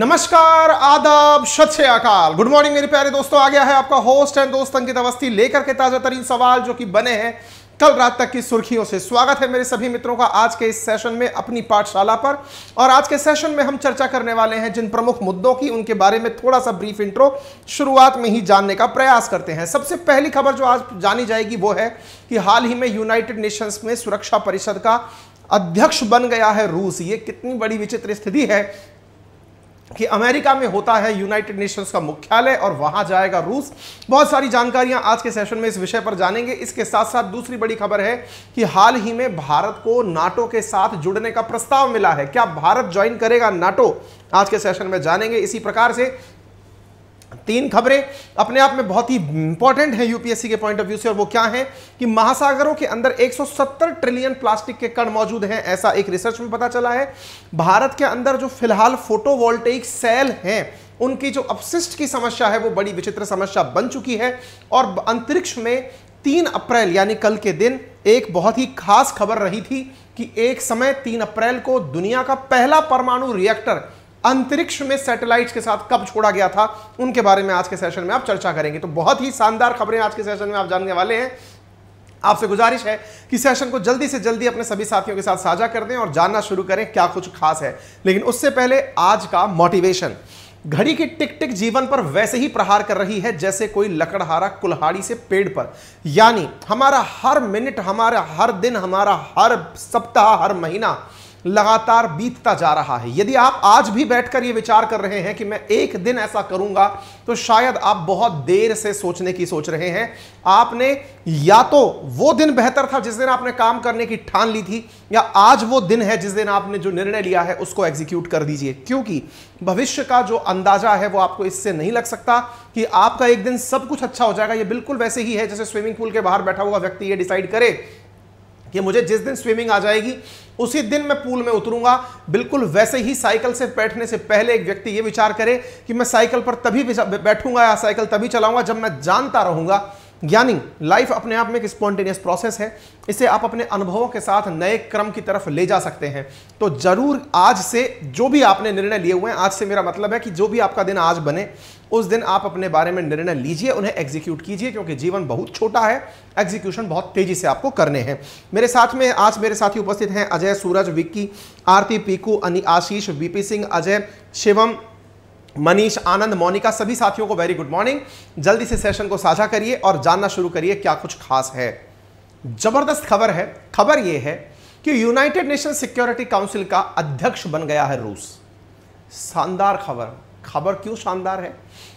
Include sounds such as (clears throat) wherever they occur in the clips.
नमस्कार आदाब सत अकाल गुड मॉर्निंग मेरे प्यारे दोस्तों आ गया है आपका होस्ट एंड दोस्त अंकित अवस्थी लेकर के ताजा तरीन सवाल जो कि बने हैं कल रात तक की सुर्खियों से स्वागत है मेरे सभी मित्रों का आज के इस सेशन में अपनी पाठशाला पर और आज के सेशन में हम चर्चा करने वाले हैं जिन प्रमुख मुद्दों की उनके बारे में थोड़ा सा ब्रीफ इंट्रो शुरुआत में ही जानने का प्रयास करते हैं सबसे पहली खबर जो आज जानी जाएगी वो है कि हाल ही में यूनाइटेड नेशंस में सुरक्षा परिषद का अध्यक्ष बन गया है रूस ये कितनी बड़ी विचित्र स्थिति है कि अमेरिका में होता है यूनाइटेड नेशंस का मुख्यालय और वहां जाएगा रूस बहुत सारी जानकारियां आज के सेशन में इस विषय पर जानेंगे इसके साथ साथ दूसरी बड़ी खबर है कि हाल ही में भारत को नाटो के साथ जुड़ने का प्रस्ताव मिला है क्या भारत ज्वाइन करेगा नाटो आज के सेशन में जानेंगे इसी प्रकार से तीन खबरें अपने आप में बहुत ही इंपॉर्टेंट हैं यूपीएससी के पॉइंट ऑफ व्यू से और वो क्या है कि महासागरों के अंदर 170 ट्रिलियन प्लास्टिक के कण मौजूद हैं ऐसा एक रिसर्च में पता चला है भारत के अंदर जो फिलहाल फोटोवोल्टेइक सेल हैं उनकी जो अपशिष्ट की समस्या है वो बड़ी विचित्र समस्या बन चुकी है और अंतरिक्ष में तीन अप्रैल यानी कल के दिन एक बहुत ही खास खबर रही थी कि एक समय तीन अप्रैल को दुनिया का पहला परमाणु रिएक्टर अंतरिक्ष में सैटेलाइट्स के साथ कब छोड़ा गया था उनके बारे में आज के सेशन में आप चर्चा करेंगे तो बहुत ही शानदार खबरें आज के सेशन में आप जानने वाले हैं आपसे गुजारिश है कि सेशन को जल्दी से जल्दी अपने सभी साथियों के साथ साझा कर दें और जानना शुरू करें क्या कुछ खास है लेकिन उससे पहले आज का मोटिवेशन घड़ी की टिक टिक जीवन पर वैसे ही प्रहार कर रही है जैसे कोई लकड़हारा कुल्हाड़ी से पेड़ पर यानी हमारा हर मिनट हमारा हर दिन हमारा हर सप्ताह हर महीना लगातार बीतता जा रहा है यदि आप आज भी बैठकर यह विचार कर रहे हैं कि मैं एक दिन ऐसा करूंगा तो शायद आप बहुत देर से सोचने की सोच रहे हैं आपने या तो वो दिन बेहतर था जिस दिन आपने काम करने की ठान ली थी या आज वो दिन है जिस दिन आपने जो निर्णय लिया है उसको एग्जीक्यूट कर दीजिए क्योंकि भविष्य का जो अंदाजा है वो आपको इससे नहीं लग सकता कि आपका एक दिन सब कुछ अच्छा हो जाएगा ये बिल्कुल वैसे ही है जैसे स्विमिंग पूल के बाहर बैठा हुआ व्यक्ति ये डिसाइड करे कि मुझे जिस दिन स्विमिंग आ जाएगी उसी दिन मैं पूल में उतरूंगा बिल्कुल वैसे ही साइकिल से बैठने से पहले एक व्यक्ति ये विचार करे कि मैं साइकिल पर तभी बैठूंगा या साइकिल तभी चलाऊंगा जब मैं जानता रहूंगा यानी लाइफ अपने आप में एक स्पॉन्टेनियस प्रोसेस है इसे आप अपने अनुभवों के साथ नए क्रम की तरफ ले जा सकते हैं तो ज़रूर आज से जो भी आपने निर्णय लिए हुए हैं आज से मेरा मतलब है कि जो भी आपका दिन आज बने उस दिन आप अपने बारे में निर्णय लीजिए उन्हें एग्जीक्यूट कीजिए क्योंकि जीवन बहुत छोटा है एग्जीक्यूशन बहुत तेज़ी से आपको करने हैं मेरे साथ में आज मेरे साथी उपस्थित हैं अजय सूरज विक्की आरती पीकू आशीष वीपी सिंह अजय शिवम मनीष आनंद मोनिका सभी साथियों को वेरी गुड मॉर्निंग जल्दी से सेशन को साझा करिए और जानना शुरू करिए क्या कुछ खास है जबरदस्त खबर है खबर यह है कि यूनाइटेड नेशन सिक्योरिटी काउंसिल का अध्यक्ष बन गया है रूस शानदार खबर खबर क्यों शानदार है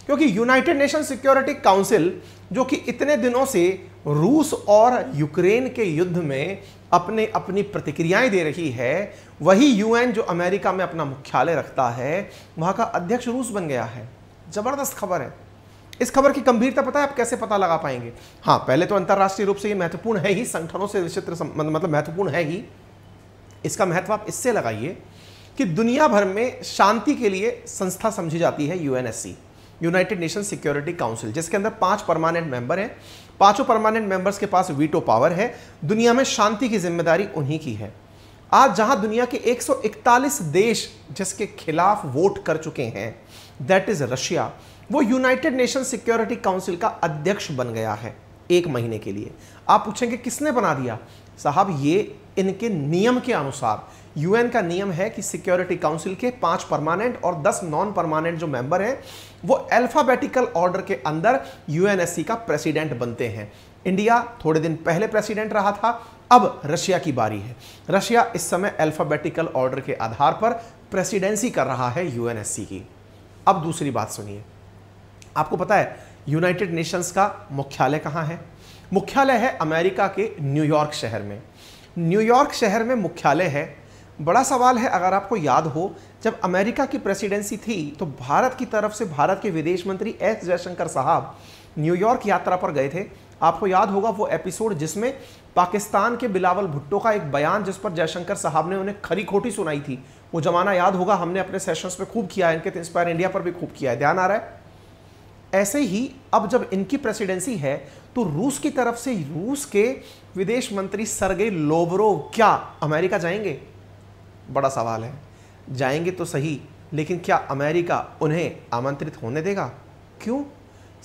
क्योंकि यूनाइटेड नेशन सिक्योरिटी काउंसिल जो कि इतने दिनों से रूस और यूक्रेन के युद्ध में अपने अपनी प्रतिक्रियाएं दे रही है वही यूएन जो अमेरिका में अपना मुख्यालय रखता है वहाँ का अध्यक्ष रूस बन गया है ज़बरदस्त खबर है इस खबर की गंभीरता पता है आप कैसे पता लगा पाएंगे हाँ पहले तो अंतर्राष्ट्रीय रूप से ये महत्वपूर्ण है ही संगठनों से विचित्र मतलब महत्वपूर्ण है ही इसका महत्व आप इससे लगाइए कि दुनिया भर में शांति के लिए संस्था समझी जाती है UNSC United Nation security Council जिसके अंदर पांच परमानेंट मेंबर हैं पांचों परमानेंट मेंबर्स के पास वीटो पावर है दुनिया में शांति की जिम्मेदारी उन्हीं की है आज जहां दुनिया के 141 देश जिसके खिलाफ वोट कर चुके हैं दैट इज रशिया वो यूनाइटेड नेशन सिक्योरिटी काउंसिल का अध्यक्ष बन गया है एक महीने के लिए आप पूछेंगे किसने बना दिया साहब ये इनके नियम के अनुसार यूएन का नियम है कि सिक्योरिटी काउंसिल के पांच परमानेंट और दस नॉन परमानेंट जो मेंबर हैं वो अल्फाबेटिकल ऑर्डर के अंदर यूएनएससी का प्रेसिडेंट बनते हैं इंडिया थोड़े दिन पहले प्रेसिडेंट रहा था अब रशिया की बारी है रशिया इस समय अल्फ़ाबेटिकल ऑर्डर के आधार पर प्रेसिडेंसी कर रहा है यूएनएससी की अब दूसरी बात सुनिए आपको पता है यूनाइटेड नेशंस का मुख्यालय कहाँ है मुख्यालय है अमेरिका के न्यूयॉर्क शहर में न्यूयॉर्क शहर में मुख्यालय है बड़ा सवाल है अगर आपको याद हो जब अमेरिका की प्रेसिडेंसी थी तो भारत की तरफ से भारत के विदेश मंत्री एस जयशंकर साहब न्यूयॉर्क यात्रा पर गए थे आपको याद होगा वो एपिसोड जिसमें पाकिस्तान के बिलावल भुट्टो का एक बयान जिस पर जयशंकर साहब ने उन्हें खरी खोटी सुनाई थी वो जमाना याद होगा हमने अपने सेशंस पे खूब किया है इनके इंस्पायर तो इंडिया पर भी खूब किया है ध्यान आ रहा है ऐसे ही अब जब इनकी प्रेसिडेंसी है तो रूस की तरफ से रूस के विदेश मंत्री सरगे लोबरो क्या अमेरिका जाएंगे बड़ा सवाल है जाएंगे तो सही लेकिन क्या अमेरिका उन्हें आमंत्रित होने देगा क्यों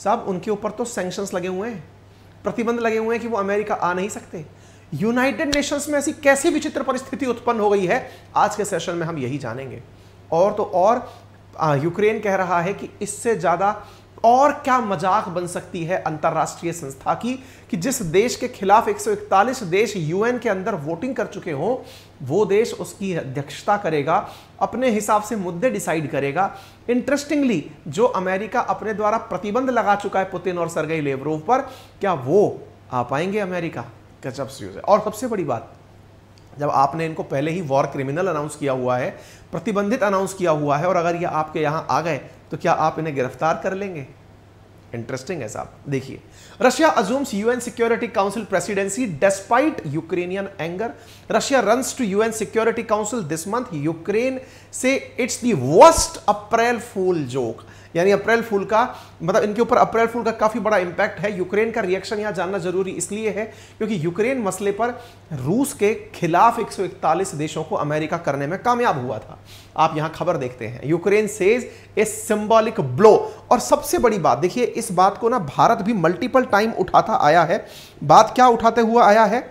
साहब उनके ऊपर तो सेंक्शंस लगे हुए हैं प्रतिबंध लगे हुए हैं कि वो अमेरिका आ नहीं सकते यूनाइटेड नेशंस में ऐसी कैसी विचित्र परिस्थिति उत्पन्न हो गई है आज के सेशन में हम यही जानेंगे और तो और यूक्रेन कह रहा है कि इससे ज़्यादा और क्या मजाक बन सकती है अंतर्राष्ट्रीय संस्था की कि जिस देश के खिलाफ 141 देश यूएन के अंदर वोटिंग कर चुके हों वो देश उसकी अध्यक्षता करेगा अपने हिसाब से मुद्दे डिसाइड करेगा इंटरेस्टिंगली जो अमेरिका अपने द्वारा प्रतिबंध लगा चुका है पुतिन और सरगई लेबरोव पर क्या वो आ पाएंगे अमेरिका कचअप सी है और सबसे बड़ी बात जब आपने इनको पहले ही वॉर क्रिमिनल अनाउंस किया हुआ है प्रतिबंधित अनाउंस किया हुआ है और अगर ये आपके यहाँ आ गए तो क्या आप इन्हें गिरफ्तार कर लेंगे इंटरेस्टिंग है साहब देखिए Russia assumes UN security council presidency despite Ukrainian anger Russia runs to UN security council this month Ukraine says it's the worst April fool joke यानी अप्रैल फूल का मतलब इनके ऊपर अप्रैल फूल का काफ़ी बड़ा इंपैक्ट है यूक्रेन का रिएक्शन यहां जानना जरूरी इसलिए है क्योंकि यूक्रेन मसले पर रूस के खिलाफ एक देशों को अमेरिका करने में कामयाब हुआ था आप यहां खबर देखते हैं Ukraine says a symbolic blow और सबसे बड़ी बात देखिए इस बात को ना भारत भी मल्टीपल टाइम उठाता आया है बात क्या उठाते हुआ आया है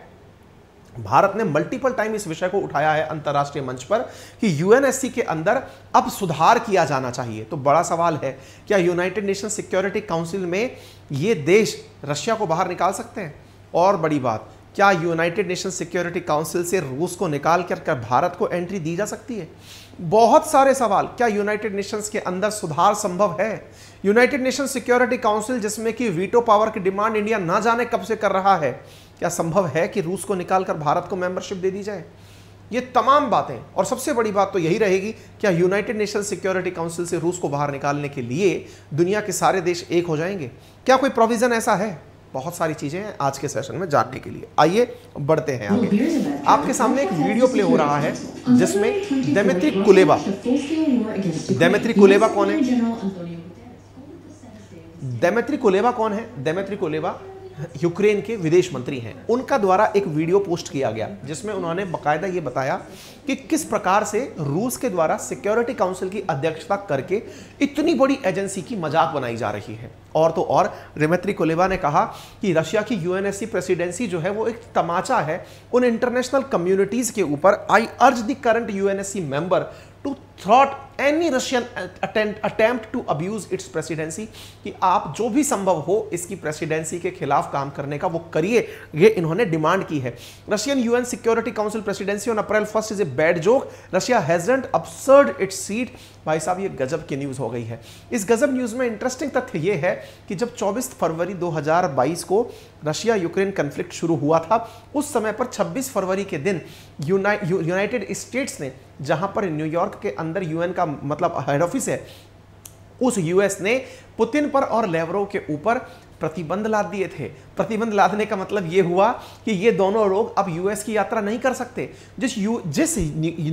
भारत ने मल्टीपल टाइम इस विषय को उठाया है अंतर्राष्ट्रीय मंच पर कि यूएनएससी के अंदर अब सुधार किया जाना चाहिए तो बड़ा सवाल है क्या यूनाइटेड नेशन सिक्योरिटी काउंसिल में ये देश रशिया को बाहर निकाल सकते हैं और बड़ी बात क्या यूनाइटेड नेशन सिक्योरिटी काउंसिल से रूस को निकाल कर, कर भारत को एंट्री दी जा सकती है बहुत सारे सवाल क्या यूनाइटेड नेशंस के अंदर सुधार संभव है यूनाइटेड नेशन सिक्योरिटी काउंसिल जिसमें कि वीटो पावर की डिमांड इंडिया ना जाने कब से कर रहा है क्या संभव है कि रूस को निकालकर भारत को मेंबरशिप दे दी जाए ये तमाम बातें और सबसे बड़ी बात तो यही रहेगी क्या यूनाइटेड नेशन सिक्योरिटी काउंसिल से रूस को बाहर निकालने के लिए दुनिया के सारे देश एक हो जाएंगे क्या कोई प्रोविजन ऐसा है बहुत सारी चीजें हैं आज के सेशन में जानने के लिए आइए बढ़ते हैं आगे आपके सामने एक वीडियो प्ले हो रहा है जिसमें दैमित्री कुलेबा दैमित्री कुलेबा कौन है दैमित्री कुलेबा कौन है दैमित्री कुलेबा यूक्रेन के विदेश मंत्री हैं उनका द्वारा एक वीडियो पोस्ट किया गया जिसमें उन्होंने बकायदा ये बताया कि किस प्रकार से रूस के द्वारा सिक्योरिटी काउंसिल की अध्यक्षता करके इतनी बड़ी एजेंसी की मजाक बनाई जा रही है और तो और रिमेत्री कोलेवा ने कहा कि रशिया की यूएनएससी प्रेसिडेंसी जो है वो एक तमाचा है उन इंटरनेशनल कम्युनिटीज़ के ऊपर I urge the current UNSC member to thwart any Russian attempt to abuse its presidency कि आप जो भी संभव हो इसकी प्रेसिडेंसी के खिलाफ काम करने का वो करिए ये इन्होंने डिमांड की है Russian UN security council presidency on April first is a bad joke Russia hasn't usurped its seat भाई साहब ये गजब की न्यूज़ हो गई है इस गजब न्यूज़ में इंटरेस्टिंग तथ्य ये है कि जब 24 फरवरी 2022 को रशिया यूक्रेन कन्फ्लिक्ट शुरू हुआ था उस समय पर 26 फरवरी के दिन यूनाइटेड स्टेट्स ने जहां पर न्यूयॉर्क के अंदर यूएन का मतलब हेड ऑफिस है उस यूएस ने पुतिन पर और लेवरों के ऊपर प्रतिबंध लाद दिए थे प्रतिबंध लादने का मतलब ये हुआ कि ये दोनों लोग अब यूएस की यात्रा नहीं कर सकते जिस यू जिस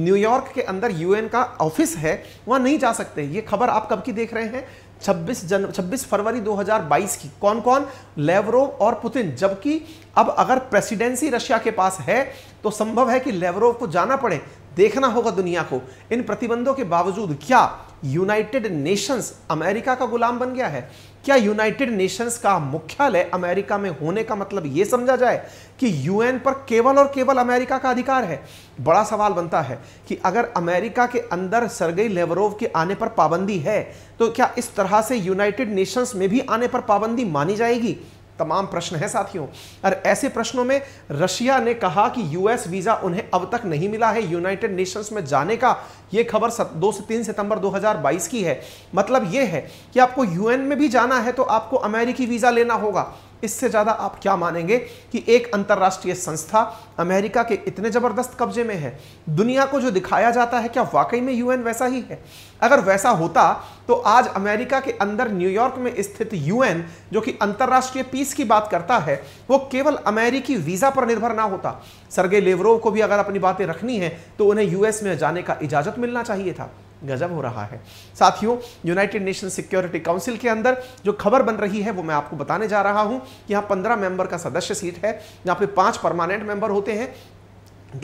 न्यूयॉर्क के अंदर यूएन का ऑफिस है वहाँ नहीं जा सकते ये खबर आप कब की देख रहे हैं 26 जन 26 फरवरी 2022 की कौन कौन लेवरोव और पुतिन जबकि अब अगर प्रेसिडेंसी रशिया के पास है तो संभव है कि लेवरोव को जाना पड़े देखना होगा दुनिया को इन प्रतिबंधों के बावजूद क्या यूनाइटेड नेशंस अमेरिका का गुलाम बन गया है क्या यूनाइटेड नेशंस का मुख्यालय अमेरिका में होने का मतलब यह समझा जाए कि यूएन पर केवल और केवल अमेरिका का अधिकार है बड़ा सवाल बनता है कि अगर अमेरिका के अंदर सरगई लेवरोव के आने पर पाबंदी है तो क्या इस तरह से यूनाइटेड नेशंस में भी आने पर पाबंदी मानी जाएगी तमाम प्रश्न हैं साथियों और ऐसे प्रश्नों में रशिया ने कहा कि यूएस वीजा उन्हें अब तक नहीं मिला है यूनाइटेड नेशंस में जाने का यह खबर दो से तीन सितंबर 2022 की है मतलब यह है कि आपको यूएन में भी जाना है तो आपको अमेरिकी वीजा लेना होगा इससे ज़्यादा आप क्या मानेंगे कि एक अंतरराष्ट्रीय संस्था अमेरिका के इतने ज़बरदस्त कब्जे में है दुनिया को जो दिखाया जाता है क्या वाकई में यूएन वैसा ही है अगर वैसा होता तो आज अमेरिका के अंदर न्यूयॉर्क में स्थित यूएन जो कि अंतरराष्ट्रीय पीस की बात करता है वो केवल अमेरिकी वीज़ा पर निर्भर ना होता सरगे लेवरोव को भी अगर अपनी बातें रखनी है तो उन्हें यूएस में जाने का इजाज़त मिलना चाहिए था गजब हो रहा है साथियों यूनाइटेड नेशन सिक्योरिटी काउंसिल के अंदर जो खबर बन रही है वो मैं आपको बताने जा रहा हूं कि यहाँ पंद्रह मेंबर का सदस्य सीट है यहाँ पे पांच परमानेंट मेंबर होते हैं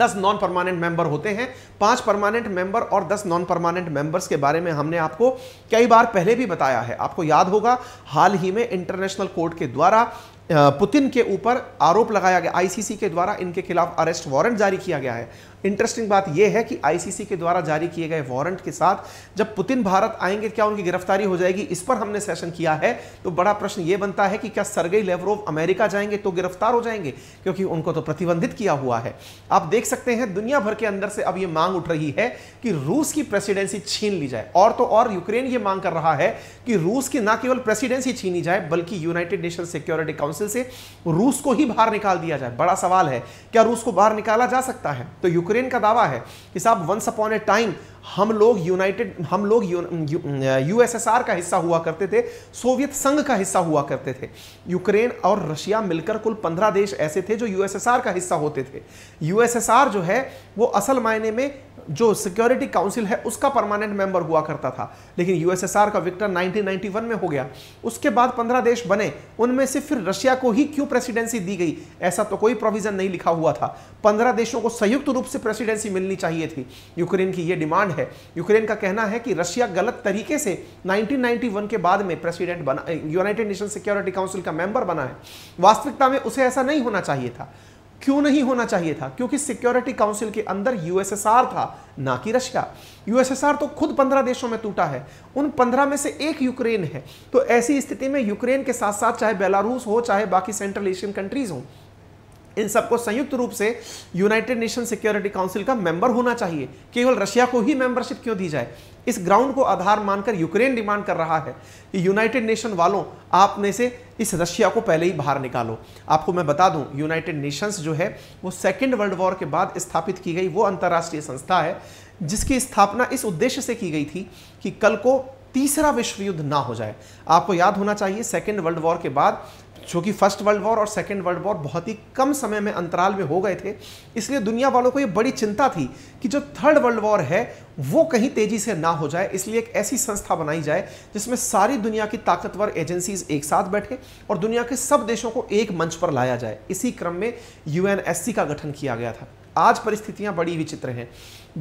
दस नॉन परमानेंट मेंबर होते हैं पांच परमानेंट मेंबर और दस नॉन परमानेंट मेंबर्स के बारे में हमने आपको कई बार पहले भी बताया है आपको याद होगा हाल ही में इंटरनेशनल कोर्ट के द्वारा पुतिन के ऊपर आरोप लगाया गया आईसीसी के द्वारा इनके खिलाफ अरेस्ट वारंट जारी किया गया है इंटरेस्टिंग बात यह है कि आईसीसी के द्वारा जारी किए गए वारंट के साथ जब पुतिन भारत आएंगे क्या उनकी गिरफ्तारी हो जाएगी इस पर हमने सेशन किया है तो बड़ा प्रश्न यह बनता है कि क्या सरगई लेवरोव अमेरिका जाएंगे तो गिरफ्तार हो जाएंगे क्योंकि उनको तो प्रतिबंधित किया हुआ है आप देख सकते हैं दुनिया भर के अंदर से अब यह मांग उठ रही है कि रूस की प्रेसिडेंसी छीन ली जाए और तो और यूक्रेन यह मांग कर रहा है कि रूस की ना केवल प्रेसिडेंसी छीनी जाए बल्कि यूनाइटेड नेशन सिक्योरिटी काउंसिल से रूस को ही बाहर निकाल दिया जाए बड़ा सवाल है क्या रूस को बाहर निकाला जा सकता है तो यूक्रेन यूक्रेन का दावा है कि साहब वंस अपॉन ए टाइम हम लोग यूनाइटेड हम लोग यूएसएसआर का हिस्सा हुआ करते थे सोवियत संघ का हिस्सा हुआ करते थे यूक्रेन और रशिया मिलकर कुल पंद्रह देश ऐसे थे जो यूएसएसआर का हिस्सा होते थे यूएसएसआर जो है वो असल मायने में जो सिक्योरिटी काउंसिल है उसका परमानेंट मेंबर हुआ करता था लेकिन यूएसएसआर का विक्टर 1991 में हो गया उसके बाद 15 देश बने उनमें से फिर रशिया को ही क्यों प्रेसिडेंसी दी गई ऐसा तो कोई प्रोविजन नहीं लिखा हुआ था 15 देशों को संयुक्त रूप से प्रेसिडेंसी मिलनी चाहिए थी यूक्रेन की यह डिमांड डिमांड है यूक्रेन का कहना है कि रशिया गलत तरीके से 1991 के बाद में प्रेसिडेंट बना यूनाइटेड नेशन सिक्योरिटी काउंसिल का मेंबर बना है वास्तविकता में उसे ऐसा नहीं होना चाहिए था क्यों नहीं होना चाहिए था क्योंकि सिक्योरिटी काउंसिल के अंदर यूएसएसआर था ना कि रशिया यूएसएसआर तो खुद पंद्रह देशों में टूटा है उन पंद्रह में से एक यूक्रेन है तो ऐसी स्थिति में यूक्रेन के साथ साथ चाहे बेलारूस हो चाहे बाकी सेंट्रल एशियन कंट्रीज हों इन सबको संयुक्त रूप से यूनाइटेड नेशन सिक्योरिटी काउंसिल का मेंबर होना चाहिए केवल रशिया को ही मेंबरशिप क्यों दी जाए इस ग्राउंड को आधार मानकर यूक्रेन डिमांड कर रहा है कि यूनाइटेड नेशन वालों आप में से इस रशिया को पहले ही बाहर निकालो आपको मैं बता दूं यूनाइटेड नेशंस जो है वो सेकेंड वर्ल्ड वॉर के बाद स्थापित की गई वो अंतर्राष्ट्रीय संस्था है जिसकी स्थापना इस उद्देश्य से की गई थी कि कल को तीसरा विश्व युद्ध ना हो जाए आपको याद होना चाहिए सेकेंड वर्ल्ड वॉर के बाद जो कि फर्स्ट वर्ल्ड वॉर और सेकेंड वर्ल्ड वॉर बहुत ही कम समय में अंतराल में हो गए थे इसलिए दुनिया वालों को ये बड़ी चिंता थी कि जो थर्ड वर्ल्ड वॉर है वो कहीं तेजी से ना हो जाए इसलिए एक ऐसी संस्था बनाई जाए जिसमें सारी दुनिया की ताकतवर एजेंसीज एक साथ बैठे और दुनिया के सब देशों को एक मंच पर लाया जाए इसी क्रम में यू का गठन किया गया था आज परिस्थितियां बड़ी विचित्र हैं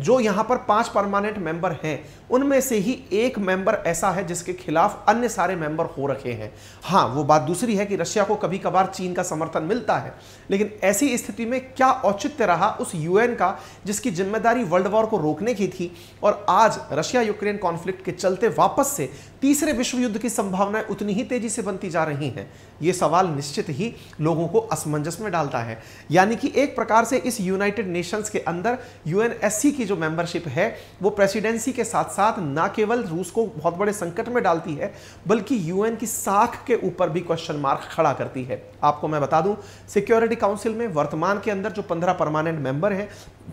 जो यहाँ पर पांच परमानेंट मेंबर हैं उनमें से ही एक मेंबर ऐसा है जिसके खिलाफ अन्य सारे मेंबर हो रखे हैं हाँ वो बात दूसरी है कि रशिया को कभी कभार चीन का समर्थन मिलता है लेकिन ऐसी स्थिति में क्या औचित्य रहा उस यूएन का जिसकी जिम्मेदारी वर्ल्ड वॉर को रोकने की थी और आज रशिया यूक्रेन कॉन्फ्लिक्ट के चलते वापस से तीसरे विश्व युद्ध की संभावनाएं उतनी ही तेजी से बनती जा रही हैं ये सवाल निश्चित ही लोगों को असमंजस में डालता है यानी कि एक प्रकार से इस यूनाइटेड नेशंस के अंदर यूएनएससी की जो मेंबरशिप है वो प्रेसिडेंसी के साथ साथ ना केवल रूस को बहुत बड़े संकट में डालती है बल्कि यूएन की साख के ऊपर भी क्वेश्चन मार्क खड़ा करती है आपको मैं बता दूं सिक्योरिटी काउंसिल में वर्तमान के अंदर जो पंद्रह परमानेंट मेंबर हैं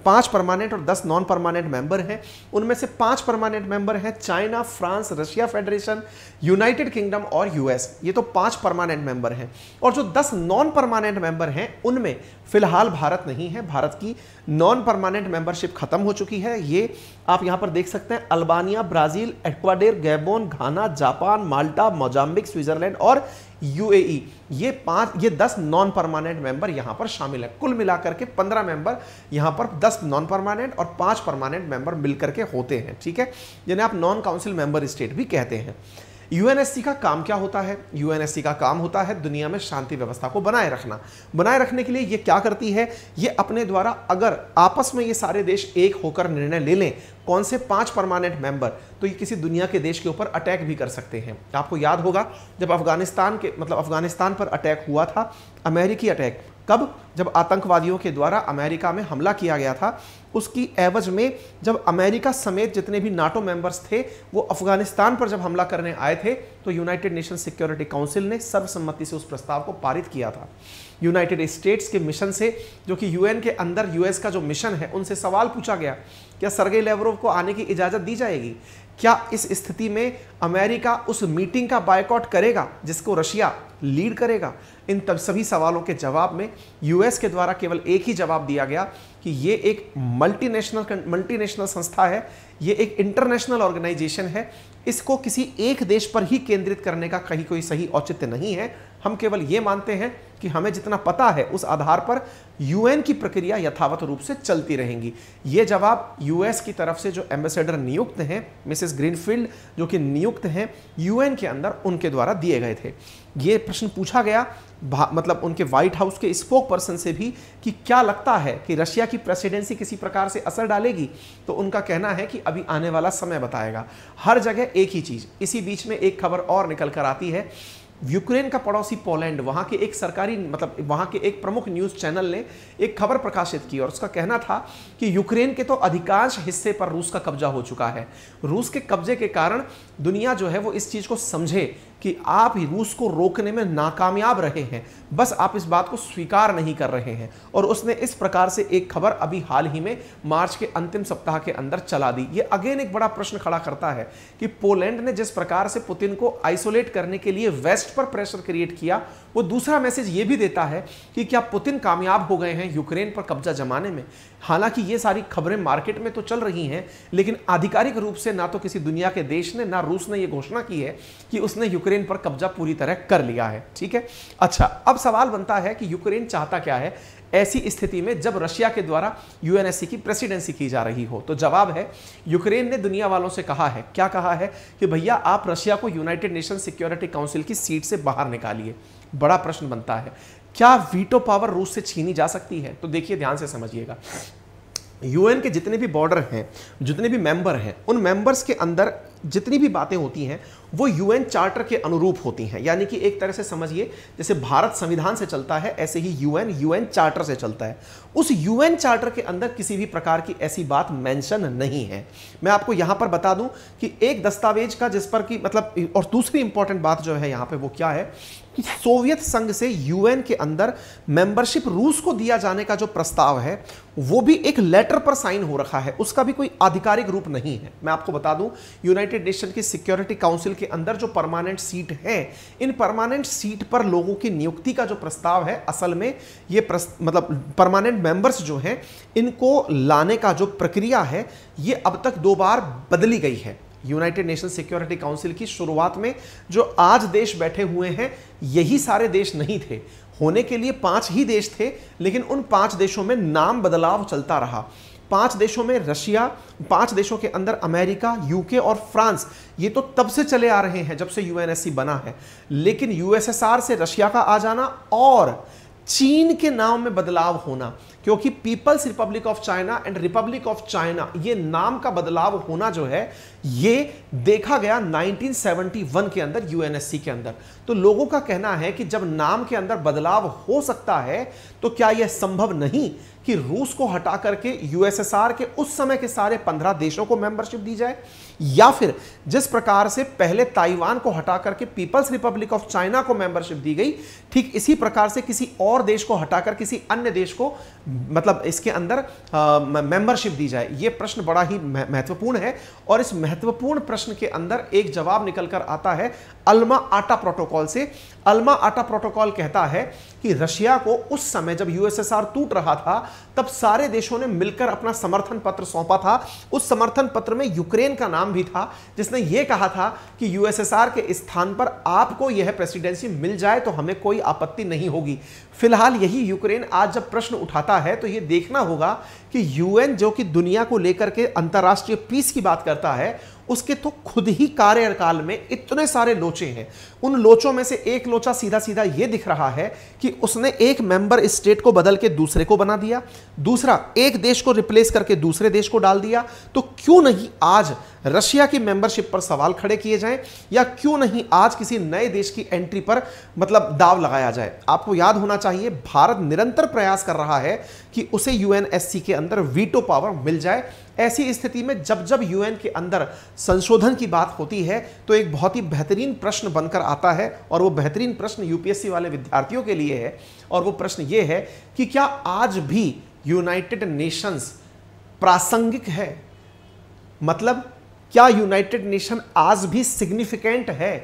पांच परमानेंट और दस नॉन परमानेंट मेंबर हैं उनमें से पांच परमानेंट मेंबर हैं China France Russia Federation United Kingdom और यूएस ये तो पांच परमानेंट मेंबर हैं और जो दस नॉन परमानेंट मेंबर हैं उनमें फिलहाल भारत नहीं है भारत की नॉन परमानेंट मेंबरशिप खत्म हो चुकी है ये आप यहाँ पर देख सकते हैं Albania Brazil Ecuador Gabon Ghana Japan Malta Mozambique Switzerland और यूएई e. ये पांच ये दस नॉन परमानेंट मेंबर यहां पर शामिल है कुल मिलाकर के पंद्रह मेंबर यहां पर दस नॉन परमानेंट और पांच परमानेंट मेंबर मिलकर के होते हैं ठीक है जिन्हें आप नॉन काउंसिल मेंबर स्टेट भी कहते हैं यूएनएससी का काम क्या होता है यूएनएससी का काम होता है दुनिया में शांति व्यवस्था को बनाए रखना बनाए रखने के लिए ये क्या करती है ये अपने द्वारा अगर आपस में ये सारे देश एक होकर निर्णय ले लें कौन से पांच परमानेंट मेंबर तो ये किसी दुनिया के देश के ऊपर अटैक भी कर सकते हैं आपको याद होगा जब अफगानिस्तान के मतलब अफगानिस्तान पर अटैक हुआ था अमेरिकी अटैक कब जब आतंकवादियों के द्वारा अमेरिका में हमला किया गया था उसकी एवज में जब अमेरिका समेत जितने भी नाटो मेंबर्स थे वो अफगानिस्तान पर जब हमला करने आए थे तो यूनाइटेड नेशन सिक्योरिटी काउंसिल ने सर्वसम्मति से उस प्रस्ताव को पारित किया था यूनाइटेड स्टेट्स के मिशन से जो कि यूएन के अंदर यूएस का जो मिशन है उनसे सवाल पूछा गया क्या सरगे लेवरोव को आने की इजाज़त दी जाएगी क्या इस स्थिति में अमेरिका उस मीटिंग का बायकॉट करेगा जिसको रशिया लीड करेगा इन तब सभी सवालों के जवाब में यूएस के द्वारा केवल एक ही जवाब दिया गया कि ये एक मल्टीनेशनल मल्टीनेशनल संस्था है ये एक इंटरनेशनल ऑर्गेनाइजेशन है इसको किसी एक देश पर ही केंद्रित करने का कहीं कोई सही औचित्य नहीं है हम केवल ये मानते हैं कि हमें जितना पता है उस आधार पर यूएन की प्रक्रिया यथावत रूप से चलती रहेंगी ये जवाब यूएस की तरफ से जो एम्बेसडर नियुक्त हैं मिसेस ग्रीनफील्ड जो कि नियुक्त हैं यूएन के अंदर उनके द्वारा दिए गए थे ये प्रश्न पूछा गया मतलब उनके व्हाइट हाउस के स्पोक पर्सन से भी कि क्या लगता है कि रशिया की प्रेसिडेंसी किसी प्रकार से असर डालेगी तो उनका कहना है कि अभी आने वाला समय बताएगा हर जगह एक ही चीज़ इसी बीच में एक खबर और निकल कर आती है यूक्रेन का पड़ोसी पोलैंड वहां के एक सरकारी मतलब वहां के एक प्रमुख न्यूज़ चैनल ने एक खबर प्रकाशित की और उसका कहना था कि यूक्रेन के तो अधिकांश हिस्से पर रूस का कब्जा हो चुका है रूस के कब्जे के कारण दुनिया जो है वो इस चीज़ को समझे कि आप रूस को रोकने में नाकामयाब रहे हैं बस आप इस बात को स्वीकार नहीं कर रहे हैं और उसने इस प्रकार से एक खबर अभी हाल ही में मार्च के अंतिम सप्ताह के अंदर चला दी ये अगेन एक बड़ा प्रश्न खड़ा करता है कि पोलैंड ने जिस प्रकार से पुतिन को आइसोलेट करने के लिए वेस्ट पर प्रेशर क्रिएट किया वो दूसरा मैसेज ये भी देता है कि क्या पुतिन कामयाब हो गए हैं यूक्रेन पर कब्जा जमाने में हालांकि ये सारी खबरें मार्केट में तो चल रही हैं लेकिन आधिकारिक रूप से ना तो किसी दुनिया के देश ने ना रूस ने यह घोषणा की है कि उसने यूक्रेन यूक्रेन पर कब्जा पूरी तरह कर लिया है ठीक है अच्छा अब सवाल बनता है कि यूक्रेन चाहता क्या है ऐसी स्थिति में जब रशिया के द्वारा यूएनएससी की प्रेसिडेंसी की जा रही हो तो जवाब है यूक्रेन ने दुनिया वालों से कहा है क्या कहा है कि भैया आप रशिया को यूनाइटेड नेशन सिक्योरिटी काउंसिल की सीट से बाहर निकालिए बड़ा प्रश्न बनता है क्या वीटो पावर रूस से छीनी जा सकती है तो देखिए ध्यान से समझिएगा यूएन के जितने भी बॉर्डर हैं जितने भी मेंबर हैं उन मेंबर्स के अंदर जितनी भी बातें होती हैं वो यूएन चार्टर के अनुरूप होती हैं यानी कि एक तरह से समझिए जैसे भारत संविधान से चलता है ऐसे ही यूएन यूएन चार्टर से चलता है उस यूएन चार्टर के अंदर किसी भी प्रकार की ऐसी बात मेंशन नहीं है मैं आपको यहां पर बता दूं कि एक दस्तावेज का जिस पर कि मतलब और दूसरी इंपॉर्टेंट बात जो है यहां पर वो क्या है कि सोवियत संघ से यूएन के अंदर मेंबरशिप रूस को दिया जाने का जो प्रस्ताव है वो भी एक लेटर पर साइन हो रखा है उसका भी कोई आधिकारिक रूप नहीं है मैं आपको बता दूं यूनाइटेड नेशन की सिक्योरिटी काउंसिल के अंदर जो परमानेंट सीट है इन परमानेंट सीट पर लोगों की नियुक्ति का जो प्रस्ताव है असल में ये मतलब परमानेंट मेंबर्स जो हैं इनको लाने का जो प्रक्रिया है ये अब तक दो बार बदली गई है यूनाइटेड नेशन सिक्योरिटी काउंसिल की शुरुआत में जो आज देश बैठे हुए हैं यही सारे देश नहीं थे होने के लिए पांच ही देश थे लेकिन उन पांच देशों में नाम बदलाव चलता रहा पांच देशों में रशिया पांच देशों के अंदर अमेरिका यूके और फ्रांस ये तो तब से चले आ रहे हैं जब से यूएनएससी बना है लेकिन यूएसएसआर से रशिया का आ जाना और चीन के नाम में बदलाव होना क्योंकि People's Republic of China and Republic of China ये नाम का बदलाव होना जो है ये देखा गया 1971 के अंदर यूएनएससी के अंदर तो लोगों का कहना है कि जब नाम के अंदर बदलाव हो सकता है तो क्या यह संभव नहीं कि रूस को हटा करके यूएसएसआर के उस समय के सारे पंद्रह देशों को मेंबरशिप दी जाए या फिर जिस प्रकार से पहले ताइवान को हटा करके पीपल्स रिपब्लिक ऑफ चाइना को मेंबरशिप दी गई ठीक इसी प्रकार से किसी और देश को हटाकर किसी अन्य देश को मतलब इसके अंदर मेंबरशिप दी जाए यह प्रश्न बड़ा ही महत्वपूर्ण है और इस महत्वपूर्ण प्रश्न के अंदर एक जवाब निकल कर आता है अल्मा आटा प्रोटोकॉल से अल्मा आटा प्रोटोकॉल कहता है कि रशिया को उस समय जब यूएसएसआर टूट रहा था तब सारे देशों ने मिलकर अपना समर्थन पत्र सौंपा था उस समर्थन पत्र में यूक्रेन का नाम नाम भी था जिसने यह कहा था कि यूएसएसआर के स्थान पर आपको यह प्रेसिडेंसी मिल जाए तो हमें कोई आपत्ति नहीं होगी फिलहाल यही यूक्रेन आज जब प्रश्न उठाता है तो यह देखना होगा कि यूएन जो कि दुनिया को लेकर के अंतर्राष्ट्रीय पीस की बात करता है उसके तो खुद ही कार्यकाल में इतने सारे लोचे हैं उन लोचों में से एक लोचा सीधा सीधा ये दिख रहा है कि उसने एक मेंबर स्टेट को बदल के दूसरे को बना दिया दूसरा एक देश को रिप्लेस करके दूसरे देश को डाल दिया तो क्यों नहीं आज रशिया की मेंबरशिप पर सवाल खड़े किए जाएं या क्यों नहीं आज किसी नए देश की एंट्री पर मतलब दाव लगाया जाए आपको याद होना चाहिए भारत निरंतर प्रयास कर रहा है कि उसे यूएनएससी के अंदर वीटो पावर मिल जाए ऐसी स्थिति में जब जब यूएन के अंदर संशोधन की बात होती है तो एक बहुत ही बेहतरीन प्रश्न बनकर आता है और वो बेहतरीन प्रश्न यूपीएससी वाले विद्यार्थियों के लिए है और वो प्रश्न ये है कि क्या आज भी यूनाइटेड नेशंस प्रासंगिक है मतलब क्या यूनाइटेड नेशन आज भी सिग्निफिकेंट है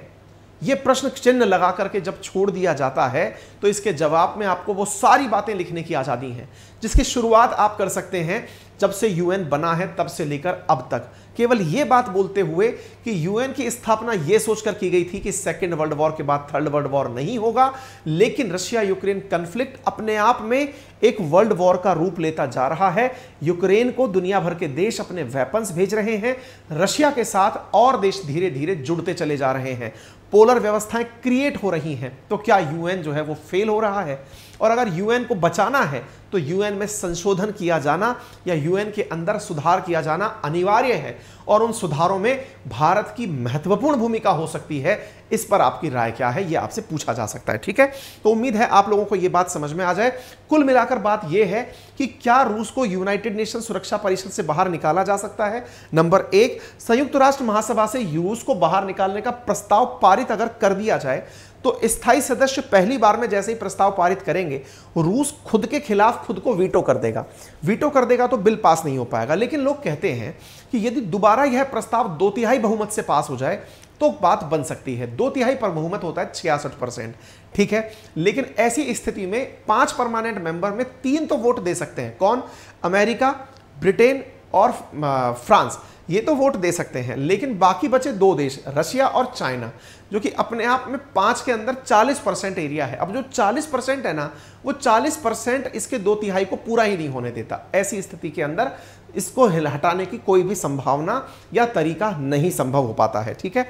ये प्रश्न चिन्ह लगा करके जब छोड़ दिया जाता है तो इसके जवाब में आपको वो सारी बातें लिखने की आज़ादी है जिसकी शुरुआत आप कर सकते हैं जब से यूएन बना है तब से लेकर अब तक केवल ये बात बोलते हुए कि यूएन की स्थापना यह सोचकर की गई थी कि सेकेंड वर्ल्ड वॉर के बाद थर्ड वर्ल्ड वॉर नहीं होगा लेकिन रशिया यूक्रेन कन्फ्लिक्ट अपने आप में एक वर्ल्ड वॉर का रूप लेता जा रहा है यूक्रेन को दुनिया भर के देश अपने वेपन्स भेज रहे हैं रशिया के साथ और देश धीरे धीरे जुड़ते चले जा रहे हैं पोलर व्यवस्थाएं क्रिएट हो रही हैं तो क्या यूएन जो है वो फेल हो रहा है और अगर यूएन को बचाना है तो यूएन में संशोधन किया जाना या यूएन के अंदर सुधार किया जाना अनिवार्य है और उन सुधारों में भारत की महत्वपूर्ण भूमिका हो सकती है इस पर आपकी राय क्या है यह आपसे पूछा जा सकता है ठीक है तो उम्मीद है आप लोगों को यह बात समझ में आ जाए कुल मिलाकर बात यह है कि क्या रूस को यूनाइटेड नेशन सुरक्षा परिषद से बाहर निकाला जा सकता है नंबर एक संयुक्त राष्ट्र महासभा से रूस को बाहर निकालने का प्रस्ताव पारित अगर कर दिया जाए तो स्थायी सदस्य पहली बार में जैसे ही प्रस्ताव पारित करेंगे रूस खुद के खिलाफ खुद को वीटो कर देगा वीटो कर देगा तो बिल पास नहीं हो पाएगा लेकिन लोग कहते हैं कि यदि दोबारा यह प्रस्ताव दो तिहाई बहुमत से पास हो जाए तो बात बन सकती है दो तिहाई पर बहुमत होता है छियासठ परसेंट ठीक है लेकिन ऐसी स्थिति में पांच परमानेंट मेंबर में तीन तो वोट दे सकते हैं कौन अमेरिका ब्रिटेन और फ्रांस ये तो वोट दे सकते हैं लेकिन बाकी बचे दो देश रशिया और चाइना जो कि अपने आप में पांच के अंदर 40 परसेंट एरिया है अब जो 40 परसेंट है ना वो 40 परसेंट इसके दो तिहाई को पूरा ही नहीं होने देता ऐसी स्थिति के अंदर इसको हटाने की कोई भी संभावना या तरीका नहीं संभव हो पाता है ठीक है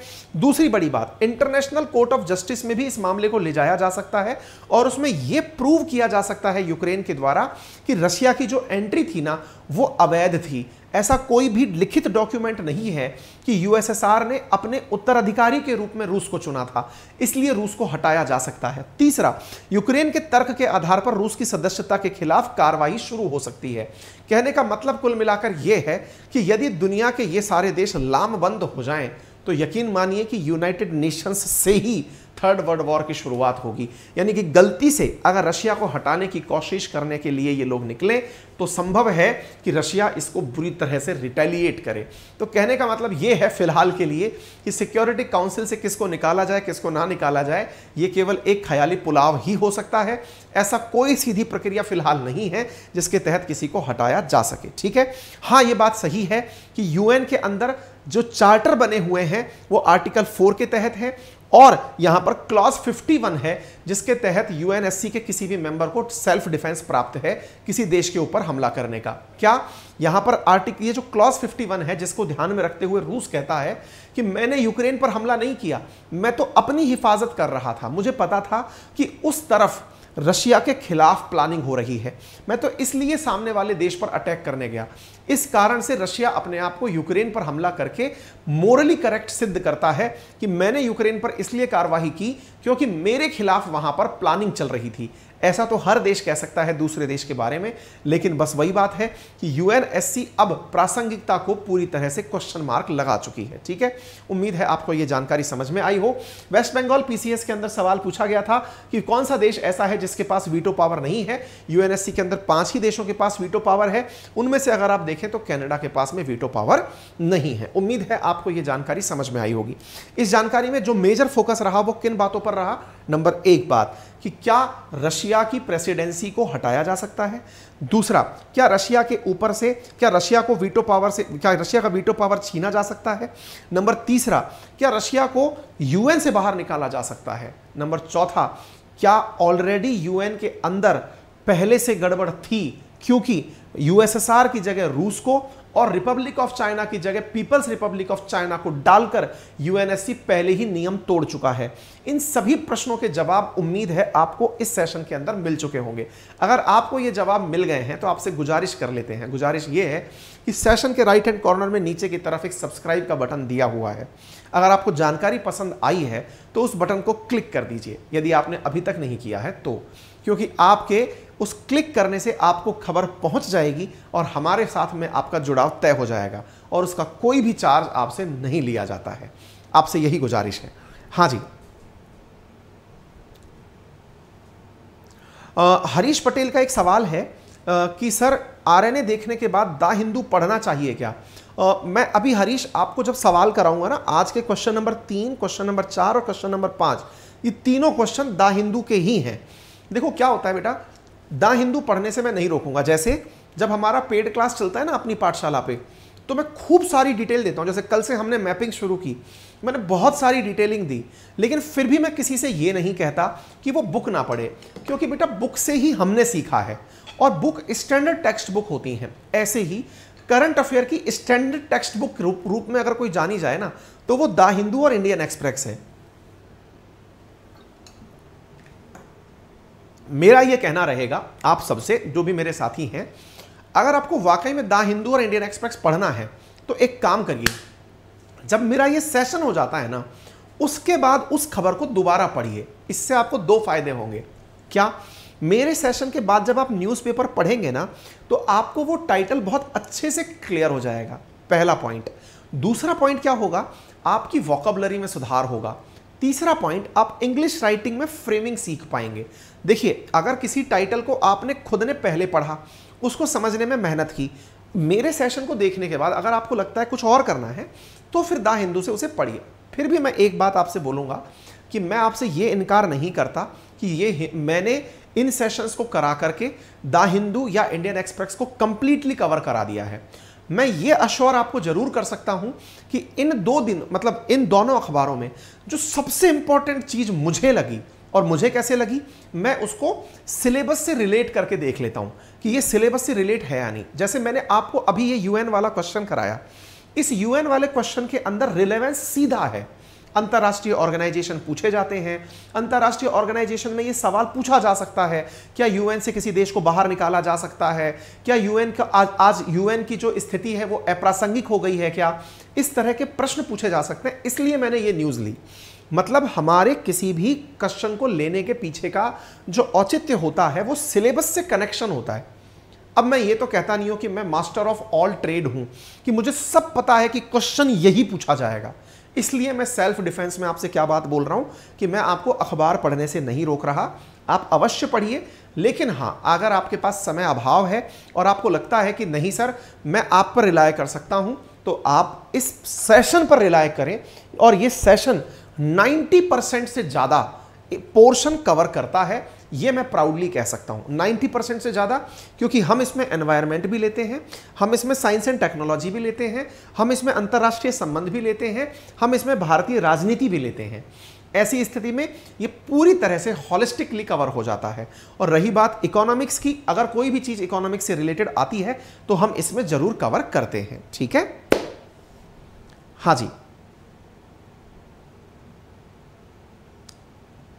दूसरी बड़ी बात इंटरनेशनल कोर्ट ऑफ जस्टिस में भी इस मामले को ले जाया जा सकता है और उसमें यह प्रूव किया जा सकता है यूक्रेन के द्वारा कि रशिया की जो एंट्री थी ना वो अवैध थी ऐसा कोई भी लिखित डॉक्यूमेंट नहीं है कि यूएसएसआर ने अपने उत्तराधिकारी के रूप में रूस को चुना था इसलिए रूस को हटाया जा सकता है तीसरा यूक्रेन के तर्क के आधार पर रूस की सदस्यता के खिलाफ कार्रवाई शुरू हो सकती है कहने का मतलब कुल मिलाकर यह है कि यदि दुनिया के ये सारे देश लामबंद हो जाएं तो यकीन मानिए कि यूनाइटेड नेशंस से ही थर्ड वर्ल्ड वॉर की शुरुआत होगी यानी कि गलती से अगर रशिया को हटाने की कोशिश करने के लिए ये लोग निकले तो संभव है कि रशिया इसको बुरी तरह से रिटेलिएट करे तो कहने का मतलब ये है फिलहाल के लिए कि सिक्योरिटी काउंसिल से किसको निकाला जाए किसको ना निकाला जाए ये केवल एक ख्याली पुलाव ही हो सकता है ऐसा कोई सीधी प्रक्रिया फिलहाल नहीं है जिसके तहत किसी को हटाया जा सके ठीक है हाँ ये बात सही है कि यूएन के अंदर जो चार्टर बने हुए हैं वो आर्टिकल फोर के तहत है और यहां पर क्लॉज 51 है जिसके तहत यूएनएससी के किसी भी मेंबर को सेल्फ डिफेंस प्राप्त है किसी देश के ऊपर हमला करने का क्या यहां पर आर्टिकल ये जो क्लॉज 51 है जिसको ध्यान में रखते हुए रूस कहता है कि मैंने यूक्रेन पर हमला नहीं किया मैं तो अपनी हिफाजत कर रहा था मुझे पता था कि उस तरफ रशिया के खिलाफ प्लानिंग हो रही है मैं तो इसलिए सामने वाले देश पर अटैक करने गया इस कारण से रशिया अपने आप को यूक्रेन पर हमला करके मोरली करेक्ट सिद्ध करता है कि मैंने यूक्रेन पर इसलिए कार्रवाई की क्योंकि मेरे खिलाफ वहां पर प्लानिंग चल रही थी ऐसा तो हर देश कह सकता है दूसरे देश के बारे में लेकिन बस वही बात है कि यूएनएससी अब प्रासंगिकता को पूरी तरह से क्वेश्चन मार्क लगा चुकी है ठीक है उम्मीद है आपको यह जानकारी समझ में आई हो वेस्ट बंगाल पीसीएस के अंदर सवाल पूछा गया था कि कौन सा देश ऐसा है जिसके पास वीटो पावर नहीं है यूएनएससी के अंदर पांच ही देशों के पास वीटो पावर है उनमें से अगर आप देखें तो कनाडा के पास में वीटो पावर नहीं है उम्मीद है आपको यह जानकारी समझ में आई होगी इस जानकारी में जो मेजर फोकस रहा वो किन बातों पर रहा नंबर एक बात कि क्या रशिया की प्रेसिडेंसी को हटाया जा सकता है दूसरा क्या रशिया के ऊपर से क्या रशिया को वीटो पावर से क्या रशिया का वीटो पावर छीना जा सकता है नंबर तीसरा क्या रशिया को यूएन से बाहर निकाला जा सकता है नंबर चौथा क्या ऑलरेडी यूएन के अंदर पहले से गड़बड़ थी क्योंकि यूएसएसआर की जगह रूस को और रिपब्लिक ऑफ चाइना की जगह पीपल्स रिपब्लिक ऑफ चाइना को डालकर यूएनएससी पहले ही नियम तोड़ चुका है इन सभी प्रश्नों के जवाब उम्मीद है आपको इस सेशन के अंदर मिल चुके होंगे अगर आपको ये जवाब मिल गए हैं तो आपसे गुजारिश कर लेते हैं गुजारिश ये है कि सेशन के राइट हैंड कॉर्नर में नीचे की तरफ एक सब्सक्राइब का बटन दिया हुआ है अगर आपको जानकारी पसंद आई है तो उस बटन को क्लिक कर दीजिए यदि आपने अभी तक नहीं किया है तो क्योंकि आपके उस क्लिक करने से आपको खबर पहुंच जाएगी और हमारे साथ में आपका जुड़ाव तय हो जाएगा और उसका कोई भी चार्ज आपसे नहीं लिया जाता है आपसे यही गुजारिश है हाँ जी आ, हरीश पटेल का एक सवाल है आ, कि सर आरएनए देखने के बाद द हिंदू पढ़ना चाहिए क्या आ, मैं अभी हरीश आपको जब सवाल कराऊंगा ना आज के क्वेश्चन नंबर तीन क्वेश्चन नंबर चार और क्वेश्चन नंबर पांच ये तीनों क्वेश्चन द हिंदू के ही हैं देखो क्या होता है बेटा द हिंदू पढ़ने से मैं नहीं रोकूंगा जैसे जब हमारा पेड क्लास चलता है ना अपनी पाठशाला पे तो मैं खूब सारी डिटेल देता हूँ जैसे कल से हमने मैपिंग शुरू की मैंने बहुत सारी डिटेलिंग दी लेकिन फिर भी मैं किसी से ये नहीं कहता कि वो बुक ना पढ़े क्योंकि बेटा बुक से ही हमने सीखा है और बुक स्टैंडर्ड टेक्स्ट बुक होती हैं ऐसे ही करंट अफेयर की स्टैंडर्ड टेक्स्ट बुक रूप, रूप में अगर कोई जानी जाए ना तो वो द हिंदू और इंडियन एक्सप्रेस है मेरा यह कहना रहेगा आप सबसे जो भी मेरे साथी हैं अगर आपको वाकई में द हिंदू और इंडियन एक्सप्रेस पढ़ना है तो एक काम करिए जब मेरा ये सेशन हो जाता है ना उसके बाद उस खबर को दोबारा पढ़िए इससे आपको दो फायदे होंगे क्या मेरे सेशन के बाद जब आप न्यूज़पेपर पढ़ेंगे ना तो आपको वो टाइटल बहुत अच्छे से क्लियर हो जाएगा पहला पॉइंट दूसरा पॉइंट क्या होगा आपकी वॉकबलरी में सुधार होगा तीसरा पॉइंट आप इंग्लिश राइटिंग में फ्रेमिंग सीख पाएंगे देखिए अगर किसी टाइटल को आपने खुद ने पहले पढ़ा उसको समझने में मेहनत की मेरे सेशन को देखने के बाद अगर आपको लगता है कुछ और करना है तो फिर दा हिंदू से उसे पढ़िए फिर भी मैं एक बात आपसे बोलूँगा कि मैं आपसे ये इनकार नहीं करता कि ये मैंने इन सेशंस को करा करके दा हिंदू या इंडियन एक्सप्रेस को कम्प्लीटली कवर करा दिया है मैं ये अश्योर आपको जरूर कर सकता हूं कि इन दो दिन मतलब इन दोनों अखबारों में जो सबसे इंपॉर्टेंट चीज मुझे लगी और मुझे कैसे लगी मैं उसको सिलेबस से रिलेट करके देख लेता हूं कि ये सिलेबस से रिलेट है या नहीं जैसे मैंने आपको अभी ये यूएन वाला क्वेश्चन कराया इस यूएन वाले क्वेश्चन के अंदर रिलेवेंस सीधा है अंतर्राष्ट्रीय ऑर्गेनाइजेशन पूछे जाते हैं अंतर्राष्ट्रीय ऑर्गेनाइजेशन में ये सवाल पूछा जा सकता है क्या यूएन से किसी देश को बाहर निकाला जा सकता है क्या यूएन का आज आज यूएन की जो स्थिति है वो अप्रासंगिक हो गई है क्या इस तरह के प्रश्न पूछे जा सकते हैं इसलिए मैंने ये न्यूज़ ली मतलब हमारे किसी भी क्वेश्चन को लेने के पीछे का जो औचित्य होता है वो सिलेबस से कनेक्शन होता है अब मैं ये तो कहता नहीं हूँ कि मैं मास्टर ऑफ ऑल ट्रेड हूं कि मुझे सब पता है कि क्वेश्चन यही पूछा जाएगा इसलिए मैं सेल्फ डिफेंस में आपसे क्या बात बोल रहा हूं कि मैं आपको अखबार पढ़ने से नहीं रोक रहा आप अवश्य पढ़िए लेकिन हाँ अगर आपके पास समय अभाव है और आपको लगता है कि नहीं सर मैं आप पर रिलाय कर सकता हूँ तो आप इस सेशन पर रिलाय करें और ये सेशन 90 परसेंट से ज़्यादा पोर्शन कवर करता है ये मैं प्राउडली कह सकता हूं 90 परसेंट से ज़्यादा क्योंकि हम इसमें एनवायरनमेंट भी लेते हैं हम इसमें साइंस एंड टेक्नोलॉजी भी लेते हैं हम इसमें अंतर्राष्ट्रीय संबंध भी लेते हैं हम इसमें भारतीय राजनीति भी लेते हैं ऐसी स्थिति में ये पूरी तरह से हॉलिस्टिकली कवर हो जाता है और रही बात इकोनॉमिक्स की अगर कोई भी चीज़ इकोनॉमिक्स से रिलेटेड आती है तो हम इसमें ज़रूर कवर करते हैं ठीक है हाँ जी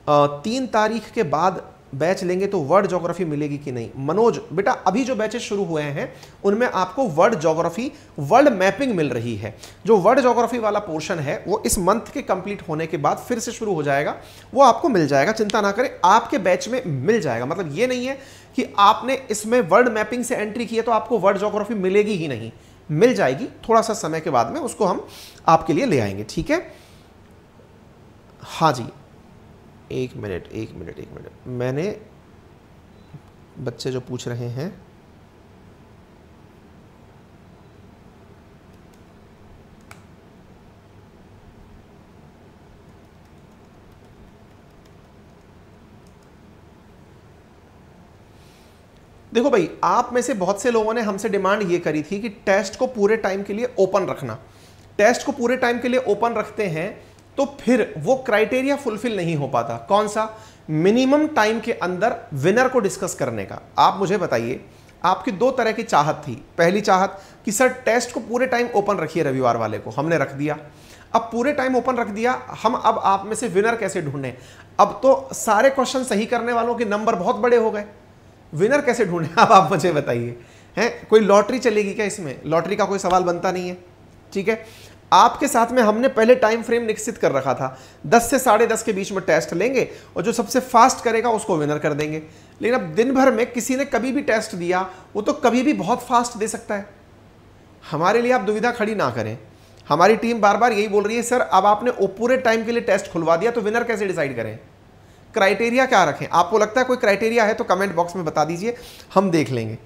तीन तारीख के बाद बैच लेंगे तो वर्ल्ड ज्योग्राफी मिलेगी कि नहीं मनोज बेटा अभी जो बैचेस शुरू हुए हैं उनमें आपको वर्ल्ड ज्योग्राफी वर्ल्ड मैपिंग मिल रही है जो वर्ल्ड ज्योग्राफी वाला पोर्शन है वो इस मंथ के कंप्लीट होने के बाद फिर से शुरू हो जाएगा वो आपको मिल जाएगा चिंता ना करें आपके बैच में मिल जाएगा मतलब ये नहीं है कि आपने इसमें वर्ल्ड मैपिंग से एंट्री की है तो आपको वर्ल्ड जोग्राफी मिलेगी ही नहीं मिल जाएगी थोड़ा सा समय के बाद में उसको हम आपके लिए ले आएंगे ठीक है हाँ जी एक मिनट एक मिनट एक मिनट मैंने बच्चे जो पूछ रहे हैं देखो भाई आप में से बहुत से लोगों ने हमसे डिमांड ये करी थी कि टेस्ट को पूरे टाइम के लिए ओपन रखना टेस्ट को पूरे टाइम के लिए ओपन रखते हैं तो फिर वो क्राइटेरिया फुलफिल नहीं हो पाता कौन सा मिनिमम टाइम के अंदर विनर को डिस्कस करने का आप मुझे बताइए आपकी दो तरह की चाहत थी पहली चाहत कि सर टेस्ट को पूरे टाइम ओपन रखिए रविवार वाले को हमने रख दिया अब पूरे टाइम ओपन रख दिया हम अब आप में से विनर कैसे ढूंढें अब तो सारे क्वेश्चन सही करने वालों के नंबर बहुत बड़े हो गए विनर कैसे ढूंढें (laughs) अब आप मुझे बताइए हैं कोई लॉटरी चलेगी क्या इसमें लॉटरी का कोई सवाल बनता नहीं है ठीक है आपके साथ में हमने पहले टाइम फ्रेम निश्चित कर रखा था दस से साढ़े दस के बीच में टेस्ट लेंगे और जो सबसे फास्ट करेगा उसको विनर कर देंगे लेकिन अब दिन भर में किसी ने कभी भी टेस्ट दिया वो तो कभी भी बहुत फास्ट दे सकता है हमारे लिए आप दुविधा खड़ी ना करें हमारी टीम बार बार यही बोल रही है सर अब आपने पूरे टाइम के लिए टेस्ट खुलवा दिया तो विनर कैसे डिसाइड करें क्राइटेरिया क्या रखें आपको लगता है कोई क्राइटेरिया है तो कमेंट बॉक्स में बता दीजिए हम देख लेंगे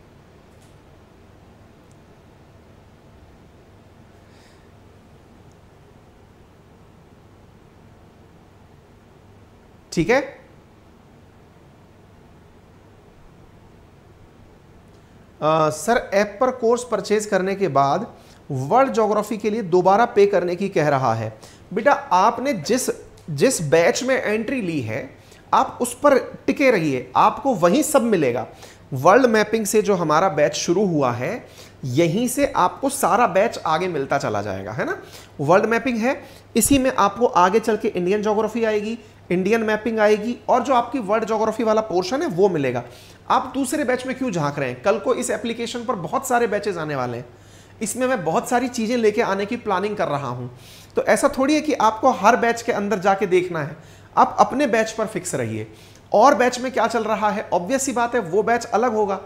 ठीक है आ, सर ऐप पर कोर्स परचेज करने के बाद वर्ल्ड ज्योग्राफी के लिए दोबारा पे करने की कह रहा है बेटा आपने जिस जिस बैच में एंट्री ली है आप उस पर टिके रहिए आपको वहीं सब मिलेगा वर्ल्ड मैपिंग से जो हमारा बैच शुरू हुआ है यहीं से आपको सारा बैच आगे मिलता चला जाएगा है ना वर्ल्ड मैपिंग है इसी में आपको आगे चल के इंडियन जोग्राफी आएगी इंडियन मैपिंग आएगी और जो आपकी वर्ल्ड जोग्राफी वाला पोर्शन है वो मिलेगा आप दूसरे बैच में क्यों झांक रहे हैं कल को इस एप्लीकेशन पर बहुत सारे बैचेज आने वाले हैं इसमें मैं बहुत सारी चीज़ें लेके आने की प्लानिंग कर रहा हूं तो ऐसा थोड़ी है कि आपको हर बैच के अंदर जाके देखना है आप अपने बैच पर फिक्स रहिए और बैच में क्या चल रहा है ऑब्वियस ही बात है वो बैच अलग होगा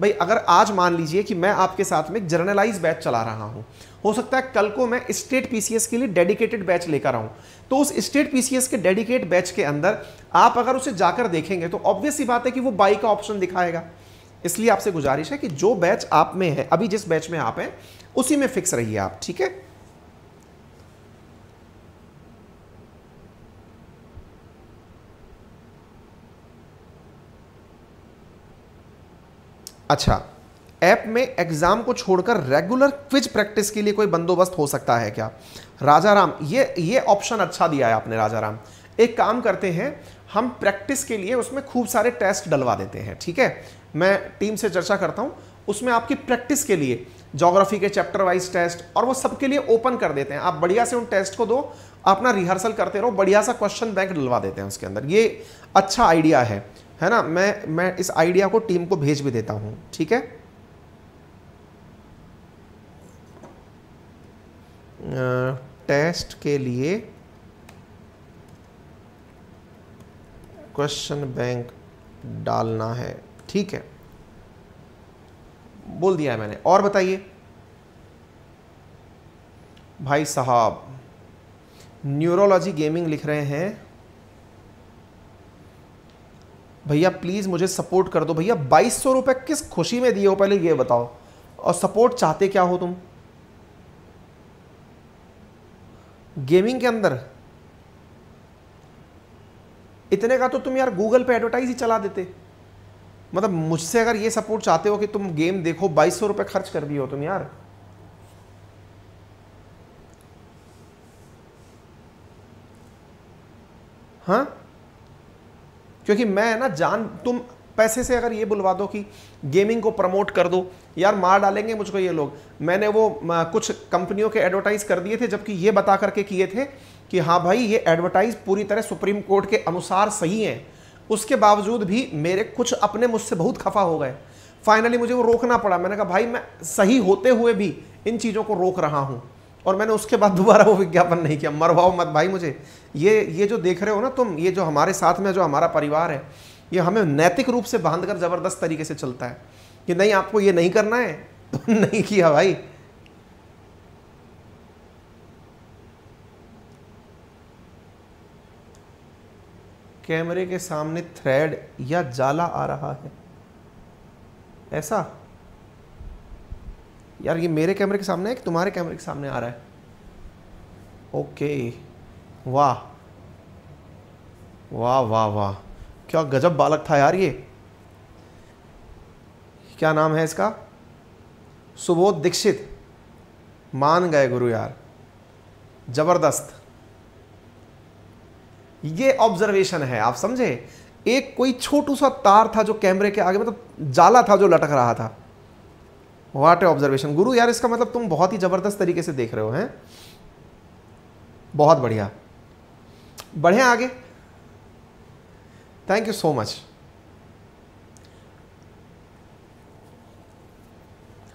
भाई अगर आज मान लीजिए कि मैं आपके साथ में एक जर्नलाइज बैच चला रहा हूँ हो सकता है कल को मैं स्टेट पीसीएस के लिए डेडिकेटेड बैच लेकर आऊँ तो उस स्टेट पीसीएस के डेडिकेट बैच के अंदर आप अगर उसे जाकर देखेंगे तो ऑब्वियस बात है कि वो बाई का ऑप्शन दिखाएगा इसलिए आपसे गुजारिश है कि जो बैच आप में है अभी जिस बैच में आप हैं उसी में फिक्स रहिए आप ठीक है अच्छा ऐप में एग्ज़ाम को छोड़कर रेगुलर क्विज प्रैक्टिस के लिए कोई बंदोबस्त हो सकता है क्या राजा राम ये ये ऑप्शन अच्छा दिया है आपने राजा राम एक काम करते हैं हम प्रैक्टिस के लिए उसमें खूब सारे टेस्ट डलवा देते हैं ठीक है मैं टीम से चर्चा करता हूँ उसमें आपकी प्रैक्टिस के लिए जोग्राफी के चैप्टर वाइज टेस्ट और वो सबके लिए ओपन कर देते हैं आप बढ़िया से उन टेस्ट को दो अपना रिहर्सल करते रहो बढ़िया सा क्वेश्चन बैंक डलवा देते हैं उसके अंदर ये अच्छा आइडिया है है ना मैं मैं इस आइडिया को टीम को भेज भी देता हूँ ठीक है टेस्ट के लिए क्वेश्चन बैंक डालना है ठीक है बोल दिया है मैंने और बताइए भाई साहब न्यूरोलॉजी गेमिंग लिख रहे हैं भैया प्लीज़ मुझे सपोर्ट कर दो भैया बाईस सौ रुपये किस खुशी में दिए हो पहले ये बताओ और सपोर्ट चाहते क्या हो तुम गेमिंग के अंदर इतने का तो तुम यार गूगल पे एडवर्टाइज ही चला देते मतलब मुझसे अगर ये सपोर्ट चाहते हो कि तुम गेम देखो बाईस सौ रुपये खर्च कर दिए हो तुम यार हाँ क्योंकि मैं ना जान तुम पैसे से अगर ये बुलवा दो कि गेमिंग को प्रमोट कर दो यार मार डालेंगे मुझको ये लोग मैंने वो कुछ कंपनियों के एडवर्टाइज कर दिए थे जबकि ये बता करके किए थे कि हाँ भाई ये एडवर्टाइज पूरी तरह सुप्रीम कोर्ट के अनुसार सही हैं उसके बावजूद भी मेरे कुछ अपने मुझसे बहुत खफा हो गए फाइनली मुझे वो रोकना पड़ा मैंने कहा भाई मैं सही होते हुए भी इन चीज़ों को रोक रहा हूँ और मैंने उसके बाद दोबारा वो विज्ञापन नहीं किया मरवाओ मत भाई मुझे ये ये जो देख रहे हो ना तुम ये जो हमारे साथ में जो हमारा परिवार है ये हमें नैतिक रूप से बांध कर ज़बरदस्त तरीके से चलता है कि नहीं आपको ये नहीं करना है तो (laughs) नहीं किया भाई कैमरे के सामने थ्रेड या जाला आ रहा है ऐसा यार ये मेरे कैमरे के सामने है कि तुम्हारे कैमरे के सामने आ रहा है ओके वाह वाह वाह वाह क्या गजब बालक था यार ये क्या नाम है इसका सुबोध दीक्षित मान गए गुरु यार ज़बरदस्त ये ऑब्जर्वेशन है आप समझे एक कोई छोटू सा तार था जो कैमरे के आगे मतलब जाला था जो लटक रहा था वाट ए ऑब्जर्वेशन गुरु यार इसका मतलब तुम बहुत ही ज़बरदस्त तरीके से देख रहे हो हैं बहुत बढ़िया बढ़े आगे थैंक यू सो मच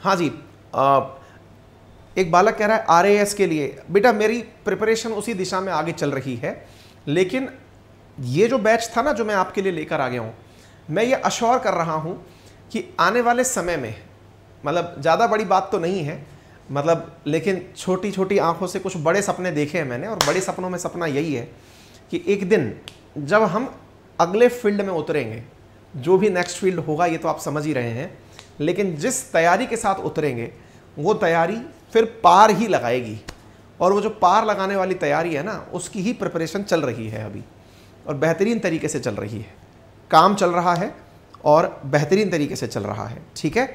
हाँ जी आ, एक बालक कह रहा है आर के लिए बेटा मेरी प्रिपरेशन उसी दिशा में आगे चल रही है लेकिन ये जो बैच था ना जो मैं आपके लिए लेकर आ गया हूँ मैं ये अश्योर कर रहा हूँ कि आने वाले समय में मतलब ज़्यादा बड़ी बात तो नहीं है मतलब लेकिन छोटी छोटी आँखों से कुछ बड़े सपने देखे हैं मैंने और बड़े सपनों में सपना यही है कि एक दिन जब हम अगले फील्ड में उतरेंगे जो भी नेक्स्ट फील्ड होगा ये तो आप समझ ही रहे हैं लेकिन जिस तैयारी के साथ उतरेंगे वो तैयारी फिर पार ही लगाएगी और वो जो पार लगाने वाली तैयारी है ना उसकी ही प्रिपरेशन चल रही है अभी और बेहतरीन तरीके से चल रही है काम चल रहा है और बेहतरीन तरीके से चल रहा है ठीक है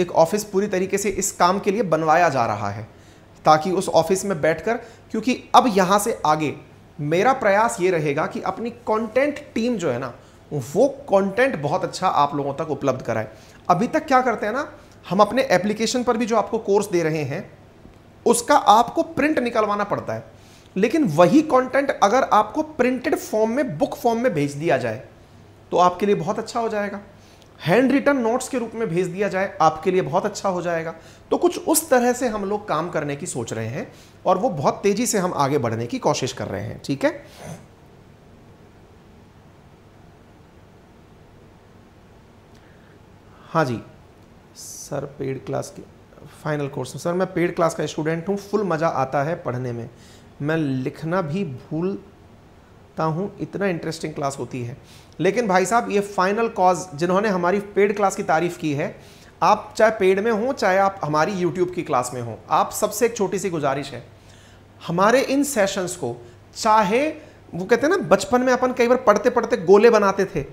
एक ऑफिस पूरी तरीके से इस काम के लिए बनवाया जा रहा है ताकि उस ऑफिस में बैठकर क्योंकि अब यहाँ से आगे मेरा प्रयास ये रहेगा कि अपनी कंटेंट टीम जो है ना वो कंटेंट बहुत अच्छा आप लोगों तक उपलब्ध कराए अभी तक क्या करते हैं ना हम अपने एप्लीकेशन पर भी जो आपको कोर्स दे रहे हैं उसका आपको प्रिंट निकलवाना पड़ता है लेकिन वही कंटेंट अगर आपको प्रिंटेड फॉर्म में बुक फॉर्म में भेज दिया जाए तो आपके लिए बहुत अच्छा हो जाएगा हैंड रिटर्न नोट्स के रूप में भेज दिया जाए आपके लिए बहुत अच्छा हो जाएगा तो कुछ उस तरह से हम लोग काम करने की सोच रहे हैं और वो बहुत तेज़ी से हम आगे बढ़ने की कोशिश कर रहे हैं ठीक है हाँ जी सर पेड क्लास की फाइनल कोर्स में सर मैं पेड क्लास का स्टूडेंट हूँ फुल मज़ा आता है पढ़ने में मैं लिखना भी भूलता हूँ इतना इंटरेस्टिंग क्लास होती है लेकिन भाई साहब ये फाइनल कॉज जिन्होंने हमारी पेड क्लास की तारीफ़ की है आप चाहे पेड में हो चाहे आप हमारी यूट्यूब की क्लास में हो आप सबसे एक छोटी सी गुजारिश है हमारे इन सेशंस को चाहे वो कहते हैं ना बचपन में अपन कई बार पढ़ते पढ़ते गोले बनाते थे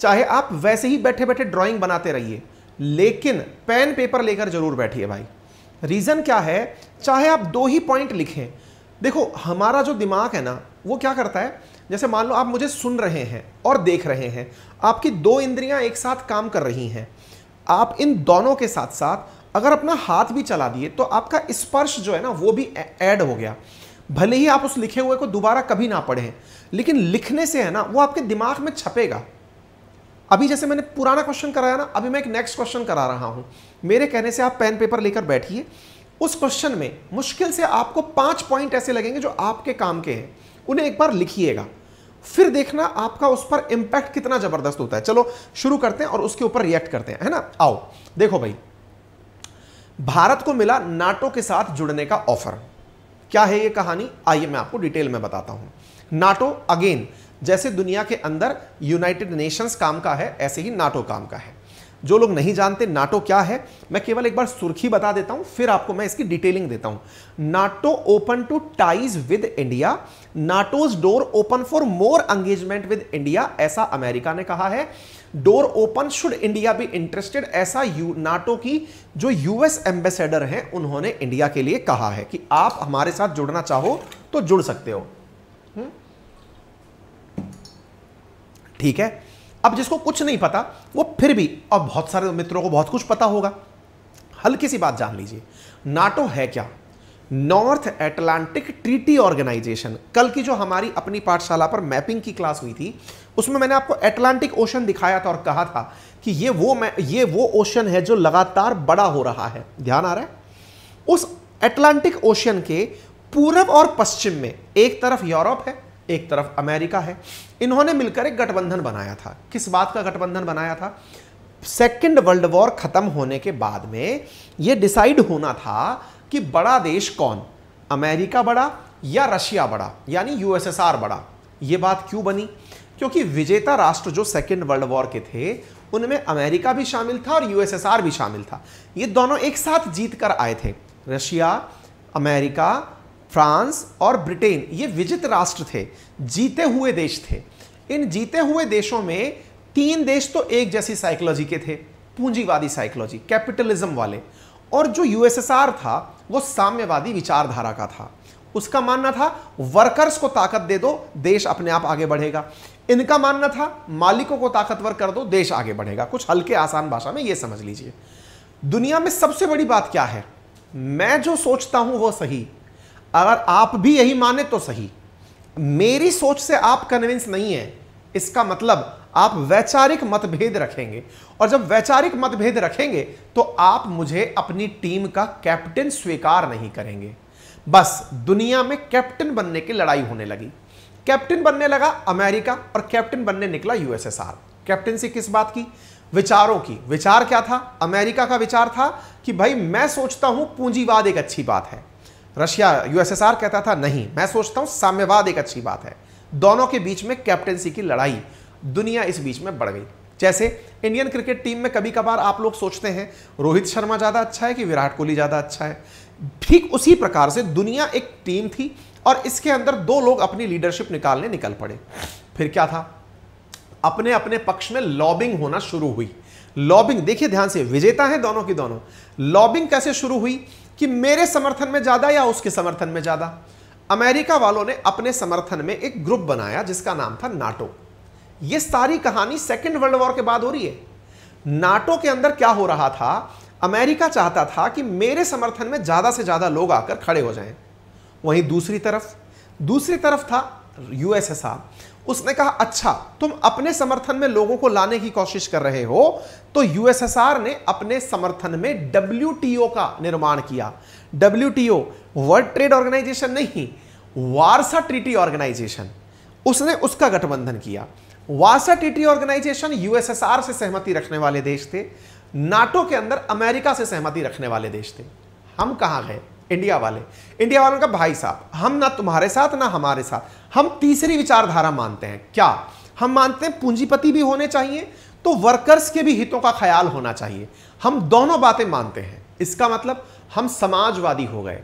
चाहे आप वैसे ही बैठे बैठे ड्राइंग बनाते रहिए लेकिन पेन पेपर लेकर जरूर बैठिए भाई रीज़न क्या है चाहे आप दो ही पॉइंट लिखें देखो हमारा जो दिमाग है ना वो क्या करता है जैसे मान लो आप मुझे सुन रहे हैं और देख रहे हैं आपकी दो इंद्रियां एक साथ काम कर रही हैं आप इन दोनों के साथ साथ अगर अपना हाथ भी चला दिए तो आपका स्पर्श जो है ना वो भी ऐड हो गया भले ही आप उस लिखे हुए को दोबारा कभी ना पढ़ें लेकिन लिखने से है ना वो आपके दिमाग में छपेगा अभी जैसे मैंने पुराना क्वेश्चन कराया ना अभी मैं एक नेक्स्ट क्वेश्चन करा रहा हूं मेरे कहने से आप पेन पेपर लेकर बैठिए उस क्वेश्चन में मुश्किल से आपको पांच पॉइंट ऐसे लगेंगे जो आपके काम के हैं उन्हें एक बार लिखिएगा फिर देखना आपका उस पर इंपैक्ट कितना जबरदस्त होता है चलो शुरू करते हैं और उसके ऊपर रिएक्ट करते हैं है ना आओ देखो भाई भारत को मिला नाटो के साथ जुड़ने का ऑफर क्या है ये कहानी आइए मैं आपको डिटेल में बताता हूं नाटो अगेन जैसे दुनिया के अंदर यूनाइटेड नेशंस काम का है ऐसे ही नाटो काम का है जो लोग नहीं जानते नाटो क्या है मैं केवल एक बार सुर्खी बता देता हूं फिर आपको मैं इसकी डिटेलिंग देता हूं NATO open to ties with India NATO's door open for more engagement with India ऐसा अमेरिका ने कहा है door open should India be interested ऐसा यू नाटो की जो यूएस एम्बेसडर हैं उन्होंने इंडिया के लिए कहा है कि आप हमारे साथ जुड़ना चाहो तो जुड़ सकते हो हम्म? ठीक है अब जिसको कुछ नहीं पता वो फिर भी और बहुत सारे मित्रों को बहुत कुछ पता होगा हल्की सी बात जान लीजिए नाटो है क्या नॉर्थ एटलांटिक ट्रीटी ऑर्गेनाइजेशन कल की जो हमारी अपनी पाठशाला पर मैपिंग की क्लास हुई थी उसमें मैंने आपको एटलांटिक ओशन दिखाया था और कहा था कि ये वो ये वो ओशन है जो लगातार बड़ा हो रहा है ध्यान आ रहा है उस एटलांटिक ओशन के पूरब और पश्चिम में एक तरफ यूरोप है एक तरफ अमेरिका है इन्होंने मिलकर एक गठबंधन बनाया था किस बात का गठबंधन बनाया था सेकेंड वर्ल्ड वॉर खत्म होने के बाद में यह डिसाइड होना था कि बड़ा देश कौन अमेरिका बड़ा या रशिया बड़ा यानी यूएसएसआर बड़ा यह बात क्यों बनी क्योंकि विजेता राष्ट्र जो सेकेंड वर्ल्ड वॉर के थे उनमें अमेरिका भी शामिल था और यूएसएसआर भी शामिल था ये दोनों एक साथ जीत कर आए थे रशिया अमेरिका फ्रांस और ब्रिटेन ये विजित राष्ट्र थे जीते हुए देश थे इन जीते हुए देशों में तीन देश तो एक जैसी साइकोलॉजी के थे पूंजीवादी साइकोलॉजी कैपिटलिज्म वाले और जो यूएसएसआर था वो साम्यवादी विचारधारा का था उसका मानना था वर्कर्स को ताकत दे दो देश अपने आप आगे बढ़ेगा इनका मानना था मालिकों को ताकतवर कर दो देश आगे बढ़ेगा कुछ हल्के आसान भाषा में ये समझ लीजिए दुनिया में सबसे बड़ी बात क्या है मैं जो सोचता हूं वो सही अगर आप भी यही माने तो सही मेरी सोच से आप कन्विंस नहीं है इसका मतलब आप वैचारिक मतभेद रखेंगे और जब वैचारिक मतभेद रखेंगे तो आप मुझे अपनी टीम का कैप्टन स्वीकार नहीं करेंगे बस दुनिया में कैप्टन बनने की लड़ाई होने लगी कैप्टन बनने लगा अमेरिका और कैप्टन बनने निकला यूएसएसआर कैप्टनसी किस बात की विचारों की विचार क्या था अमेरिका का विचार था कि भाई मैं सोचता हूं पूंजीवाद एक अच्छी बात है रशिया यूएसएसआर कहता था नहीं मैं सोचता हूं साम्यवाद एक अच्छी बात है दोनों के बीच में कैप्टनसी की लड़ाई दुनिया इस बीच में बढ़ गई जैसे इंडियन क्रिकेट टीम में कभी कभार आप लोग सोचते हैं रोहित शर्मा ज़्यादा अच्छा है कि विराट कोहली ज़्यादा अच्छा है ठीक उसी प्रकार से दुनिया एक टीम थी और इसके अंदर दो लोग अपनी लीडरशिप निकालने निकल पड़े फिर क्या था अपने अपने पक्ष में लॉबिंग होना शुरू हुई लॉबिंग देखिए ध्यान से विजेता है दोनों की दोनों लॉबिंग कैसे शुरू हुई कि मेरे समर्थन में ज़्यादा या उसके समर्थन में ज़्यादा अमेरिका वालों ने अपने समर्थन में एक ग्रुप बनाया जिसका नाम था नाटो यह सारी कहानी सेकेंड वर्ल्ड वॉर के बाद हो रही है नाटो के अंदर क्या हो रहा था अमेरिका चाहता था कि मेरे समर्थन में ज़्यादा से ज़्यादा लोग आकर खड़े हो जाएं वहीं दूसरी तरफ दूसरी तरफ था यूएसएसआर उसने कहा अच्छा तुम अपने समर्थन में लोगों को लाने की कोशिश कर रहे हो तो यूएसएसआर ने अपने समर्थन में डब्ल्यू का निर्माण किया डब्ल्यू वर्ल्ड ट्रेड ऑर्गेनाइजेशन नहीं वारसा ट्रीटी ऑर्गेनाइजेशन उसने उसका गठबंधन किया वारसा ट्रीटी ऑर्गेनाइजेशन यूएसएसआर से सहमति रखने वाले देश थे नाटो के अंदर अमेरिका से सहमति रखने वाले देश थे हम कहां गए इंडिया वाले इंडिया वालों का भाई साहब हम ना तुम्हारे साथ ना हमारे साथ हम तीसरी विचारधारा मानते हैं क्या हम मानते हैं पूंजीपति भी होने चाहिए तो वर्कर्स के भी हितों का ख्याल होना चाहिए हम दोनों बातें मानते हैं इसका मतलब हम समाजवादी हो गए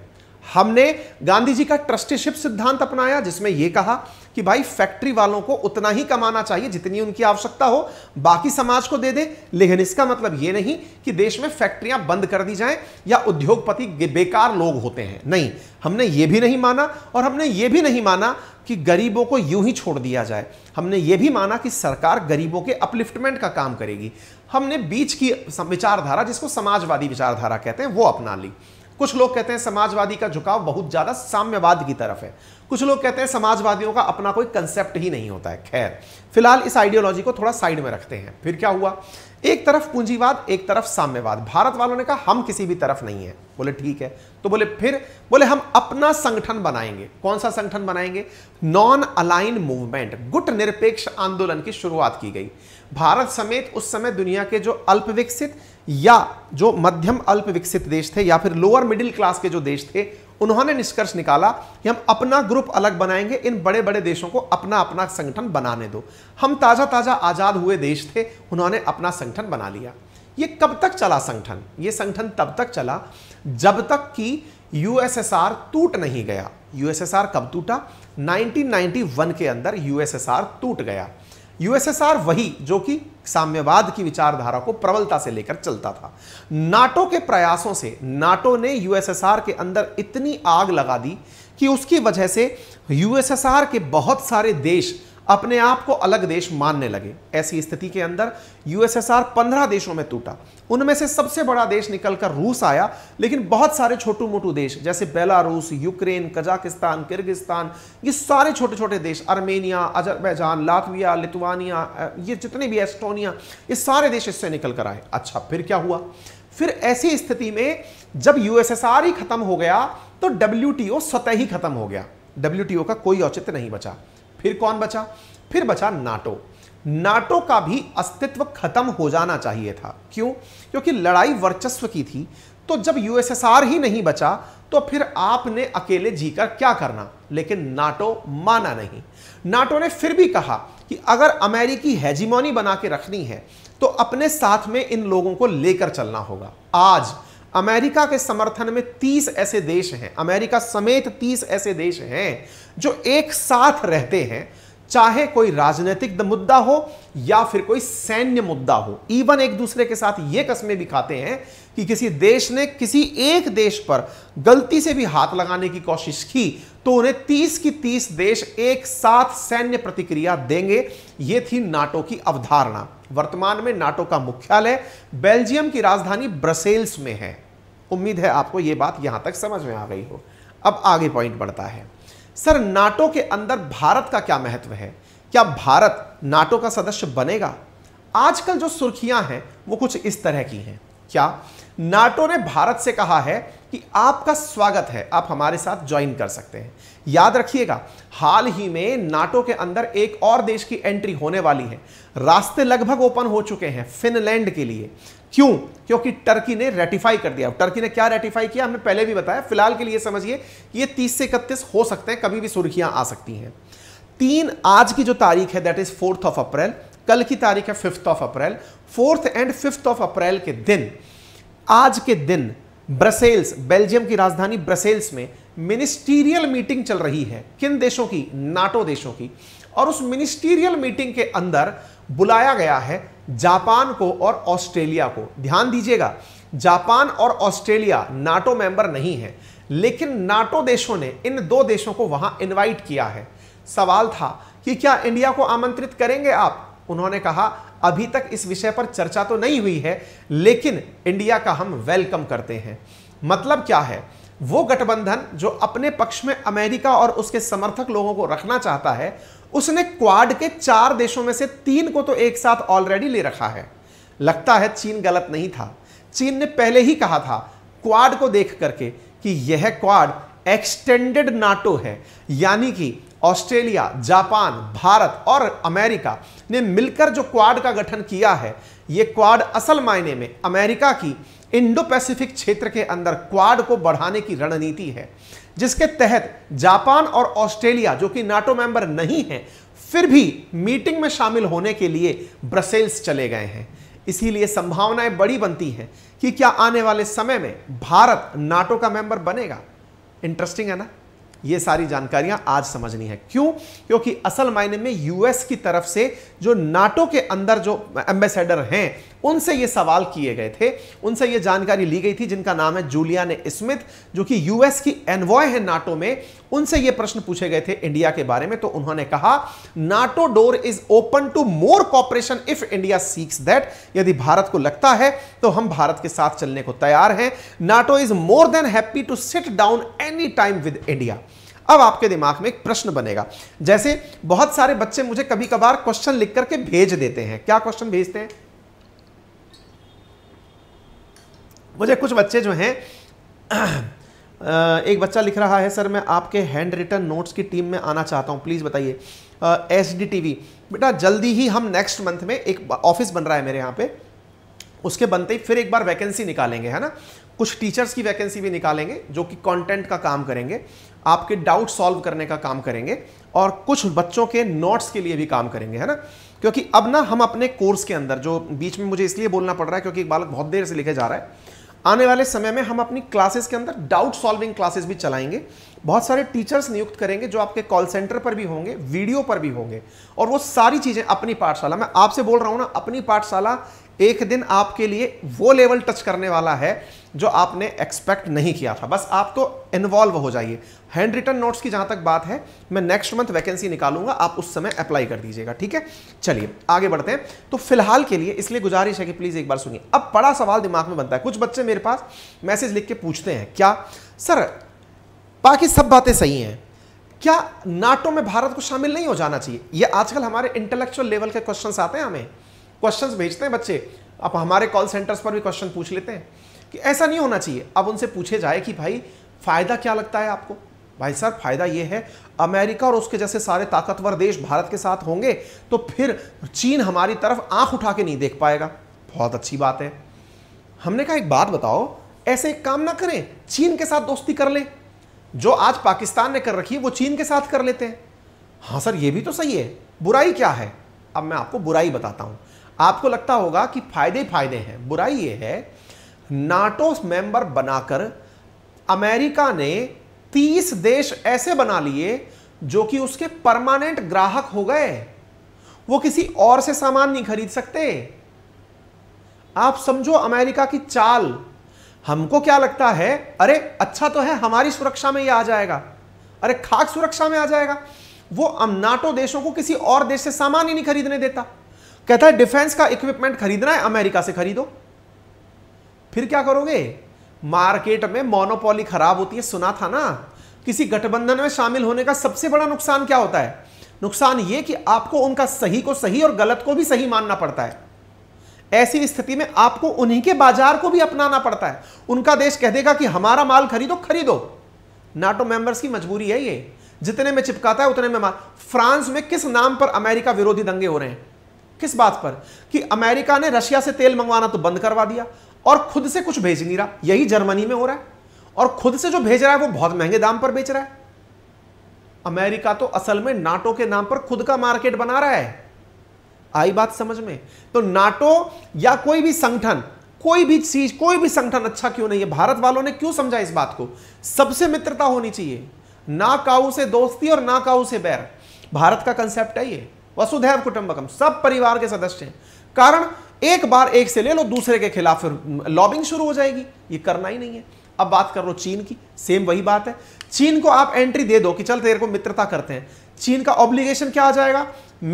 हमने गांधी जी का ट्रस्टीशिप सिद्धांत अपनाया जिसमें यह कहा कि भाई फैक्ट्री वालों को उतना ही कमाना चाहिए जितनी उनकी आवश्यकता हो बाकी समाज को दे दे लेकिन इसका मतलब यह नहीं कि देश में फैक्ट्रियां बंद कर दी जाएं या उद्योगपति बेकार लोग होते हैं नहीं हमने ये भी नहीं माना और हमने ये भी नहीं माना कि गरीबों को यूं ही छोड़ दिया जाए हमने ये भी माना कि सरकार गरीबों के अपलिफ्टमेंट का काम करेगी हमने बीच की विचारधारा जिसको समाजवादी विचारधारा कहते हैं वो अपना ली कुछ लोग कहते हैं समाजवादी का झुकाव बहुत ज़्यादा साम्यवाद की तरफ है कुछ लोग कहते हैं समाजवादियों का अपना कोई कंसेप्ट ही नहीं होता है खैर फिलहाल इस आइडियोलॉजी को थोड़ा साइड में रखते हैं फिर क्या हुआ एक तरफ पूंजीवाद एक तरफ साम्यवाद भारत वालों ने कहा हम किसी भी तरफ नहीं है बोले ठीक है तो बोले फिर बोले हम अपना संगठन बनाएंगे कौन सा संगठन बनाएंगे नॉन अलाइन मूवमेंट गुट निरपेक्ष आंदोलन की शुरुआत की गई भारत समेत उस समय दुनिया के जो अल्प विकसित या जो मध्यम अल्प विकसित देश थे या फिर लोअर मिडिल क्लास के जो देश थे उन्होंने निष्कर्ष निकाला कि हम अपना ग्रुप अलग बनाएंगे इन बड़े बड़े देशों को अपना अपना संगठन बनाने दो हम ताज़ा ताज़ा आज़ाद हुए देश थे उन्होंने अपना संगठन बना लिया ये कब तक चला संगठन ये संगठन तब तक चला जब तक कि यूएसएसआर टूट नहीं गया यूएसएसआर कब टूटा 1991 के अंदर यूएसएसआर टूट गया यूएसएसआर वही जो कि साम्यवाद की विचारधारा को प्रबलता से लेकर चलता था नाटो के प्रयासों से नाटो ने यूएसएसआर के अंदर इतनी आग लगा दी कि उसकी वजह से यूएसएसआर के बहुत सारे देश अपने आप को अलग देश मानने लगे ऐसी स्थिति के अंदर यूएसएसआर पंद्रह देशों में टूटा उनमें से सबसे बड़ा देश निकलकर रूस आया लेकिन बहुत सारे छोटू मोटू देश जैसे बेलारूस यूक्रेन कजाकिस्तान किर्गिस्तान ये सारे छोटे छोटे देश अर्मेनिया अजरबैजान लातविया लिथुआनिया ये जितने भी एस्टोनिया ये सारे देश इससे निकल कर आए अच्छा फिर क्या हुआ फिर ऐसी स्थिति में जब यूएसएसआर ही खत्म हो गया तो डब्ल्यू स्वतः ही खत्म हो गया डब्ल्यू का कोई औचित्य नहीं बचा फिर कौन बचा फिर बचा नाटो नाटो का भी अस्तित्व खत्म हो जाना चाहिए था क्यों क्योंकि लड़ाई वर्चस्व की थी तो जब यूएसएसआर ही नहीं बचा तो फिर आपने अकेले जीकर क्या करना लेकिन नाटो माना नहीं नाटो ने फिर भी कहा कि अगर अमेरिकी हैजीमोनी बना के रखनी है तो अपने साथ में इन लोगों को लेकर चलना होगा आज अमेरिका के समर्थन में 30 ऐसे देश हैं अमेरिका समेत 30 ऐसे देश हैं जो एक साथ रहते हैं चाहे कोई राजनीतिक मुद्दा हो या फिर कोई सैन्य मुद्दा हो इवन एक दूसरे के साथ ये कस्में भी खाते हैं कि किसी देश ने किसी एक देश पर गलती से भी हाथ लगाने की कोशिश की तो उन्हें 30 की 30 देश एक साथ सैन्य प्रतिक्रिया देंगे ये थी नाटो की अवधारणा वर्तमान में नाटो का मुख्यालय बेल्जियम की राजधानी ब्रसेल्स में है उम्मीद है आपको यह बात यहां तक समझ में आ गई हो अब आगे पॉइंट बढ़ता है सर नाटो के अंदर भारत का क्या महत्व है क्या भारत नाटो का सदस्य बनेगा आजकल जो सुर्खियां हैं वो कुछ इस तरह की हैं क्या नाटो ने भारत से कहा है कि आपका स्वागत है आप हमारे साथ ज्वाइन कर सकते हैं याद रखिएगा हाल ही में नाटो के अंदर एक और देश की एंट्री होने वाली है रास्ते लगभग ओपन हो चुके हैं फिनलैंड के लिए क्यों क्योंकि टर्की ने रेटिफाई कर दिया टर्की ने क्या रेटिफाई किया हमने पहले भी बताया फिलहाल के लिए समझिए कि ये तीस से इकतीस हो सकते हैं कभी भी सुर्खियां आ सकती हैं तीन आज की जो तारीख है that is fourth of April कल की तारीख है fifth of April fourth and fifth of April के दिन आज के दिन ब्रसेल्स बेल्जियम की राजधानी ब्रसेल्स में मिनिस्टीरियल मीटिंग चल रही है किन देशों की नाटो देशों की और उस मिनिस्टीरियल मीटिंग के अंदर बुलाया गया है जापान को और ऑस्ट्रेलिया को ध्यान दीजिएगा जापान और ऑस्ट्रेलिया नाटो मेंबर नहीं है लेकिन नाटो देशों ने इन दो देशों को वहां इनवाइट किया है सवाल था कि क्या इंडिया को आमंत्रित करेंगे आप उन्होंने कहा अभी तक इस विषय पर चर्चा तो नहीं हुई है लेकिन इंडिया का हम वेलकम करते हैं मतलब क्या है वो गठबंधन जो अपने पक्ष में अमेरिका और उसके समर्थक लोगों को रखना चाहता है उसने क्वाड के चार देशों में से तीन को तो एक साथ ऑलरेडी ले रखा है लगता है चीन गलत नहीं था चीन ने पहले ही कहा था क्वाड को देख करके कि यह क्वाड एक्सटेंडेड नाटो है यानी कि ऑस्ट्रेलिया जापान भारत और अमेरिका ने मिलकर जो क्वाड का गठन किया है ये क्वाड असल मायने में अमेरिका की इंडो पैसिफिक क्षेत्र के अंदर क्वाड को बढ़ाने की रणनीति है जिसके तहत जापान और ऑस्ट्रेलिया जो कि नाटो मेंबर नहीं है फिर भी मीटिंग में शामिल होने के लिए ब्रसेल्स चले गए हैं इसीलिए संभावनाएं बड़ी बनती हैं कि क्या आने वाले समय में भारत नाटो का मेंबर बनेगा इंटरेस्टिंग है ना ये सारी जानकारियां आज समझनी है क्यों क्योंकि असल मायने में यूएस की तरफ से जो नाटो के अंदर जो एम्बेसडर हैं उनसे ये सवाल किए गए थे उनसे ये जानकारी ली गई थी जिनका नाम है जूलिया ने स्मिथ जो कि यूएस की एनवॉय है नाटो में उनसे ये प्रश्न पूछे गए थे इंडिया के बारे में तो उन्होंने कहा NATO door is open to more cooperation if India seeks that यदि भारत को लगता है तो हम भारत के साथ चलने को तैयार हैं NATO is more than happy to sit down any time with India अब आपके दिमाग में एक प्रश्न बनेगा जैसे बहुत सारे बच्चे मुझे कभी कभार क्वेश्चन लिख करके भेज देते हैं क्या क्वेश्चन भेजते हैं मुझे कुछ बच्चे जो हैं (clears throat) एक बच्चा लिख रहा है सर मैं आपके हैंड रिटर्न नोट्स की टीम में आना चाहता हूं प्लीज़ बताइए एस डी बेटा जल्दी ही हम नेक्स्ट मंथ में एक ऑफिस बन रहा है मेरे यहां पे उसके बनते ही फिर एक बार वैकेंसी निकालेंगे है ना कुछ टीचर्स की वैकेंसी भी निकालेंगे जो कि कंटेंट का काम करेंगे आपके डाउट सॉल्व करने का काम करेंगे और कुछ बच्चों के नोट्स के लिए भी काम करेंगे है ना क्योंकि अब ना हम अपने कोर्स के अंदर जो बीच में मुझे इसलिए बोलना पड़ रहा है क्योंकि एक बालक बहुत देर से लिखे जा रहा है आने वाले समय में हम अपनी क्लासेस के अंदर डाउट सॉल्विंग क्लासेस भी चलाएंगे बहुत सारे टीचर्स नियुक्त करेंगे जो आपके कॉल सेंटर पर भी होंगे वीडियो पर भी होंगे और वो सारी चीज़ें अपनी पाठशाला मैं आपसे बोल रहा हूं ना अपनी पाठशाला एक दिन आपके लिए वो लेवल टच करने वाला है जो आपने एक्सपेक्ट नहीं किया था बस आप तो इन्वॉल्व हो जाइए हैंड रिटर्न नोट्स की जहां तक बात है मैं नेक्स्ट मंथ वैकेंसी निकालूंगा आप उस समय अप्लाई कर दीजिएगा ठीक है चलिए आगे बढ़ते हैं तो फिलहाल के लिए इसलिए गुजारिश है कि प्लीज़ एक बार सुनिए अब बड़ा सवाल दिमाग में बनता है कुछ बच्चे मेरे पास मैसेज लिख के पूछते हैं क्या सर बाकी सब बातें सही हैं क्या नाटो में भारत को शामिल नहीं हो जाना चाहिए यह आजकल हमारे इंटेलेक्चुअल लेवल के क्वेश्चन आते हैं हमें क्वेश्चंस भेजते हैं बच्चे आप हमारे कॉल सेंटर्स पर भी क्वेश्चन पूछ लेते हैं कि ऐसा नहीं होना चाहिए अब उनसे पूछे जाए कि भाई फ़ायदा क्या लगता है आपको भाई साहब फायदा ये है अमेरिका और उसके जैसे सारे ताकतवर देश भारत के साथ होंगे तो फिर चीन हमारी तरफ आंख उठा के नहीं देख पाएगा बहुत अच्छी बात है हमने कहा एक बात बताओ ऐसे एक काम ना करें चीन के साथ दोस्ती कर लें जो आज पाकिस्तान ने कर रखी है वो चीन के साथ कर लेते हैं हाँ सर ये भी तो सही है बुराई क्या है अब मैं आपको बुराई बताता हूँ आपको लगता होगा कि फायदे फायदे हैं बुराई ये है नाटो मेंबर बनाकर अमेरिका ने 30 देश ऐसे बना लिए जो कि उसके परमानेंट ग्राहक हो गए वो किसी और से सामान नहीं खरीद सकते आप समझो अमेरिका की चाल हमको क्या लगता है अरे अच्छा तो है हमारी सुरक्षा में ये आ जाएगा अरे खाक सुरक्षा में आ जाएगा वो नाटो देशों को किसी और देश से सामान ही नहीं खरीदने देता कहता है डिफेंस का इक्विपमेंट खरीदना है अमेरिका से खरीदो फिर क्या करोगे मार्केट में मोनोपोली खराब होती है सुना था ना किसी गठबंधन में शामिल होने का सबसे बड़ा नुकसान क्या होता है नुकसान यह कि आपको उनका सही को सही और गलत को भी सही मानना पड़ता है ऐसी स्थिति में आपको उन्हीं के बाजार को भी अपनाना पड़ता है उनका देश कह देगा कि हमारा माल खरीदो खरीदो नाटो मेंबर्स की मजबूरी है ये जितने में चिपकाता है उतने में माल फ्रांस में किस नाम पर अमेरिका विरोधी दंगे हो रहे हैं किस बात पर कि अमेरिका ने रशिया से तेल मंगवाना तो बंद करवा दिया और खुद से कुछ भेज नहीं रहा यही जर्मनी में हो रहा है और खुद से जो भेज रहा है वो बहुत महंगे दाम पर बेच रहा है अमेरिका तो असल में नाटो के नाम पर खुद का मार्केट बना रहा है आई बात समझ में तो नाटो या कोई भी संगठन कोई भी चीज कोई भी संगठन अच्छा क्यों नहीं है भारत वालों ने क्यों समझा इस बात को सबसे मित्रता होनी चाहिए ना काऊ से दोस्ती और ना काऊ से बैर भारत का कंसेप्ट है ये वसुधैव कुटुंबकम सब परिवार के सदस्य हैं कारण एक बार एक से ले लो दूसरे के खिलाफ फिर लॉबिंग शुरू हो जाएगी ये करना ही नहीं है अब बात कर लो चीन की सेम वही बात है चीन को आप एंट्री दे दो कि चल तेरे को मित्रता करते हैं चीन का ऑब्लिगेशन क्या आ जाएगा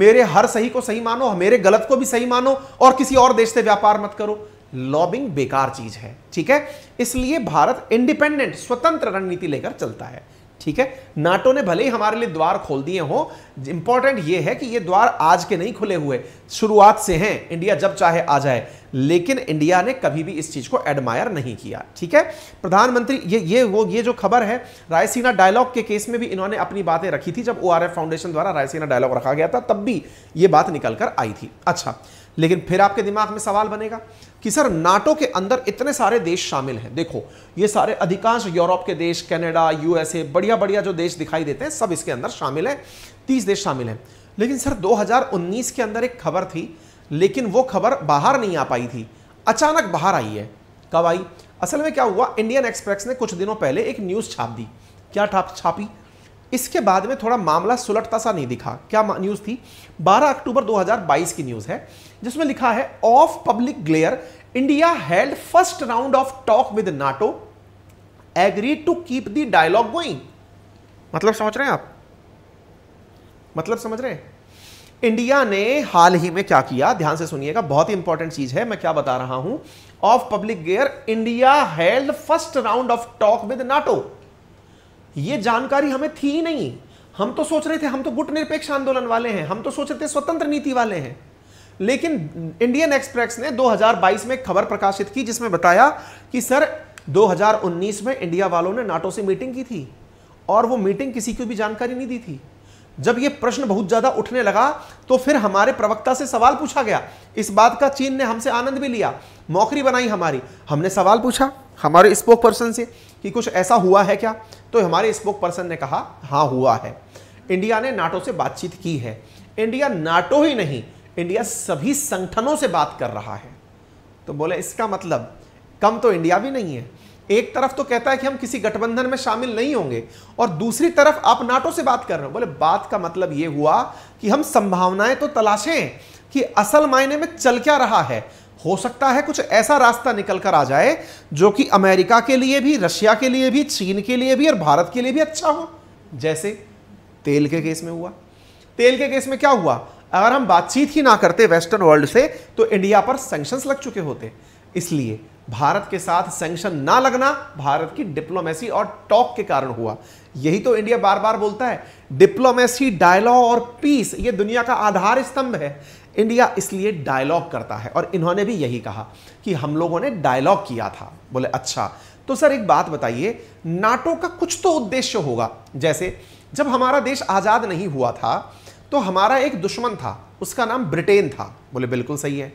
मेरे हर सही को सही मानो मेरे गलत को भी सही मानो और किसी और देश से व्यापार मत करो लॉबिंग बेकार चीज है ठीक है इसलिए भारत इंडिपेंडेंट स्वतंत्र रणनीति लेकर चलता है ठीक है नाटो ने भले ही हमारे लिए द्वार खोल दिए हो इंपॉर्टेंट ये है कि ये द्वार आज के नहीं खुले हुए शुरुआत से हैं इंडिया जब चाहे आ जाए लेकिन इंडिया ने कभी भी इस चीज को एडमायर नहीं किया ठीक है प्रधानमंत्री ये ये वो ये जो खबर है रायसीना डायलॉग के केस में भी इन्होंने अपनी बातें रखी थी जब ओ फाउंडेशन द्वारा रायसीना डायलॉग रखा गया था तब भी ये बात निकलकर आई थी अच्छा लेकिन फिर आपके दिमाग में सवाल बनेगा कि सर नाटो के अंदर इतने सारे देश शामिल हैं देखो ये सारे अधिकांश यूरोप के देश कनाडा यूएसए बढ़िया बढ़िया जो देश दिखाई देते हैं सब इसके अंदर शामिल हैं तीस देश शामिल हैं लेकिन सर 2019 के अंदर एक खबर थी लेकिन वो खबर बाहर नहीं आ पाई थी अचानक बाहर आई है कब आई असल में क्या हुआ इंडियन एक्सप्रेस ने कुछ दिनों पहले एक न्यूज़ छाप दी क्या छापी इसके बाद में थोड़ा मामला सुलटता सा नहीं दिखा क्या न्यूज थी 12 अक्टूबर 2022 की न्यूज है जिसमें लिखा है off public glare India held first round of talk with NATO agree to keep the dialogue going मतलब समझ रहे हैं आप मतलब समझ रहे हैं इंडिया ने हाल ही में क्या किया ध्यान से सुनिएगा बहुत ही इंपॉर्टेंट चीज है मैं क्या बता रहा हूं off public glare India held first round of talk with NATO ये जानकारी हमें थी ही नहीं हम तो सोच रहे थे हम तो गुट निरपेक्ष आंदोलन वाले हैं हम तो सोच रहे थे स्वतंत्र नीति वाले हैं लेकिन इंडियन एक्सप्रेस ने 2022 में खबर प्रकाशित की जिसमें बताया कि सर 2019 में इंडिया वालों ने नाटो से मीटिंग की थी और वो मीटिंग किसी को भी जानकारी नहीं दी थी जब ये प्रश्न बहुत ज्यादा उठने लगा तो फिर हमारे प्रवक्ता से सवाल पूछा गया इस बात का चीन ने हमसे आनंद भी लिया मौकरी बनाई हमारी हमने सवाल पूछा हमारे स्पोक पर्सन से कि कुछ ऐसा हुआ है क्या तो हमारे स्पोक पर्सन ने कहा हाँ हुआ है इंडिया ने नाटो से बातचीत की है इंडिया नाटो ही नहीं इंडिया सभी संगठनों से बात कर रहा है तो बोले इसका मतलब कम तो इंडिया भी नहीं है एक तरफ तो कहता है कि हम किसी गठबंधन में शामिल नहीं होंगे और दूसरी तरफ आप नाटो से बात कर रहे हो बोले बात का मतलब यह हुआ कि हम संभावनाएं तो तलाशें कि असल मायने में चल क्या रहा है हो सकता है कुछ ऐसा रास्ता निकल कर आ जाए जो कि अमेरिका के लिए भी रशिया के लिए भी चीन के लिए भी और भारत के लिए भी अच्छा हो जैसे तेल के केस में हुआ तेल के केस में क्या हुआ अगर हम बातचीत ही ना करते वेस्टर्न वर्ल्ड से तो इंडिया पर सेंक्शन लग चुके होते इसलिए भारत के साथ सेंक्शन ना लगना भारत की डिप्लोमेसी और टॉक के कारण हुआ यही तो इंडिया बार बार बोलता है डिप्लोमेसी डायलॉग और पीस ये दुनिया का आधार स्तंभ है इंडिया इसलिए डायलॉग करता है और इन्होंने भी यही कहा कि हम लोगों ने डायलॉग किया था बोले अच्छा तो सर एक बात बताइए नाटो का कुछ तो उद्देश्य होगा जैसे जब हमारा देश आज़ाद नहीं हुआ था तो हमारा एक दुश्मन था उसका नाम ब्रिटेन था बोले बिल्कुल सही है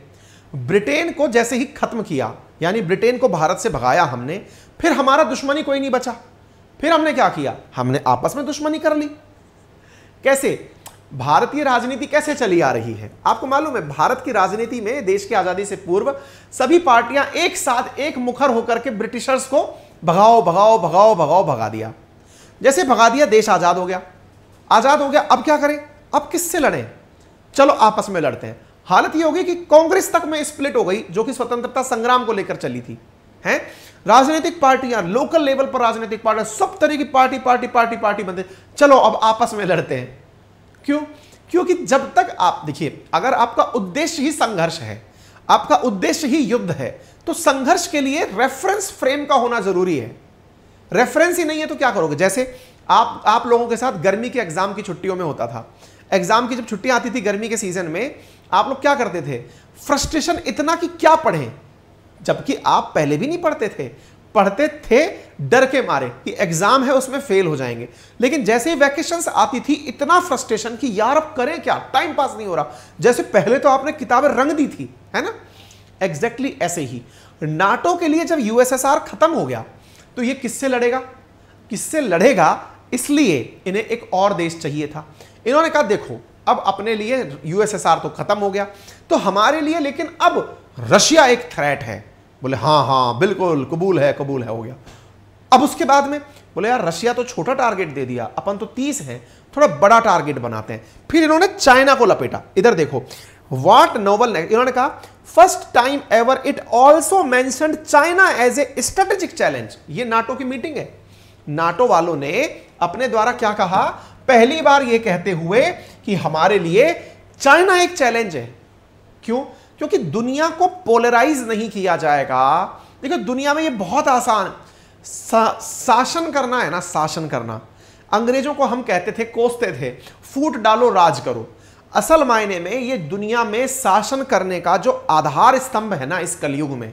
ब्रिटेन को जैसे ही खत्म किया यानी ब्रिटेन को भारत से भगाया हमने फिर हमारा दुश्मनी कोई नहीं बचा फिर हमने क्या किया हमने आपस में दुश्मनी कर ली कैसे भारतीय राजनीति कैसे चली आ रही है आपको मालूम है भारत की राजनीति में देश की आजादी से पूर्व सभी पार्टियां एक साथ एक मुखर होकर के ब्रिटिशर्स को भगाओ भगाओ भगाओ भगाओ भगा दिया जैसे भगा दिया देश आजाद हो गया आजाद हो गया अब क्या करें अब किससे लड़ें चलो आपस में लड़ते हैं हालत यह होगी कि कांग्रेस तक में स्प्लिट हो गई जो कि स्वतंत्रता संग्राम को लेकर चली थी है राजनीतिक पार्टियां लोकल लेवल पर राजनीतिक पार्टियां सब तरह की पार्टी पार्टी पार्टी पार्टी बनते चलो अब आपस में लड़ते हैं क्यों क्योंकि जब तक आप देखिए अगर आपका उद्देश्य ही संघर्ष है आपका उद्देश्य ही युद्ध है तो संघर्ष के लिए रेफरेंस फ्रेम का होना जरूरी है रेफरेंस ही नहीं है तो क्या करोगे जैसे आप आप लोगों के साथ गर्मी के एग्जाम की छुट्टियों में होता था एग्जाम की जब छुट्टियां आती थी गर्मी के सीजन में आप लोग क्या करते थे फ्रस्ट्रेशन इतना कि क्या पढ़े जबकि आप पहले भी नहीं पढ़ते थे पढ़ते थे डर के मारे कि एग्जाम है उसमें फेल हो जाएंगे लेकिन जैसे ही वैकेशन आती थी इतना फ्रस्ट्रेशन कि यार अब करें क्या टाइम पास नहीं हो रहा जैसे पहले तो आपने किताबें रंग दी थी है ना एग्जैक्टली exactly ऐसे ही नाटो के लिए जब यूएसएसआर खत्म हो गया तो ये किससे लड़ेगा किससे लड़ेगा इसलिए इन्हें एक और देश चाहिए था इन्होंने कहा देखो अब अपने लिए यूएसएसआर तो खत्म हो गया तो हमारे लिए लेकिन अब रशिया एक थ्रेट है बोले हाँ हाँ बिल्कुल कबूल है कबूल है हो गया अब उसके बाद में बोले यार रशिया तो छोटा टारगेट दे दिया अपन तो तीस है थोड़ा बड़ा टारगेट बनाते हैं फिर इन्होंने चाइना को लपेटा इधर देखो वाट नोवल इन्होंने कहा first time ever it also mentioned China as a strategic challenge ये नाटो की मीटिंग है नाटो वालों ने अपने द्वारा क्या कहा पहली बार यह कहते हुए कि हमारे लिए चाइना एक चैलेंज है क्यों क्योंकि दुनिया को पोलराइज नहीं किया जाएगा देखो दुनिया में ये बहुत आसान सा, शासन करना है ना शासन करना अंग्रेजों को हम कहते थे कोसते थे फूट डालो राज करो असल मायने में ये दुनिया में शासन करने का जो आधार स्तंभ है ना इस कलयुग में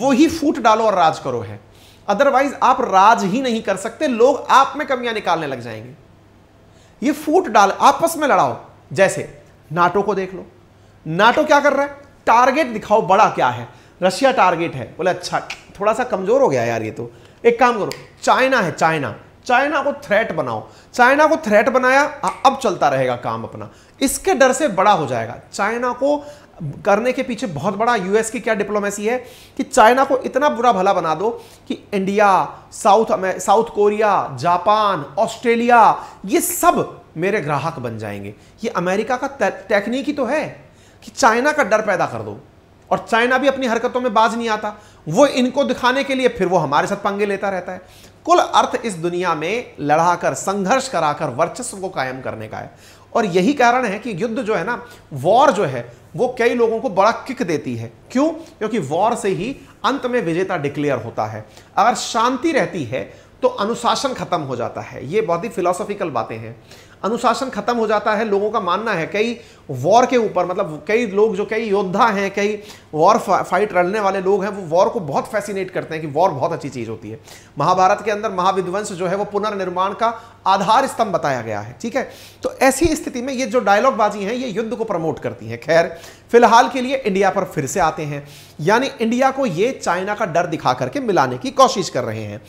वो ही फूट डालो और राज करो है अदरवाइज आप राज ही नहीं कर सकते लोग आप में कमियां निकालने लग जाएंगे ये फूट डाल आपस में लड़ाओ जैसे नाटो को देख लो नाटो क्या कर रहा है टारगेट दिखाओ बड़ा क्या है रशिया टारगेट है बोले अच्छा थोड़ा सा कमजोर हो गया यार ये तो एक काम करो चाइना है चाइना चाइना को थ्रेट बनाओ चाइना को थ्रेट बनाया अब चलता रहेगा काम अपना इसके डर से बड़ा हो जाएगा चाइना को करने के पीछे बहुत बड़ा यूएस की क्या डिप्लोमेसी है कि चाइना को इतना बुरा भला बना दो कि India South South Korea Japan Australia ये सब मेरे ग्राहक बन जाएंगे ये अमेरिका का टेक्निक ही तो है कि चाइना का डर पैदा कर दो और चाइना भी अपनी हरकतों में बाज नहीं आता वो इनको दिखाने के लिए फिर वो हमारे साथ पंगे लेता रहता है कुल अर्थ इस दुनिया में लड़ाकर संघर्ष कराकर वर्चस्व को कायम करने का है और यही कारण है कि युद्ध जो है ना वॉर जो है वो कई लोगों को बड़ा किक देती है क्यों क्योंकि वॉर से ही अंत में विजेता डिक्लेयर होता है अगर शांति रहती है तो अनुशासन खत्म हो जाता है ये बहुत ही फिलोसॉफिकल बातें हैं अनुशासन खत्म हो जाता है लोगों का मानना है कई वॉर के ऊपर मतलब कई लोग जो कई योद्धा हैं कई वॉर फाइट रलने वाले लोग हैं वो वॉर को बहुत फैसिनेट करते हैं कि वॉर बहुत अच्छी चीज़ होती है महाभारत के अंदर महाविध्वंस जो है वो पुनर्निर्माण का आधार स्तंभ बताया गया है ठीक है तो ऐसी स्थिति में ये जो डायलॉग बाजी है ये युद्ध को प्रमोट करती है खैर फिलहाल के लिए इंडिया पर फिर से आते हैं यानी इंडिया को ये चाइना का डर दिखा करके मिलाने की कोशिश कर रहे हैं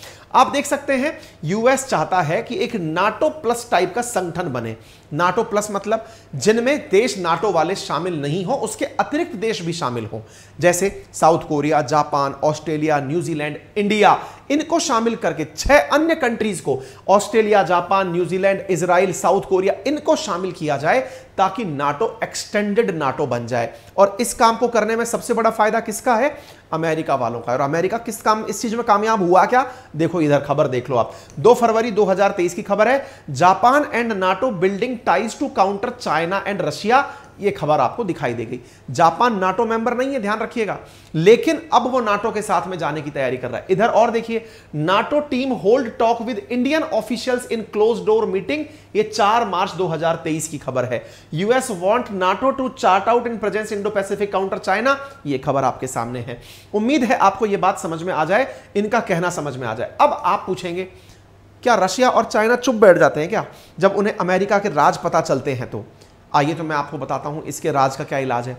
आप देख सकते हैं यूएस चाहता है कि एक नाटो प्लस टाइप का संगठन बने नाटो प्लस मतलब जिनमें देश नाटो वाले शामिल नहीं हो उसके अतिरिक्त देश भी शामिल हो जैसे south Korea Japan Australia New Zealand India इनको शामिल करके छह अन्य कंट्रीज को Australia Japan New Zealand Israel south Korea इनको शामिल किया जाए ताकि नाटो एक्सटेंडेड नाटो बन जाए और इस काम को करने में सबसे बड़ा फायदा किसका है अमेरिका वालों का और अमेरिका किस काम इस चीज में कामयाब हुआ क्या देखो इधर खबर देख लो आप 2 फरवरी 2023 की खबर है Japan and NATO building ties to counter China and Russia ये खबर आपको दिखाई दे गई जापान नाटो मेंबर नहीं है ध्यान रखिएगा लेकिन अब वो नाटो के साथ में जाने की तैयारी कर रहा है इधर और देखिए NATO team hold talk with Indian officials in close door meeting ये 4 मार्च 2023 की खबर है US want NATO to chart out in presence Indo Pacific counter China ये खबर आपके सामने है उम्मीद है आपको यह बात समझ में आ जाए इनका कहना समझ में आ जाए अब आप पूछेंगे क्या रशिया और चाइना चुप बैठ जाते हैं क्या जब उन्हें अमेरिका के राज पता चलते हैं तो आइए तो मैं आपको बताता हूं इसके राज का क्या इलाज है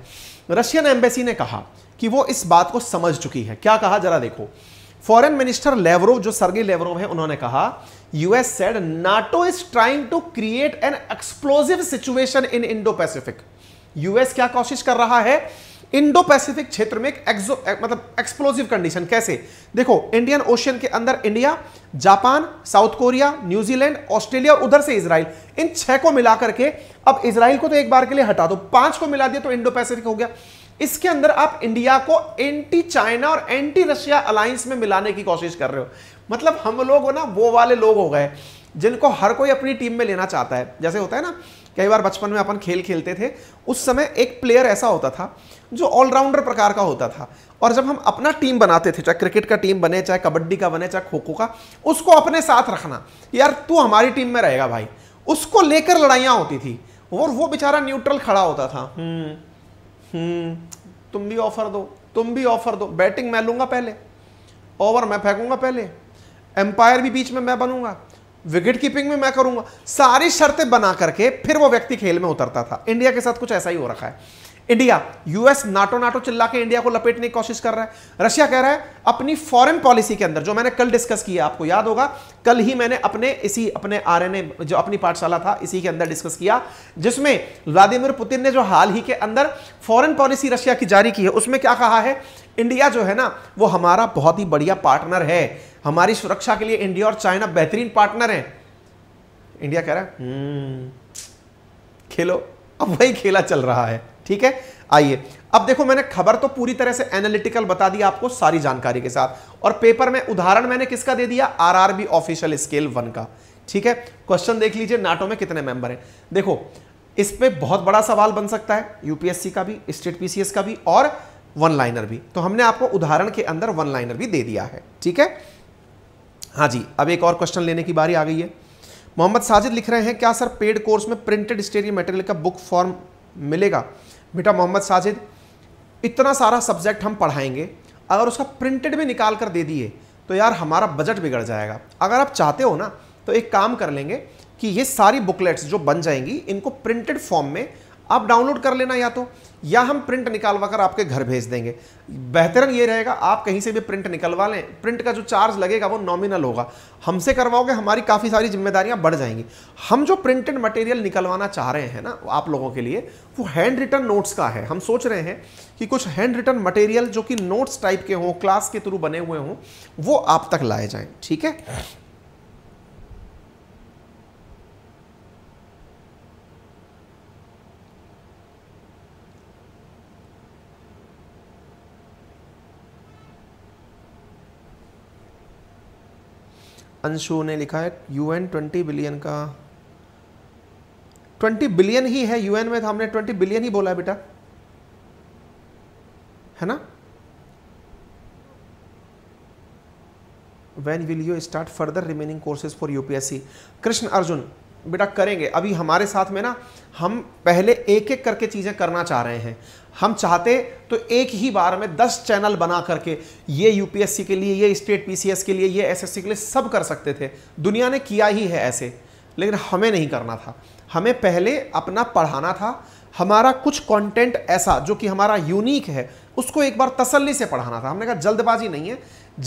रशियन एम्बेसी ने कहा कि वो इस बात को समझ चुकी है क्या कहा जरा देखो फॉरेन मिनिस्टर लेवरोव जो सर्गी लेवरोव है उन्होंने कहा US said NATO is trying to create an explosive situation in Indo Pacific US क्या कोशिश कर रहा है इंडो पैसिफिक क्षेत्र में एक एक्सो एक, मतलब एक्सप्लोजिव कंडीशन कैसे देखो इंडियन ओशियन के अंदर India Japan south Korea New Zealand Australia उधर से इसराइल इन छह को मिलाकर के अब इसराइल को तो एक बार के लिए हटा दो पांच को मिला दिया तो इंडो पैसिफिक हो गया इसके अंदर आप इंडिया को एंटी चाइना और एंटी रशिया अलायंस में मिलाने की कोशिश कर रहे हो मतलब हम लोग ना वो वाले लोग हो गए जिनको हर कोई अपनी टीम में लेना चाहता है जैसे होता है ना कई बार बचपन में अपन खेल खेलते थे उस समय एक प्लेयर ऐसा होता था जो ऑलराउंडर प्रकार का होता था और जब हम अपना टीम बनाते थे चाहे क्रिकेट का टीम बने चाहे कबड्डी का बने चाहे खो खो का उसको अपने साथ रखना यार तू हमारी टीम में रहेगा भाई उसको लेकर लड़ाइयाँ होती थी और वो बेचारा न्यूट्रल खड़ा होता था हम्म, हम्म, तुम भी ऑफर दो तुम भी ऑफर दो बैटिंग मैं लूँगा पहले ओवर मैं फेंकूंगा पहले एम्पायर भी बीच में मैं बनूंगा विकेट कीपिंग में मैं करूंगा सारी शर्तें बना करके फिर वो व्यक्ति खेल में उतरता था इंडिया के साथ कुछ ऐसा ही हो रखा है इंडिया यूएस नाटो नाटो चिल्ला के इंडिया को लपेटने की कोशिश कर रहा है रशिया कह रहा है अपनी फॉरेन पॉलिसी के अंदर जो मैंने कल डिस्कस किया आपको याद होगा कल ही मैंने अपने इसी अपने आरएनए जो अपनी पाठशाला था इसी के अंदर डिस्कस किया जिसमें व्लादिमीर पुतिन ने जो हाल ही के अंदर फॉरन पॉलिसी रशिया की जारी की है उसमें क्या कहा है इंडिया जो है ना वो हमारा बहुत ही बढ़िया पार्टनर है हमारी सुरक्षा के लिए इंडिया और चाइना बेहतरीन पार्टनर हैं इंडिया कह रहा है हम्म, खेलो अब वही खेला चल रहा है ठीक है आइए अब देखो मैंने खबर तो पूरी तरह से एनालिटिकल बता दी आपको सारी जानकारी के साथ और पेपर में उदाहरण मैंने किसका दे दिया आरआरबी ऑफिशियल स्केल वन का ठीक है क्वेश्चन देख लीजिए नाटो में कितने मेंबर हैं देखो इस पे बहुत बड़ा सवाल बन सकता है यूपीएससी का भी स्टेट पीसीएस का भी और वन लाइनर भी तो हमने आपको उदाहरण के अंदर वन लाइनर भी दे दिया है ठीक है हाँ जी अब एक और क्वेश्चन लेने की बारी आ गई है मोहम्मद साजिद लिख रहे हैं क्या सर पेड कोर्स में प्रिंटेड स्टेरियो मटेरियल का बुक फॉर्म मिलेगा बेटा मोहम्मद साजिद इतना सारा सब्जेक्ट हम पढ़ाएंगे अगर उसका प्रिंटेड भी निकाल कर दे दिए तो यार हमारा बजट बिगड़ जाएगा अगर आप चाहते हो ना तो एक काम कर लेंगे कि ये सारी बुकलेट्स जो बन जाएंगी इनको प्रिंटेड फॉर्म में आप डाउनलोड कर लेना या तो या हम प्रिंट निकालवा कर आपके घर भेज देंगे बेहतरन ये रहेगा आप कहीं से भी प्रिंट निकलवा लें प्रिंट का जो चार्ज लगेगा वो नॉमिनल होगा हमसे करवाओगे हमारी काफ़ी सारी जिम्मेदारियां बढ़ जाएंगी हम जो प्रिंटेड मटेरियल निकलवाना चाह रहे हैं ना आप लोगों के लिए वो हैंड रिटर्न नोट्स का है हम सोच रहे हैं कि कुछ हैंड रिटर्न मटेरियल जो कि नोट्स टाइप के हों क्लास के थ्रू बने हुए हों वो आप तक लाए जाएँ ठीक है अंशु ने लिखा है यूएन 20 बिलियन का 20 बिलियन ही है यूएन में तो हमने 20 बिलियन ही बोला है बेटा है ना when will you start further remaining courses for UPSC Krishna Arjun बेटा करेंगे अभी हमारे साथ में ना हम पहले एक एक करके चीज़ें करना चाह रहे हैं हम चाहते तो एक ही बार में दस चैनल बना करके ये यूपीएससी के लिए ये स्टेट पीसीएस के लिए ये एसएससी के लिए सब कर सकते थे दुनिया ने किया ही है ऐसे लेकिन हमें नहीं करना था हमें पहले अपना पढ़ाना था हमारा कुछ कंटेंट ऐसा जो कि हमारा यूनिक है उसको एक बार तसल्ली से पढ़ाना था हमने कहा जल्दबाजी नहीं है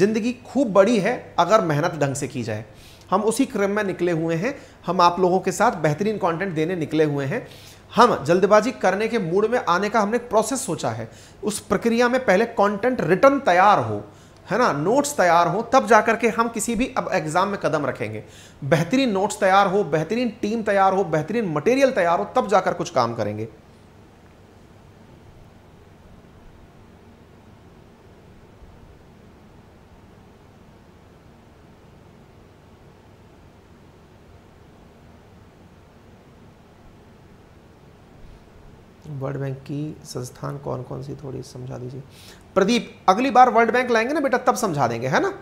ज़िंदगी खूब बड़ी है अगर मेहनत ढंग से की जाए हम उसी क्रम में निकले हुए हैं हम आप लोगों के साथ बेहतरीन कंटेंट देने निकले हुए हैं हम जल्दबाजी करने के मूड में आने का हमने प्रोसेस सोचा है उस प्रक्रिया में पहले कंटेंट रिटर्न तैयार हो है ना नोट्स तैयार हो तब जा करके हम किसी भी अब एग्जाम में कदम रखेंगे बेहतरीन नोट्स तैयार हो बेहतरीन टीम तैयार हो बेहतरीन मटेरियल तैयार हो तब जाकर कुछ काम करेंगे वर्ल्ड बैंक की संस्थान कौन कौन सी थोड़ी समझा दीजिए प्रदीप अगली बार वर्ल्ड बैंक लाएंगे ना बेटा तब समझा देंगे है ना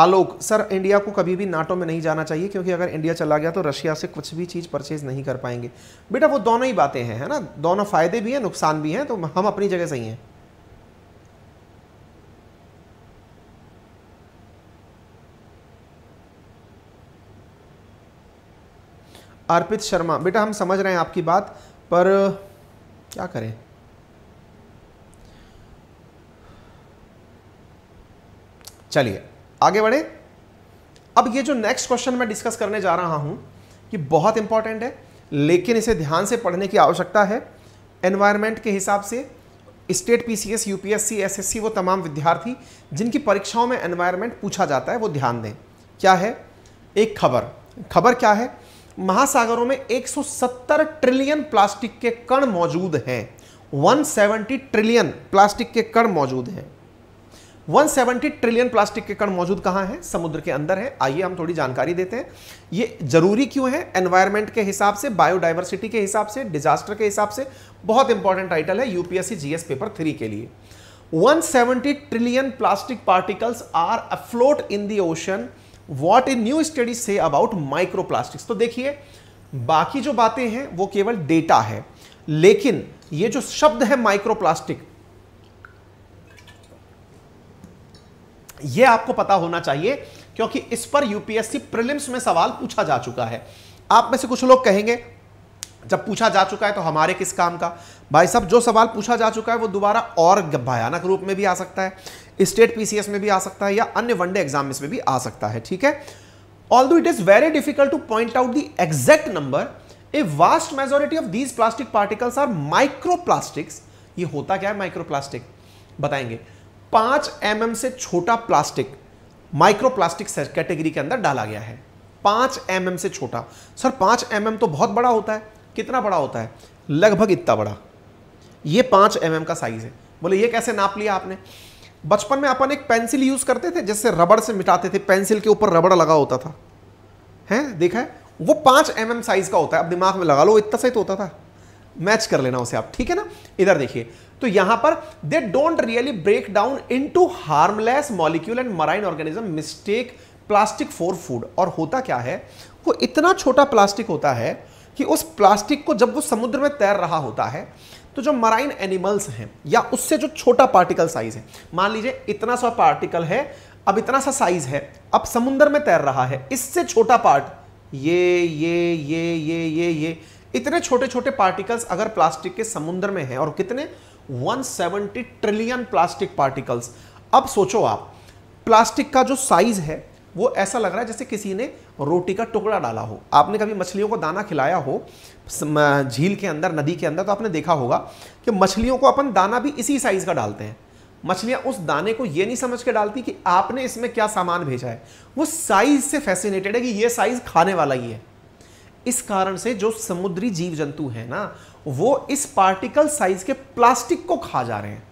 आलोक सर इंडिया को कभी भी नाटो में नहीं जाना चाहिए क्योंकि अगर इंडिया चला गया तो रशिया से कुछ भी चीज़ परचेज नहीं कर पाएंगे बेटा वो दोनों ही बातें हैं है ना दोनों फ़ायदे भी हैं नुकसान भी हैं तो हम अपनी जगह सही हैं अर्पित शर्मा बेटा हम समझ रहे हैं आपकी बात पर क्या करें चलिए आगे बढ़े अब ये जो नेक्स्ट क्वेश्चन मैं डिस्कस करने जा रहा हूं कि बहुत इंपॉर्टेंट है लेकिन इसे ध्यान से पढ़ने की आवश्यकता है एनवायरनमेंट के हिसाब से स्टेट पीसीएस यूपीएससी एसएससी वो तमाम विद्यार्थी जिनकी परीक्षाओं में एनवायरनमेंट पूछा जाता है वो ध्यान दें क्या है एक खबर खबर क्या है महासागरों में 170 ट्रिलियन प्लास्टिक के कण मौजूद हैं 170 ट्रिलियन प्लास्टिक के कण मौजूद हैं 170 ट्रिलियन प्लास्टिक के कण मौजूद कहाँ हैं समुद्र के अंदर हैं आइए हम थोड़ी जानकारी देते हैं ये जरूरी क्यों है एनवायरमेंट के हिसाब से बायोडाइवर्सिटी के हिसाब से डिजास्टर के हिसाब से बहुत इंपॉर्टेंट टाइटल है यूपीएससी जीएस पेपर थ्री के लिए 170 trillion plastic particles are afloat in the ocean what a new study says about microplastics तो देखिए बाकी जो बातें हैं वो केवल डेटा है लेकिन ये जो शब्द है माइक्रोप्लास्टिक ये आपको पता होना चाहिए क्योंकि इस पर यूपीएससी प्रिलिम्स में सवाल पूछा जा चुका है आप में से कुछ लोग कहेंगे जब पूछा जा चुका है तो हमारे किस काम का भाई साहब जो सवाल पूछा जा चुका है वो दोबारा और भयानक रूप में भी आ सकता है स्टेट पीसीएस में भी आ सकता है या अन्य वनडे एग्जाम में भी आ सकता है ठीक है although it is very difficult to point out the exact number a vast majority of these plastic particles are micro ये होता क्या है माइक्रो बताएंगे पांच एम mm से छोटा प्लास्टिक माइक्रो कैटेगरी के अंदर डाला गया है पांच एम mm से छोटा सर पांच एम mm तो बहुत बड़ा होता है कितना बड़ा होता है लगभग इतना बड़ा ये पाँच एम mm का साइज़ है बोले ये कैसे नाप लिया आपने बचपन में अपन एक पेंसिल यूज़ करते थे जिससे रबड़ से मिटाते थे पेंसिल के ऊपर रबड़ लगा होता था हैं देखा है वो पाँच एम mm साइज़ का होता है अब दिमाग में लगा लो इतना सही तो होता था मैच कर लेना उसे आप ठीक है ना इधर देखिए तो यहां पर they don't really break down into harmless molecule and marine organism mistake plastic for food और होता क्या है वो इतना छोटा प्लास्टिक होता है कि उस प्लास्टिक को जब वो समुद्र में तैर रहा होता है तो जो मराइन एनिमल्स हैं या उससे जो छोटा पार्टिकल साइज है मान लीजिए इतना सा पार्टिकल है अब इतना सा साइज है अब समुद्र में तैर रहा है इससे छोटा पार्ट ये ये ये ये ये ये इतने छोटे छोटे पार्टिकल्स अगर प्लास्टिक के समुद्र में हैं और कितने 170 ट्रिलियन प्लास्टिक पार्टिकल्स अब सोचो आप प्लास्टिक का जो साइज है वो ऐसा लग रहा है जैसे किसी ने रोटी का टुकड़ा डाला हो आपने कभी मछलियों को दाना खिलाया हो झील के अंदर नदी के अंदर तो आपने देखा होगा कि मछलियों को अपन दाना भी इसी साइज़ का डालते हैं मछलियाँ उस दाने को ये नहीं समझ के डालती कि आपने इसमें क्या सामान भेजा है वो साइज़ से फैसिनेटेड है कि ये साइज़ खाने वाला ही है इस कारण से जो समुद्री जीव जंतु हैं ना वो इस पार्टिकल साइज के प्लास्टिक को खा जा रहे हैं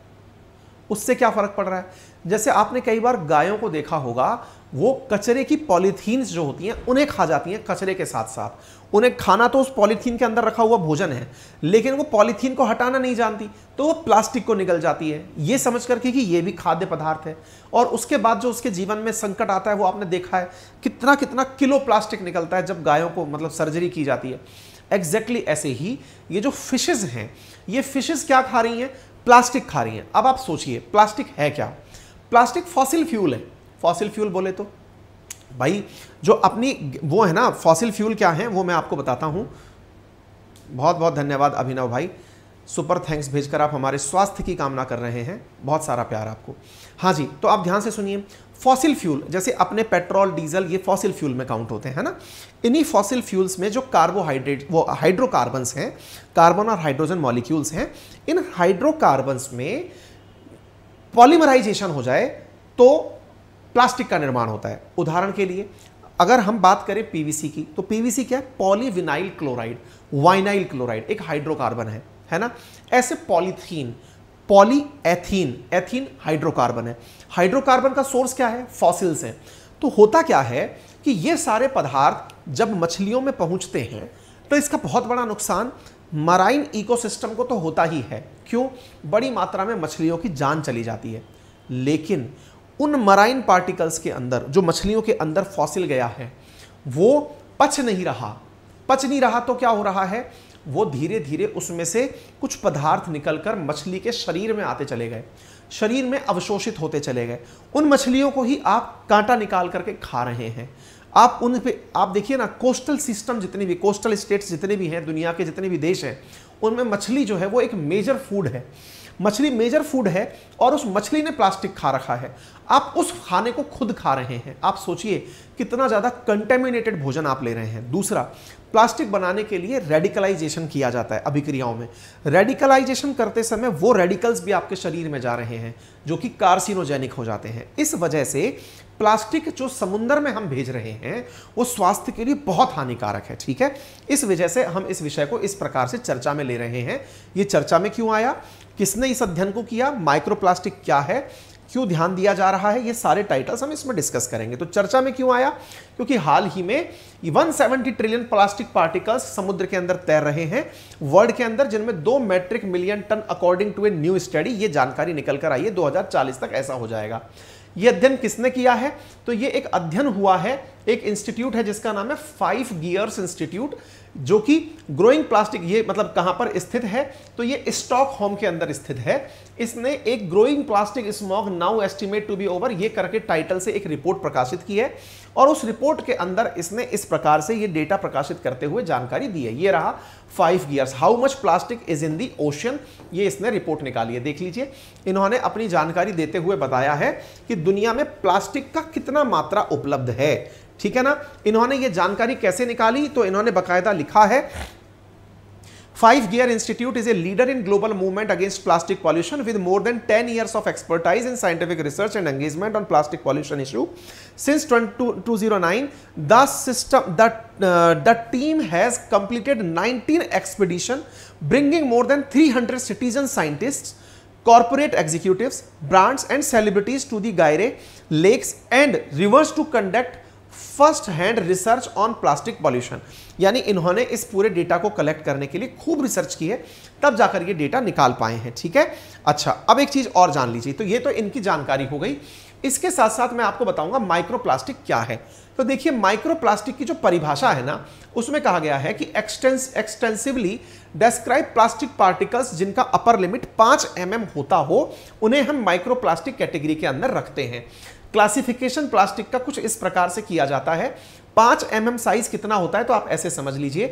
उससे क्या फर्क पड़ रहा है जैसे आपने कई बार गायों को देखा होगा वो कचरे की पॉलीथीन जो होती हैं उन्हें खा जाती हैं कचरे के साथ साथ उन्हें खाना तो उस पॉलीथीन के अंदर रखा हुआ भोजन है लेकिन वो पॉलीथीन को हटाना नहीं जानती तो वो प्लास्टिक को निकल जाती है ये समझ करके कि ये भी खाद्य पदार्थ है और उसके बाद जो उसके जीवन में संकट आता है वो आपने देखा है कितना कितना किलो प्लास्टिक निकलता है जब गायों को मतलब सर्जरी की जाती है एग्जैक्टली exactly ऐसे ही ये जो फिशेज़ हैं ये फिशेज़ क्या खा रही हैं प्लास्टिक खा रही हैं अब आप सोचिए प्लास्टिक है क्या प्लास्टिक फॉसिल फ्यूल है फॉसिल फ्यूल बोले तो भाई जो अपनी वो है ना फॉसिल फ्यूल क्या है वो मैं आपको बताता हूँ बहुत बहुत धन्यवाद अभिनव भाई सुपर थैंक्स भेजकर आप हमारे स्वास्थ्य की कामना कर रहे हैं बहुत सारा प्यार आपको हाँ जी तो आप ध्यान से सुनिए फॉसिल फ्यूल जैसे अपने पेट्रोल डीजल ये फॉसिल फ्यूल में काउंट होते हैं ना इन्हीं फॉसिल फ्यूल्स में जो कार्बोहाइड्रेट वो हाइड्रोकार्बन्स हैं कार्बन और हाइड्रोजन मॉलिक्यूल्स हैं इन हाइड्रोकार्बन्स में पॉलीमराइजेशन हो जाए तो प्लास्टिक का निर्माण होता है उदाहरण के लिए अगर हम बात करें पीवीसी की तो पीवीसी क्या है पॉलीविनाइल क्लोराइड वाइनाइल क्लोराइड एक हाइड्रोकार्बन है है ना ऐसे पॉलीथीन पॉलीएथीन एथीन हाइड्रोकार्बन है हाइड्रोकार्बन का सोर्स क्या है फॉसिल्स हैं तो होता क्या है कि ये सारे पदार्थ जब मछलियों में पहुंचते हैं तो इसका बहुत बड़ा नुकसान मराइन इकोसिस्टम को तो होता ही है क्यों बड़ी मात्रा में मछलियों की जान चली जाती है लेकिन उन मराइन पार्टिकल्स के अंदर जो मछलियों के अंदर फॉसिल गया है वो पच नहीं रहा पच नहीं रहा तो क्या हो रहा है वो धीरे धीरे उसमें से कुछ पदार्थ निकलकर मछली के शरीर में आते चले गए शरीर में अवशोषित होते चले गए उन मछलियों को ही आप कांटा निकाल करके खा रहे हैं आप उन पे आप देखिए ना कोस्टल सिस्टम जितने भी कोस्टल स्टेट्स जितने भी हैं दुनिया के जितने भी देश हैं उनमें मछली जो है वो एक मेजर फूड है मछली मेजर फूड है और उस मछली ने प्लास्टिक खा रखा है आप उस खाने को खुद खा रहे हैं आप सोचिए कितना ज़्यादा कंटेमिनेटेड भोजन आप ले रहे हैं दूसरा प्लास्टिक बनाने के लिए रेडिकलाइजेशन किया जाता है अभिक्रियाओं में रेडिकलाइजेशन करते समय वो रेडिकल्स भी आपके शरीर में जा रहे हैं जो कि कार्सिनोजेनिक हो जाते हैं इस वजह से प्लास्टिक जो समुंदर में हम भेज रहे हैं वो स्वास्थ्य के लिए बहुत हानिकारक है ठीक है इस वजह से हम इस विषय को इस प्रकार से चर्चा में ले रहे हैं ये चर्चा में क्यों आया किसने इस अध्ययन को किया माइक्रोप्लास्टिक क्या है क्यों ध्यान दिया जा रहा है ये सारे टाइटल्स हम इसमें डिस्कस करेंगे तो चर्चा में क्यों आया क्योंकि हाल ही में 170 ट्रिलियन प्लास्टिक पार्टिकल्स समुद्र के अंदर तैर रहे हैं वर्ल्ड के अंदर जिनमें दो metric million ton according to a new study ये जानकारी निकल कर आई है 2040 तक ऐसा हो जाएगा ये अध्ययन किसने किया है तो ये एक अध्ययन हुआ है एक इंस्टीट्यूट है जिसका नाम है फाइव गियर्स इंस्टीट्यूट जो कि ग्रोइंग प्लास्टिक ये मतलब कहां पर स्थित है तो ये स्टॉक होम के अंदर स्थित है इसने एक growing plastic smog now estimate to be over ये करके टाइटल से एक रिपोर्ट प्रकाशित की है और उस रिपोर्ट के अंदर इसने इस प्रकार से ये डेटा प्रकाशित करते हुए जानकारी दी है ये रहा five gyres how much plastic is in the ocean ये इसने रिपोर्ट निकाली है देख लीजिए इन्होंने अपनी जानकारी देते हुए बताया है कि दुनिया में प्लास्टिक का कितना मात्रा उपलब्ध है ठीक है ना इन्होंने ये जानकारी कैसे निकाली तो इन्होंने बकायदा लिखा है five gyre institute is a leader in global movement against plastic pollution with more than ten year of expertise in scientific research and engagement on plastic pollution issue since two zero the team has completed nineteen expedition bringing more than three hundred citizen scientist corporate executive brands and celebrities to the गायरे lakes and rivers to conduct first hand research on plastic pollution यानी इन्होंने इस पूरे data को collect करने के लिए खूब रिसर्च की है तब जाकर ये डेटा निकाल पाए हैं ठीक है अच्छा अब एक चीज़ और जान लीजिए तो ये तो इनकी जानकारी हो गई इसके साथ साथ मैं आपको बताऊंगा माइक्रोप्लास्टिक क्या है तो देखिए माइक्रोप्लास्टिक की जो परिभाषा है ना उसमें कहा गया है कि एक्सटेंस एक्सटेंसिवली डेस्क्राइब प्लास्टिक पार्टिकल्स जिनका अपर लिमिट 5 एम mm होता हो उन्हें हम माइक्रोप्लास्टिक कैटेगरी के अंदर रखते हैं क्लासिफिकेशन प्लास्टिक का कुछ इस प्रकार से किया जाता है पांच एम mm साइज कितना होता है तो आप ऐसे समझ लीजिए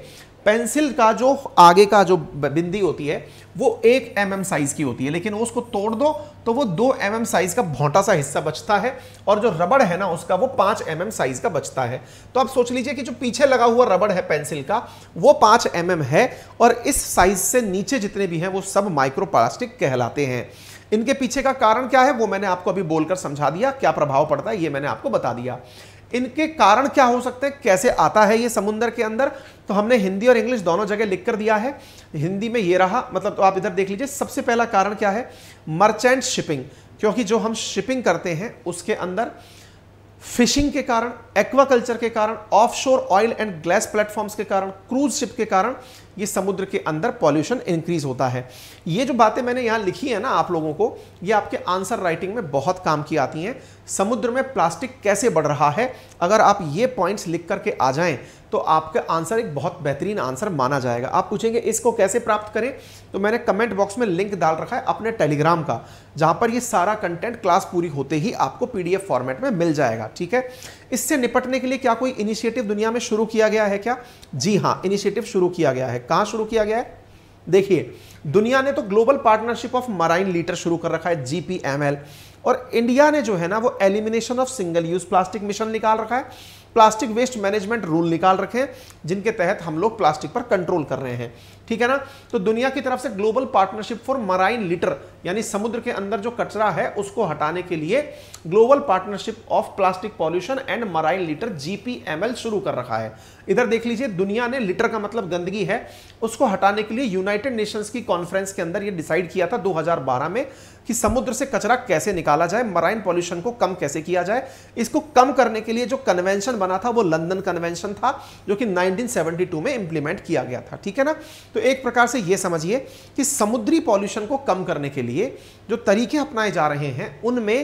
पेंसिल का जो आगे का जो बिंदी होती है वो एक एम mm साइज की होती है लेकिन उसको तोड़ दो तो वो दो एम mm साइज का भोटा सा हिस्सा बचता है और जो रबड़ है ना उसका वो पांच एम mm साइज का बचता है तो आप सोच लीजिए कि जो पीछे लगा हुआ रबड़ है पेंसिल का वो पांच एम mm है और इस साइज से नीचे जितने भी हैं वो सब माइक्रो प्लास्टिक कहलाते हैं इनके पीछे का कारण क्या है वो मैंने आपको अभी बोलकर समझा दिया क्या प्रभाव पड़ता है ये मैंने आपको बता दिया इनके कारण क्या हो सकते हैं कैसे आता है ये समुंदर के अंदर तो हमने हिंदी और इंग्लिश दोनों जगह लिख कर दिया है हिंदी में ये रहा मतलब तो आप इधर देख लीजिए सबसे पहला कारण क्या है मर्चेंट शिपिंग क्योंकि जो हम शिपिंग करते हैं उसके अंदर फिशिंग के कारण एक्वाकल्चर के कारण offshore oil and gas platforms के कारण क्रूज शिप के कारण ये समुद्र के अंदर पॉल्यूशन इंक्रीज होता है ये जो बातें मैंने यहाँ लिखी है ना आप लोगों को ये आपके आंसर राइटिंग में बहुत काम की आती हैं समुद्र में प्लास्टिक कैसे बढ़ रहा है अगर आप ये पॉइंट्स लिख करके आ जाएं तो आपका आंसर एक बहुत बेहतरीन आंसर माना जाएगा आप पूछेंगे इसको कैसे प्राप्त करें तो मैंने कमेंट बॉक्स में लिंक डाल रखा है अपने टेलीग्राम का जहां पर ये सारा कंटेंट क्लास पूरी होते ही आपको पीडीएफ फॉर्मेट में मिल जाएगा ठीक है इससे निपटने के लिए क्या कोई इनिशिएटिव दुनिया में शुरू किया गया है क्या जी हाँ इनिशिएटिव शुरू किया गया है कहाँ शुरू किया गया है देखिए दुनिया ने तो global partnership of marine litter शुरू कर रखा है जीपीएमएल और इंडिया ने जो है ना वो elimination of single use plastic mission निकाल रखा है प्लास्टिक वेस्ट मैनेजमेंट रूल निकाल रखे हैं जिनके तहत हम लोग प्लास्टिक पर कंट्रोल कर रहे हैं ठीक है ना तो दुनिया की तरफ से global partnership for marine litter यानी समुद्र के अंदर जो कचरा है उसको हटाने के लिए global partnership of plastic pollution and marine litter GPML शुरू कर रखा है इधर देख लीजिए दुनिया ने लीटर का मतलब गंदगी है उसको हटाने के लिए यूनाइटेड नेशंस की कॉन्फ्रेंस के अंदर ये डिसाइड किया था 2012 में कि समुद्र से कचरा कैसे निकाला जाए मराइन पॉल्यूशन को कम कैसे किया जाए इसको कम करने के लिए जो कन्वेंशन बना था वो लंदन कन्वेंशन था जो कि 1972 में इंप्लीमेंट किया गया था ठीक है ना तो एक प्रकार से ये समझिए कि समुद्री पॉल्यूशन को कम करने के लिए लिए जो तरीके अपनाए जा रहे हैं उनमें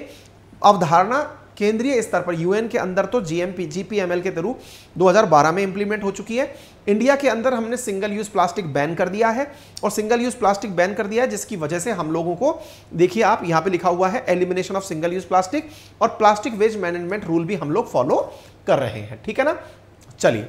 अवधारणा केंद्रीय स्तर पर यूएन के अंदर तो जीएमपी जीपीएमएल के थ्रू 2012 में इंप्लीमेंट हो चुकी है इंडिया के अंदर हमने सिंगल यूज प्लास्टिक बैन कर दिया है और सिंगल यूज प्लास्टिक बैन कर दिया है जिसकी वजह से हम लोगों को देखिए आप यहां पे लिखा हुआ है elimination of single use plastic और प्लास्टिक वेस्ट मैनेजमेंट रूल भी हम लोग फॉलो कर रहे हैं ठीक है ना चलिए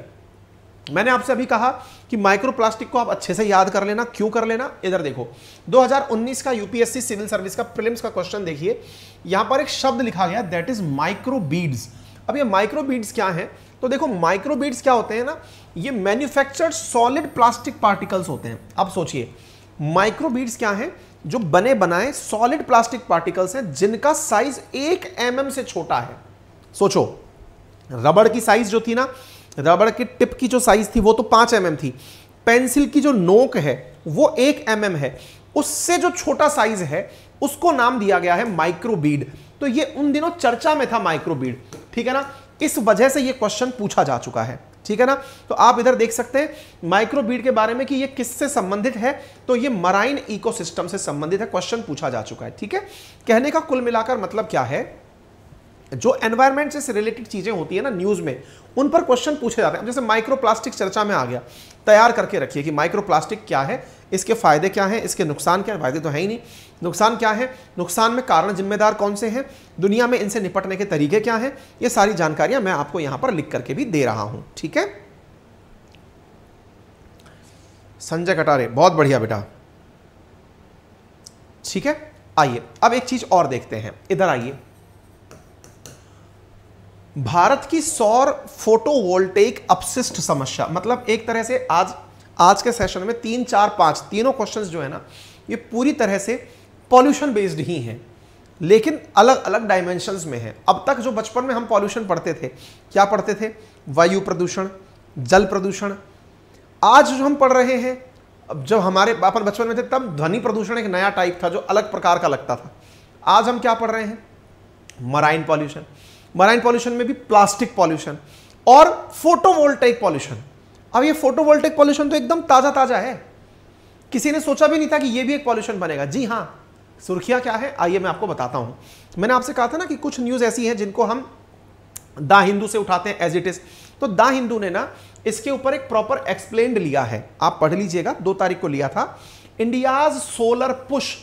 मैंने आपसे अभी कहा कि माइक्रोप्लास्टिक को आप अच्छे से याद कर लेना क्यों कर लेना इधर देखो 2019 का यूपीएससी सिविल सर्विस का प्रिलिम्स का क्वेश्चन देखिए यहां पर एक शब्द लिखा गया दैट इज माइक्रोबीड्स अब ये माइक्रोबीड्स क्या है तो देखो माइक्रोबीड्स क्या होते हैं ना ये मैन्युफैक्चर्ड सॉलिड प्लास्टिक पार्टिकल्स होते हैं आप सोचिए माइक्रोबीड्स क्या है जो बने बनाए सॉलिड प्लास्टिक पार्टिकल्स हैं जिनका साइज एक एम mm से छोटा है सोचो रबड़ की साइज जो थी ना रबड़ की टिप की जो साइज थी वो तो पांच एम mm थी पेंसिल की जो नोक है वो एक एम mm है उससे जो छोटा साइज है उसको नाम दिया गया है माइक्रोबीड तो ये उन दिनों चर्चा में था माइक्रोबीड ठीक है ना इस वजह से ये क्वेश्चन पूछा जा चुका है ठीक है ना तो आप इधर देख सकते हैं माइक्रोबीड के बारे में कि ये किससे संबंधित है तो ये मराइन इकोसिस्टम से संबंधित है क्वेश्चन पूछा जा चुका है ठीक है कहने का कुल मिलाकर मतलब क्या है जो एनवायरमेंट से रिलेटेड चीज़ें होती है ना न्यूज़ में उन पर क्वेश्चन पूछे जाते हैं जैसे माइक्रोप्लास्टिक चर्चा में आ गया तैयार करके रखिए कि माइक्रोप्लास्टिक क्या है इसके फायदे क्या हैं इसके नुकसान क्या है फायदे तो है ही नहीं नुकसान क्या है नुकसान में कारण जिम्मेदार कौन से हैं दुनिया में इनसे निपटने के तरीके क्या हैं ये सारी जानकारियां मैं आपको यहां पर लिख करके भी दे रहा हूं ठीक है संजय कटारे बहुत बढ़िया बेटा ठीक है आइए अब एक चीज़ और देखते हैं इधर आइए भारत की सौर फोटोवोल्टेक अपशिष्ट समस्या मतलब एक तरह से आज आज के सेशन में तीन चार पाँच तीनों क्वेश्चंस जो है ना ये पूरी तरह से पॉल्यूशन बेस्ड ही हैं लेकिन अलग अलग डायमेंशंस में है अब तक जो बचपन में हम पॉल्यूशन पढ़ते थे क्या पढ़ते थे वायु प्रदूषण जल प्रदूषण आज जो हम पढ़ रहे हैं अब जब हमारे अपन बचपन में थे तब ध्वनि प्रदूषण एक नया टाइप था जो अलग प्रकार का लगता था आज हम क्या पढ़ रहे हैं मराइन पॉल्यूशन मराइन पॉल्यूशन में भी प्लास्टिक पॉल्यूशन और फोटोवोल्टेक पॉल्यूशन अब ये फोटोवोल्टेक पॉल्यूशन तो एकदम ताज़ा ताज़ा है किसी ने सोचा भी नहीं था कि ये भी एक पॉल्यूशन बनेगा जी हाँ सुर्खियाँ क्या है आइए मैं आपको बताता हूं मैंने आपसे कहा था ना कि कुछ न्यूज़ ऐसी हैं जिनको हम द हिंदू से उठाते हैं एज इट इज़ तो द हिंदू ने ना इसके ऊपर एक प्रॉपर एक्सप्लेन लिया है आप पढ़ लीजिएगा दो तारीख को लिया था India's solar push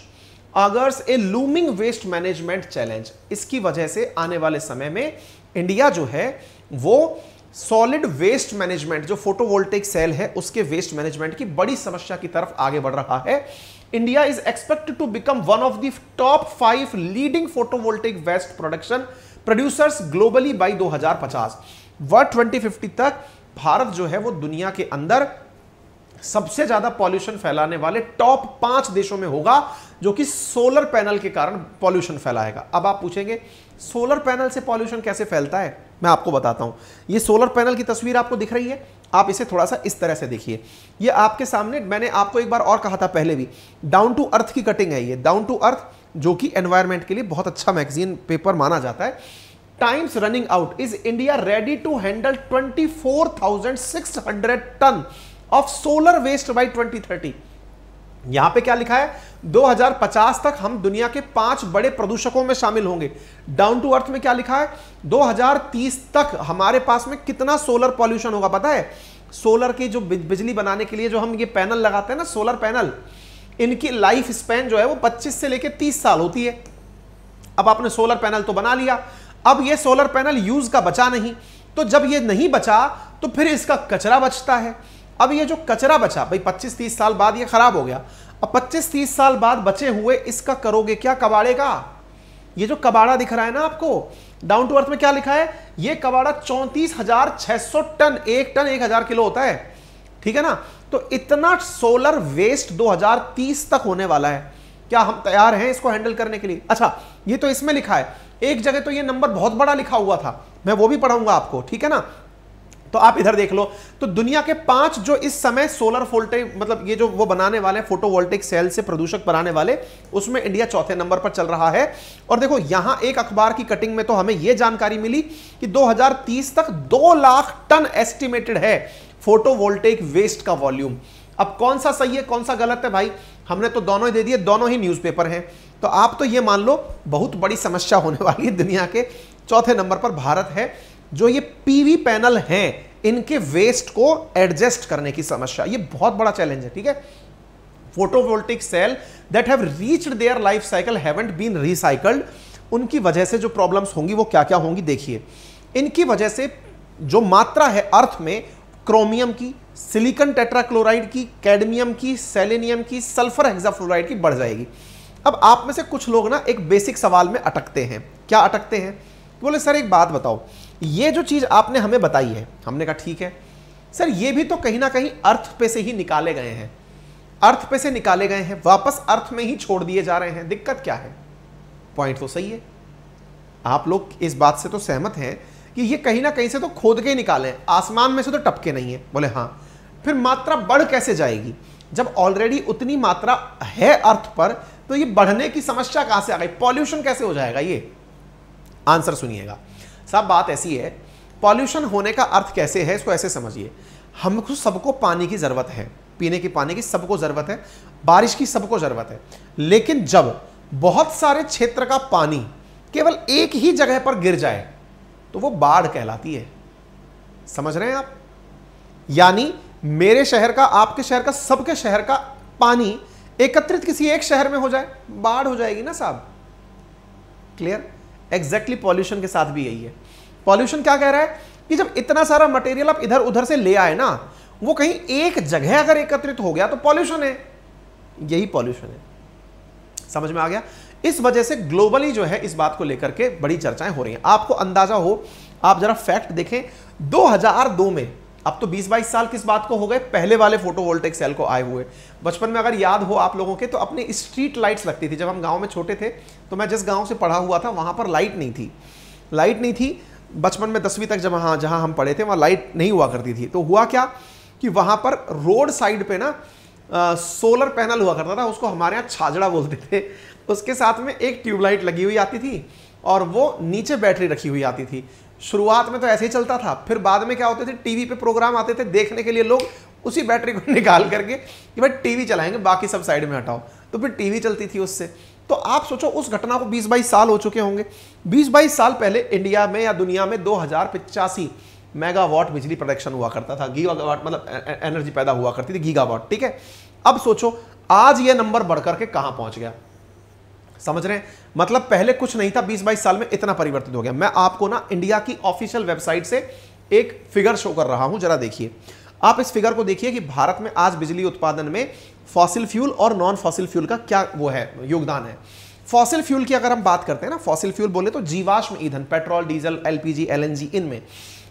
augurs a looming waste management challenge इसकी वजह से आने वाले समय में इंडिया जो है वो सॉलिड वेस्ट मैनेजमेंट जो फोटोवोल्टेक सेल है उसके वेस्ट मैनेजमेंट की बड़ी समस्या की तरफ आगे बढ़ रहा है India is expected to become one of the top five leading photovoltaic waste production producers globally by दो हजार 2050 ट्वेंटी फिफ्टी तक भारत जो है वो दुनिया के अंदर सबसे ज्यादा पॉल्यूशन फैलाने वाले टॉप पांच देशों में होगा जो कि सोलर पैनल के कारण पॉल्यूशन फैलाएगा अब आप पूछेंगे सोलर पैनल से पॉल्यूशन कैसे फैलता है मैं आपको बताता हूं ये सोलर पैनल की तस्वीर आपको दिख रही है आप इसे थोड़ा सा इस तरह से देखिए ये आपके सामने मैंने आपको एक बार और कहा था पहले भी डाउन टू अर्थ की कटिंग है ये डाउन टू अर्थ जो कि एनवायरमेंट के लिए बहुत अच्छा मैगजीन पेपर माना जाता है time's running out is India ready to handle twenty ton of solar waste by twenty यहां पे क्या लिखा है 2050 तक हम दुनिया के पांच बड़े प्रदूषकों में शामिल होंगे डाउन टू अर्थ में क्या लिखा है 2030 तक हमारे पास में कितना सोलर पॉल्यूशन होगा पता है सोलर की जो बिजली बनाने के लिए जो हम ये पैनल लगाते हैं ना सोलर पैनल इनकी लाइफ स्पेन जो है वो 25 से लेकर तीस साल होती है अब आपने सोलर पैनल तो बना लिया अब यह सोलर पैनल यूज का बचा नहीं तो जब यह नहीं बचा तो फिर इसका कचरा बचता है अब ये जो कचरा बचा भाई पच्चीस तीस साल बाद ये खराब हो गया अब पच्चीस तीस साल बाद बचे हुए इसका करोगे क्या कबाड़े का ये जो कबाड़ा दिख रहा है ना आपको डाउन टू अर्थ में क्या लिखा है ये कबाड़ा चौंतीस हजार छह सौ टन एक टन एक हजार किलो होता है ठीक है ना तो इतना सोलर वेस्ट 2030 तक होने वाला है क्या हम तैयार हैं इसको हैंडल करने के लिए अच्छा ये तो इसमें लिखा है एक जगह तो ये नंबर बहुत बड़ा लिखा हुआ था मैं वो भी पढ़ाऊंगा आपको ठीक है ना तो आप इधर देख लो तो दुनिया के पांच जो इस समय सोलर फोल्टेज मतलब ये जो वो बनाने वाले फोटोवोल्टिक सेल से प्रदूषक बनाने वाले उसमें इंडिया चौथे नंबर पर चल रहा है और देखो यहां एक अखबार की कटिंग में तो हमें यह जानकारी मिली कि 2030 तक 2 लाख टन एस्टिमेटेड है फोटोवोल्टेक वेस्ट का वॉल्यूम अब कौन सा सही है कौन सा गलत है भाई हमने तो दोनों ही दे दिए दोनों ही न्यूज हैं तो आप तो ये मान लो बहुत बड़ी समस्या होने (laughs) वाली है दुनिया के चौथे नंबर पर भारत है जो ये पीवी पैनल हैं इनके वेस्ट को एडजस्ट करने की समस्या ये बहुत बड़ा चैलेंज है ठीक है photovoltaic cell that have reached their life cycle haven't been recycled उनकी वजह से जो प्रॉब्लम्स होंगी वो क्या क्या होंगी देखिए इनकी वजह से जो मात्रा है अर्थ में क्रोमियम की सिलिकन टेट्राक्लोराइड की कैडमियम की सेलेनियम की सल्फर हेक्साफ्लोराइड की बढ़ जाएगी अब आप में से कुछ लोग ना एक बेसिक सवाल में अटकते हैं क्या अटकते हैं बोले सर एक बात बताओ ये जो चीज़ आपने हमें बताई है हमने कहा ठीक है सर ये भी तो कहीं ना कहीं अर्थ पे से ही निकाले गए हैं अर्थ पे से निकाले गए हैं वापस अर्थ में ही छोड़ दिए जा रहे हैं दिक्कत क्या है पॉइंट तो सही है आप लोग इस बात से तो सहमत हैं कि ये कहीं ना कहीं से तो खोद के निकाले आसमान में से तो टपके नहीं है बोले हाँ फिर मात्रा बढ़ कैसे जाएगी जब ऑलरेडी उतनी मात्रा है अर्थ पर तो ये बढ़ने की समस्या कहां से आ गई पॉल्यूशन कैसे हो जाएगा ये आंसर सुनिएगा साहब बात ऐसी है पॉल्यूशन होने का अर्थ कैसे है इसको ऐसे समझिए हमको सबको पानी की ज़रूरत है पीने के पानी की सबको ज़रूरत है बारिश की सबको ज़रूरत है लेकिन जब बहुत सारे क्षेत्र का पानी केवल एक ही जगह पर गिर जाए तो वो बाढ़ कहलाती है समझ रहे हैं आप यानी मेरे शहर का आपके शहर का सबके शहर का पानी एकत्रित किसी एक शहर में हो जाए बाढ़ हो जाएगी ना साहब क्लियर एग्जैक्टली पॉल्यूशन के साथ भी यही है पॉल्यूशन क्या कह रहा है कि जब इतना सारा मटेरियल आप इधर उधर से ले आए ना वो कहीं एक जगह अगर एकत्रित हो गया तो पॉल्यूशन है यही पॉल्यूशन है समझ में आ गया इस वजह से ग्लोबली जो है इस बात को लेकर के बड़ी चर्चाएं हो रही हैं आपको अंदाजा हो आप जरा फैक्ट देखें 2002 में अब तो 20 बाईस साल किस बात को हो गए पहले वाले फोटोवोल्टेक सेल को आए हुए बचपन में अगर याद हो आप लोगों के तो अपने स्ट्रीट लाइट्स लगती थी जब हम गांव में छोटे थे तो मैं जिस गांव से पढ़ा हुआ था वहां पर लाइट नहीं थी लाइट नहीं थी बचपन में दसवीं तक जब हाँ जहाँ हम पढ़े थे वहाँ लाइट नहीं हुआ करती थी तो हुआ क्या कि वहाँ पर रोड साइड पे ना आ, सोलर पैनल हुआ करता था उसको हमारे यहाँ छाजड़ा बोलते थे उसके साथ में एक ट्यूबलाइट लगी हुई आती थी और वो नीचे बैटरी रखी हुई आती थी शुरुआत में तो ऐसे ही चलता था फिर बाद में क्या होते थे टीवी पे प्रोग्राम आते थे देखने के लिए लोग उसी बैटरी को (laughs) निकाल करके कि भाई टीवी चलाएंगे बाकी सब साइड में हटाओ तो फिर टीवी चलती थी उससे तो आप सोचो उस घटना को 20 बाईस साल हो चुके होंगे 20 बाईस साल पहले इंडिया में या दुनिया में दो मेगावाट बिजली प्रोडक्शन हुआ करता था गीगावाट मतलब एनर्जी पैदा हुआ करती थी गीगावाट ठीक है अब सोचो आज ये नंबर बढ़कर के कहाँ पहुंच गया समझ रहे हैं मतलब पहले कुछ नहीं था बीस बाईस साल में इतना परिवर्तन हो गया मैं आपको ना इंडिया की ऑफिशियल वेबसाइट से एक फिगर शो कर रहा हूं जरा देखिए आप इस फिगर को देखिए कि भारत में आज बिजली उत्पादन में फॉसिल फ्यूल और नॉन फॉसिल फ्यूल का क्या वो है योगदान है फॉसिल फ्यूल की अगर हम बात करते हैं ना फॉसिल फ्यूल बोले तो जीवाश्म ईंधन पेट्रोल डीजल एलपीजी एलएनजी इनमें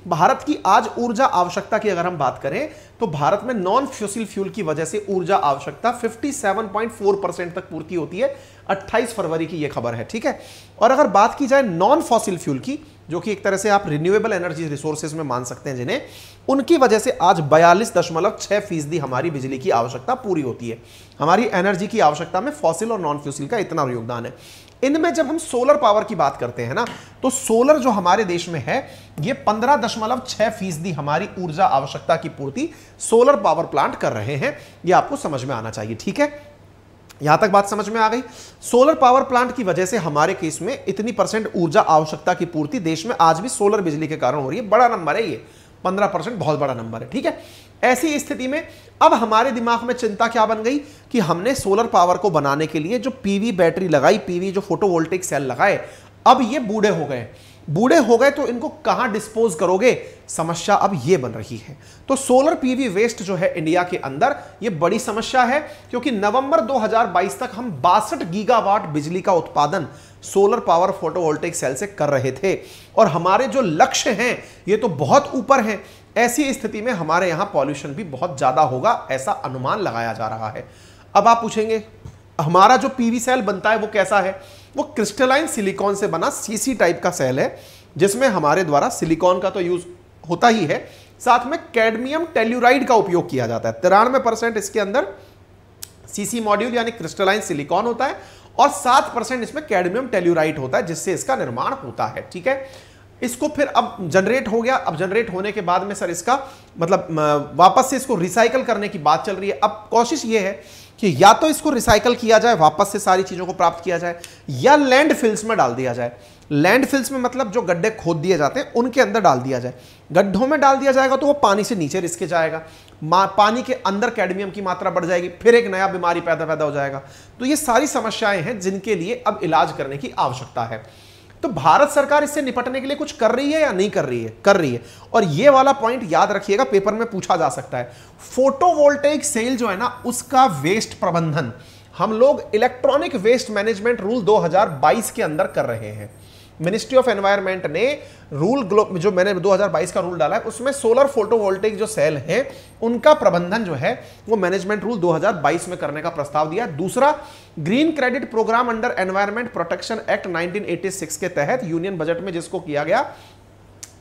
भारत की आज ऊर्जा आवश्यकता की अगर हम बात करें तो भारत में नॉन फ्यूसिल फ्यूल की वजह से ऊर्जा आवश्यकता 57.4 परसेंट तक पूर्ति होती है 28 फरवरी की यह खबर है ठीक है और अगर बात की जाए नॉन फॉसिल फ्यूल की जो कि एक तरह से आप रिन्यूएबल एनर्जी रिसोर्सेज में मान सकते हैं जिन्हें उनकी वजह से आज बयालीस दशमलव छह फीसदी हमारी बिजली की आवश्यकता पूरी होती है हमारी एनर्जी की आवश्यकता में फॉसिल और नॉन फ्यूसिल का इतना योगदान है इनमें जब हम सोलर पावर की बात करते हैं ना तो सोलर जो हमारे देश में है ये पंद्रह दशमलव छह फीसदी हमारी ऊर्जा आवश्यकता की पूर्ति सोलर पावर प्लांट कर रहे हैं ये आपको समझ में आना चाहिए ठीक है यहां तक बात समझ में आ गई सोलर पावर प्लांट की वजह से हमारे केस में इतनी परसेंट ऊर्जा आवश्यकता की पूर्ति देश में आज भी सोलर बिजली के कारण हो रही है बड़ा नंबर है ये पंद्रह परसेंट बहुत बड़ा नंबर है ठीक है ऐसी स्थिति में अब हमारे दिमाग में चिंता क्या बन गई कि हमने सोलर पावर को बनाने के लिए जो पीवी बैटरी लगाई पीवी जो फोटोवोल्टिक सेल लगाए अब ये बूढ़े हो गए बूढ़े हो गए तो इनको कहां डिस्पोज करोगे समस्या अब ये बन रही है तो सोलर पीवी वेस्ट जो है इंडिया के अंदर ये बड़ी समस्या है क्योंकि नवंबर 2022 तक हम बासठ गीगावाट बिजली का उत्पादन सोलर पावर फोटोवोल्टिक सेल से कर रहे थे और हमारे जो लक्ष्य हैं ये तो बहुत ऊपर हैं ऐसी स्थिति में हमारे यहाँ पॉल्यूशन भी बहुत ज़्यादा होगा ऐसा अनुमान लगाया जा रहा है अब आप पूछेंगे हमारा जो पीवी सेल बनता है वो कैसा है वो क्रिस्टलाइन सिलिकॉन से बना सीसी टाइप का सेल है जिसमें हमारे द्वारा सिलिकॉन का तो यूज होता ही है साथ में कैडमियम टेल्यूराइड का उपयोग किया जाता है तिरानवे परसेंट इसके अंदर सीसी मॉड्यूल यानी क्रिस्टलाइन सिलिकॉन होता है और सात परसेंट इसमें कैडमियम टेल्यूराइड होता है जिससे इसका निर्माण होता है ठीक है इसको फिर अब जनरेट हो गया अब जनरेट होने के बाद में सर इसका मतलब वापस से इसको रिसाइकल करने की बात चल रही है अब कोशिश ये है कि या तो इसको रिसाइकल किया जाए वापस से सारी चीज़ों को प्राप्त किया जाए या लैंड फिल्स में डाल दिया जाए लैंड फिल्स में मतलब जो गड्ढे खोद दिए जाते हैं उनके अंदर डाल दिया जाए गड्ढों में डाल दिया जाएगा तो वो पानी से नीचे रिसके जाएगा पानी के अंदर कैडमियम की मात्रा बढ़ जाएगी फिर एक नया बीमारी पैदा पैदा हो जाएगा तो ये सारी समस्याएं हैं जिनके लिए अब इलाज करने की आवश्यकता है तो भारत सरकार इससे निपटने के लिए कुछ कर रही है या नहीं कर रही है कर रही है और यह वाला पॉइंट याद रखिएगा पेपर में पूछा जा सकता है फोटोवोल्टेइक सेल जो है ना उसका वेस्ट प्रबंधन हम लोग इलेक्ट्रॉनिक वेस्ट मैनेजमेंट रूल 2022 के अंदर कर रहे हैं मिनिस्ट्री ऑफ एनवायरमेंट ने रूल ग्लोब जो मैंने 2022 का रूल डाला है उसमें सोलर फोटोवोल्टेक जो सेल है उनका प्रबंधन जो है वो मैनेजमेंट रूल 2022 में करने का प्रस्ताव दिया दूसरा green credit programme under environment protection act 1986 के तहत यूनियन बजट में जिसको किया गया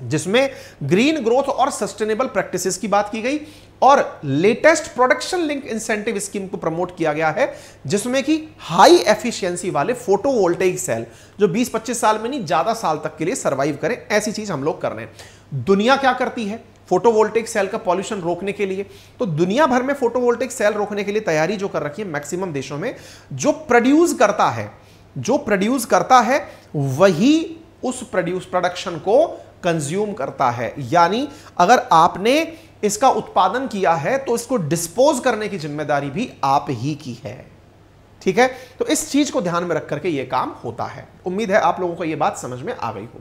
जिसमें ग्रीन ग्रोथ और सस्टेनेबल प्रैक्टिसेस की बात की गई और latest production link incentive scheme को प्रमोट किया गया है जिसमें कि हाई एफिशिएंसी वाले फोटोवोल्टेइक सेल जो 20-25 साल में नहीं ज्यादा साल तक के लिए सरवाइव करें ऐसी चीज हम लोग कर रहे हैं दुनिया क्या करती है फोटोवोल्टेक सेल का पॉल्यूशन रोकने के लिए तो दुनिया भर में फोटोवोल्टेक सेल रोकने के लिए तैयारी जो कर रखी है मैक्सिमम देशों में जो प्रोड्यूस करता है जो प्रोड्यूस करता है वही उस प्रोड्यूस प्रोडक्शन को कंज्यूम करता है यानी अगर आपने इसका उत्पादन किया है तो इसको डिस्पोज करने की जिम्मेदारी भी आप ही की है ठीक है तो इस चीज को ध्यान में रख करके ये काम होता है उम्मीद है आप लोगों को ये बात समझ में आ गई हो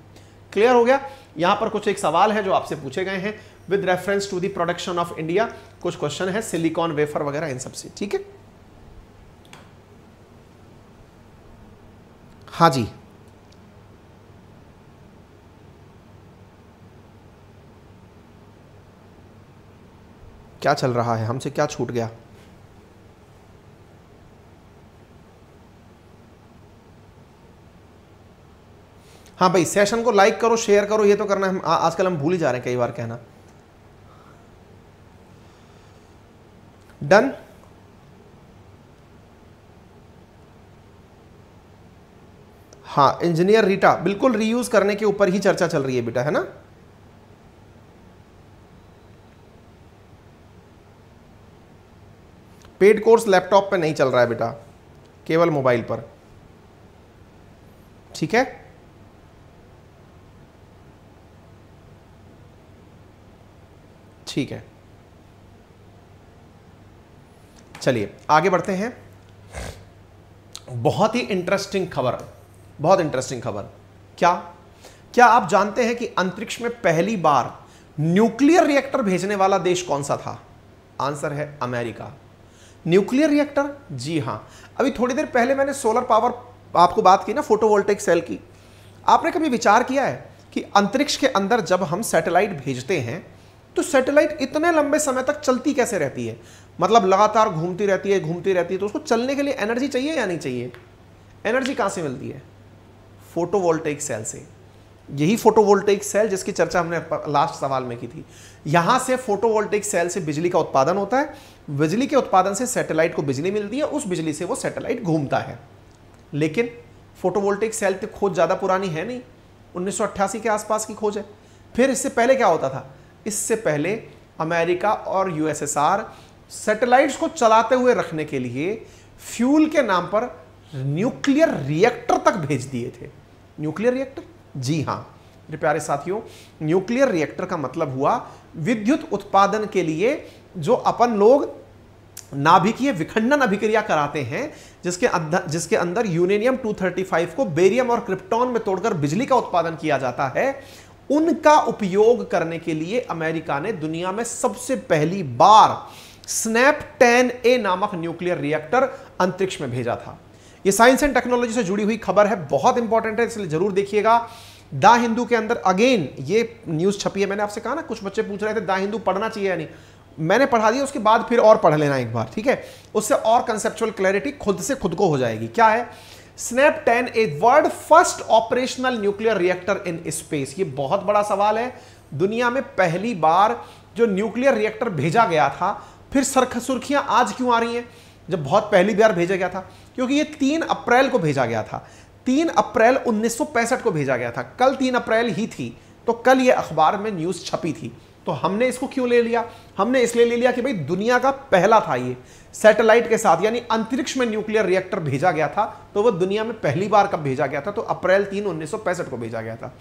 क्लियर हो गया यहां पर कुछ एक सवाल है जो आपसे पूछे गए हैं with reference to the production of India कुछ क्वेश्चन है सिलिकॉन वेफर वगैरह इन सबसे ठीक है हाँ जी क्या चल रहा है हमसे क्या छूट गया हाँ भाई सेशन को लाइक करो शेयर करो ये तो करना हम आजकल हम भूल ही जा रहे हैं कई बार कहना डन हाँ इंजीनियर रीटा बिल्कुल रीयूज करने के ऊपर ही चर्चा चल रही है बेटा है ना पेड कोर्स लैपटॉप पे नहीं चल रहा है बेटा केवल मोबाइल पर ठीक है ठीक है चलिए आगे बढ़ते हैं बहुत ही इंटरेस्टिंग खबर बहुत इंटरेस्टिंग खबर क्या क्या आप जानते हैं कि अंतरिक्ष में पहली बार न्यूक्लियर रिएक्टर भेजने वाला देश कौन सा था आंसर है अमेरिका न्यूक्लियर रिएक्टर जी हाँ अभी थोड़ी देर पहले मैंने सोलर पावर आपको बात की ना फोटोवोल्टेक सेल की आपने कभी विचार किया है कि अंतरिक्ष के अंदर जब हम सैटेलाइट भेजते हैं तो सैटेलाइट इतने लंबे समय तक चलती कैसे रहती है मतलब लगातार घूमती रहती है घूमती रहती है तो उसको चलने के लिए एनर्जी चाहिए या नहीं चाहिए एनर्जी कहाँ से मिलती है फोटोवोल्टेक सेल से यही फोटोवोल्टेइक सेल जिसकी चर्चा हमने लास्ट सवाल में की थी यहां से फोटोवोल्टेइक सेल से बिजली का उत्पादन होता है बिजली के उत्पादन से सैटेलाइट को बिजली मिलती है उस बिजली से वो सैटेलाइट घूमता है लेकिन फोटोवोल्टेइक सेल की खोज ज़्यादा पुरानी है नहीं उन्नीस के आसपास की खोज है फिर इससे पहले क्या होता था इससे पहले अमेरिका और यूएसएसआर सैटेलाइट्स को चलाते हुए रखने के लिए फ्यूल के नाम पर न्यूक्लियर रिएक्टर तक भेज दिए थे न्यूक्लियर रिएक्टर जी हाँ मेरे प्यारे साथियों न्यूक्लियर रिएक्टर का मतलब हुआ विद्युत उत्पादन के लिए जो अपन लोग नाभिकीय विखंडन अभिक्रिया कराते हैं जिसके अंदर जिसके अंदर यूनेनियम 235 को बेरियम और क्रिप्टॉन में तोड़कर बिजली का उत्पादन किया जाता है उनका उपयोग करने के लिए अमेरिका ने दुनिया में सबसे पहली बार स्नैप टेन ए नामक न्यूक्लियर रिएक्टर अंतरिक्ष में भेजा था ये साइंस एंड टेक्नोलॉजी से जुड़ी हुई खबर है बहुत इंपॉर्टेंट है इसलिए जरूर देखिएगा द हिंदू के अंदर अगेन ये न्यूज़ छपी है मैंने आपसे कहा ना कुछ बच्चे पूछ रहे थे द हिंदू पढ़ना चाहिए या नहीं मैंने पढ़ा दिया उसके बाद फिर और पढ़ लेना एक बार ठीक है उससे और कंसेप्चुअल क्लैरिटी खुद से खुद को हो जाएगी क्या है SNAP ten a world first operational nuclear reactor in space ये बहुत बड़ा सवाल है दुनिया में पहली बार जो न्यूक्लियर रिएक्टर भेजा गया था फिर सरख सुर्खियां आज क्यों आ रही हैं जब बहुत पहली बार भेजा गया था क्योंकि ये तीन अप्रैल को भेजा गया था तीन अप्रैल उन्नीस को भेजा गया था कल तीन अप्रैल ही थी तो कल ये अखबार में न्यूज़ छपी थी तो हमने इसको क्यों ले लिया हमने इसलिए ले लिया कि भाई दुनिया का पहला था ये सैटेलाइट के साथ यानी अंतरिक्ष में न्यूक्लियर रिएक्टर भेजा गया था तो वह दुनिया में पहली बार कब भेजा गया था तो अप्रैल तीन उन्नीस को भेजा गया था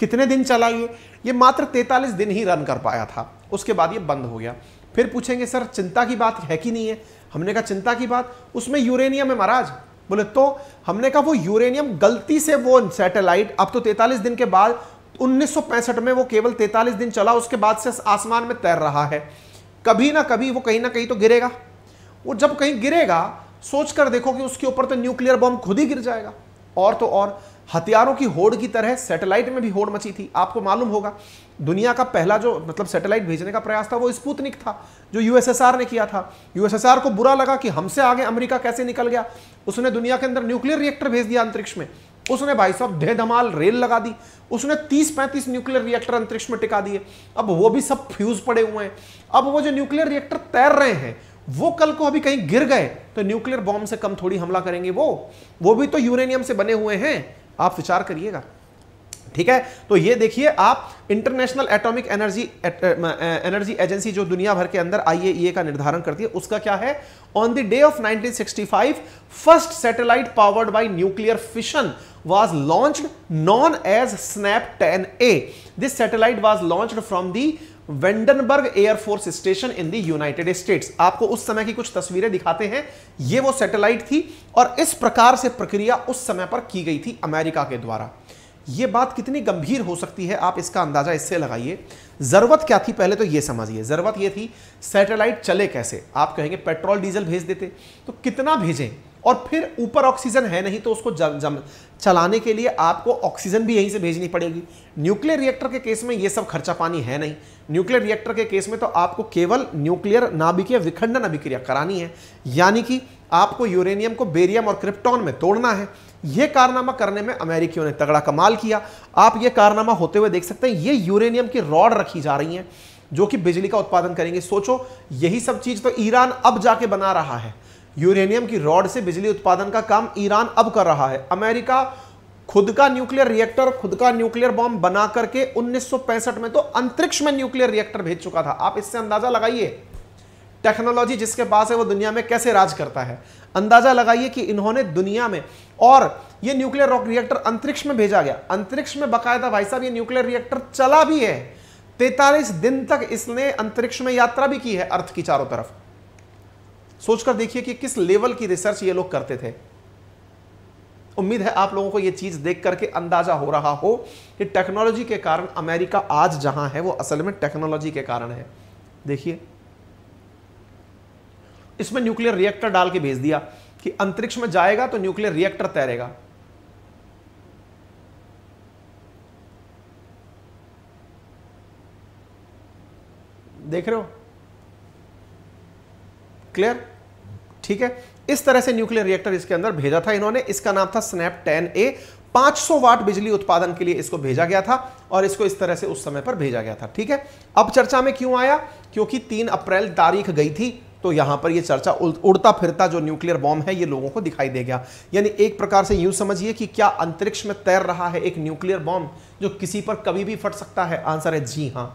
कितने दिन चला ये ये मात्र 43 दिन ही रन कर पाया था उसके बाद ये बंद हो गया फिर पूछेंगे सर चिंता की बात है कि नहीं है हमने कहा चिंता की बात उसमें यूरेनियम है महाराज बोले तो हमने कहा वो यूरेनियम गलती से वो सैटेलाइट अब तो 43 दिन के बाद 1965 में वो केवल 43 दिन चला उसके बाद से आसमान में तैर रहा है कभी ना कभी वो कहीं ना कहीं तो गिरेगा वो जब कहीं गिरेगा सोच कर देखो कि उसके ऊपर तो न्यूक्लियर बॉम्ब खुद ही गिर जाएगा और तो और हथियारों की होड़ की तरह सैटेलाइट में भी होड़ मची थी आपको मालूम होगा दुनिया का पहला जो मतलब सैटेलाइट भेजने का प्रयास था वो स्पूतनिक था जो यूएसएसआर ने किया था यूएसएसआर को बुरा लगा कि हमसे आगे अमेरिका कैसे निकल गया उसने दुनिया के अंदर न्यूक्लियर रिएक्टर भेज दिया अंतरिक्ष में उसने भाई साहब ढे धमाल रेल लगा दी उसने 30-35 न्यूक्लियर रिएक्टर अंतरिक्ष में टिका दिए अब वो भी सब फ्यूज पड़े हुए हैं अब वो जो न्यूक्लियर रिएक्टर तैर रहे हैं वो कल को अभी कहीं गिर गए तो न्यूक्लियर बॉम्ब से कम थोड़ी हमला करेंगे वो वो भी तो यूरेनियम से बने हुए हैं आप विचार करिएगा ठीक है तो ये देखिए आप international atomic energy energy agency जो दुनिया भर के अंदर आईएईए e का निर्धारण करती है उसका क्या है on the day of 1965 first satellite powered by nuclear fission launched known as SNAP snap A this satellite was launched from the Vandenberg air force station in the United States आपको उस समय की कुछ तस्वीरें दिखाते हैं ये वो सैटेलाइट थी और इस प्रकार से प्रक्रिया उस समय पर की गई थी अमेरिका के द्वारा ये बात कितनी गंभीर हो सकती है आप इसका अंदाज़ा इससे लगाइए ज़रूरत क्या थी पहले तो ये समझिए ज़रूरत ये थी सैटेलाइट चले कैसे आप कहेंगे पेट्रोल डीजल भेज देते तो कितना भेजें और फिर ऊपर ऑक्सीजन है नहीं तो उसको जम जम चलाने के लिए आपको ऑक्सीजन भी यहीं से भेजनी पड़ेगी न्यूक्लियर रिएक्टर के केस में ये सब खर्चा पानी है नहीं न्यूक्लियर रिएक्टर के केस में तो आपको केवल न्यूक्लियर नाभिकीय विखंडन अभिक्रिया करानी है यानी कि आपको यूरेनियम को बेरियम और क्रिप्टॉन में तोड़ना है यह कारनामा करने में अमेरिकियों ने तगड़ा कमाल किया आप ये कारनामा होते हुए देख सकते हैं ये यूरेनियम की रॉड रखी जा रही है जो कि बिजली का उत्पादन करेंगे सोचो यही सब चीज तो ईरान अब जाके बना रहा है यूरेनियम की रॉड से बिजली उत्पादन का काम ईरान अब कर रहा है अमेरिका खुद का न्यूक्लियर रिएक्टर खुद का न्यूक्लियर बॉम्ब बना करके 1965 में तो अंतरिक्ष में न्यूक्लियर रिएक्टर भेज चुका था आप इससे अंदाजा लगाइए टेक्नोलॉजी जिसके पास है वो दुनिया में कैसे राज करता है अंदाजा लगाइए कि इन्होंने दुनिया में और ये न्यूक्लियर रॉक रिएक्टर अंतरिक्ष में भेजा गया अंतरिक्ष में बकायदा भाई साहब ये न्यूक्लियर रिएक्टर चला भी है तैतालीस दिन तक इसने अंतरिक्ष में यात्रा भी की है अर्थ की चारों तरफ सोचकर देखिए कि किस लेवल की रिसर्च ये लोग करते थे उम्मीद है आप लोगों को यह चीज देख करके अंदाजा हो रहा हो कि टेक्नोलॉजी के कारण अमेरिका आज जहां है वो असल में टेक्नोलॉजी के कारण है देखिए इसमें न्यूक्लियर रिएक्टर डाल के भेज दिया कि अंतरिक्ष में जाएगा तो न्यूक्लियर रिएक्टर तैरेगा देख रहे हो क्लियर ठीक है इस तरह से न्यूक्लियर रिएक्टर इसके अंदर भेजा था इन्होंने इसका नाम था स्नैप टेन ए 500 वाट बिजली उत्पादन के लिए इसको भेजा गया था और इसको इस तरह से उस समय पर भेजा गया था ठीक है अब चर्चा में क्यों आया क्योंकि तीन अप्रैल तारीख गई थी तो यहां पर ये चर्चा उड़ता फिरता जो न्यूक्लियर बॉम्ब है ये लोगों को दिखाई दे गया यानी एक प्रकार से यूं समझिए कि क्या अंतरिक्ष में तैर रहा है एक न्यूक्लियर बॉम्ब जो किसी पर कभी भी फट सकता है आंसर है जी हाँ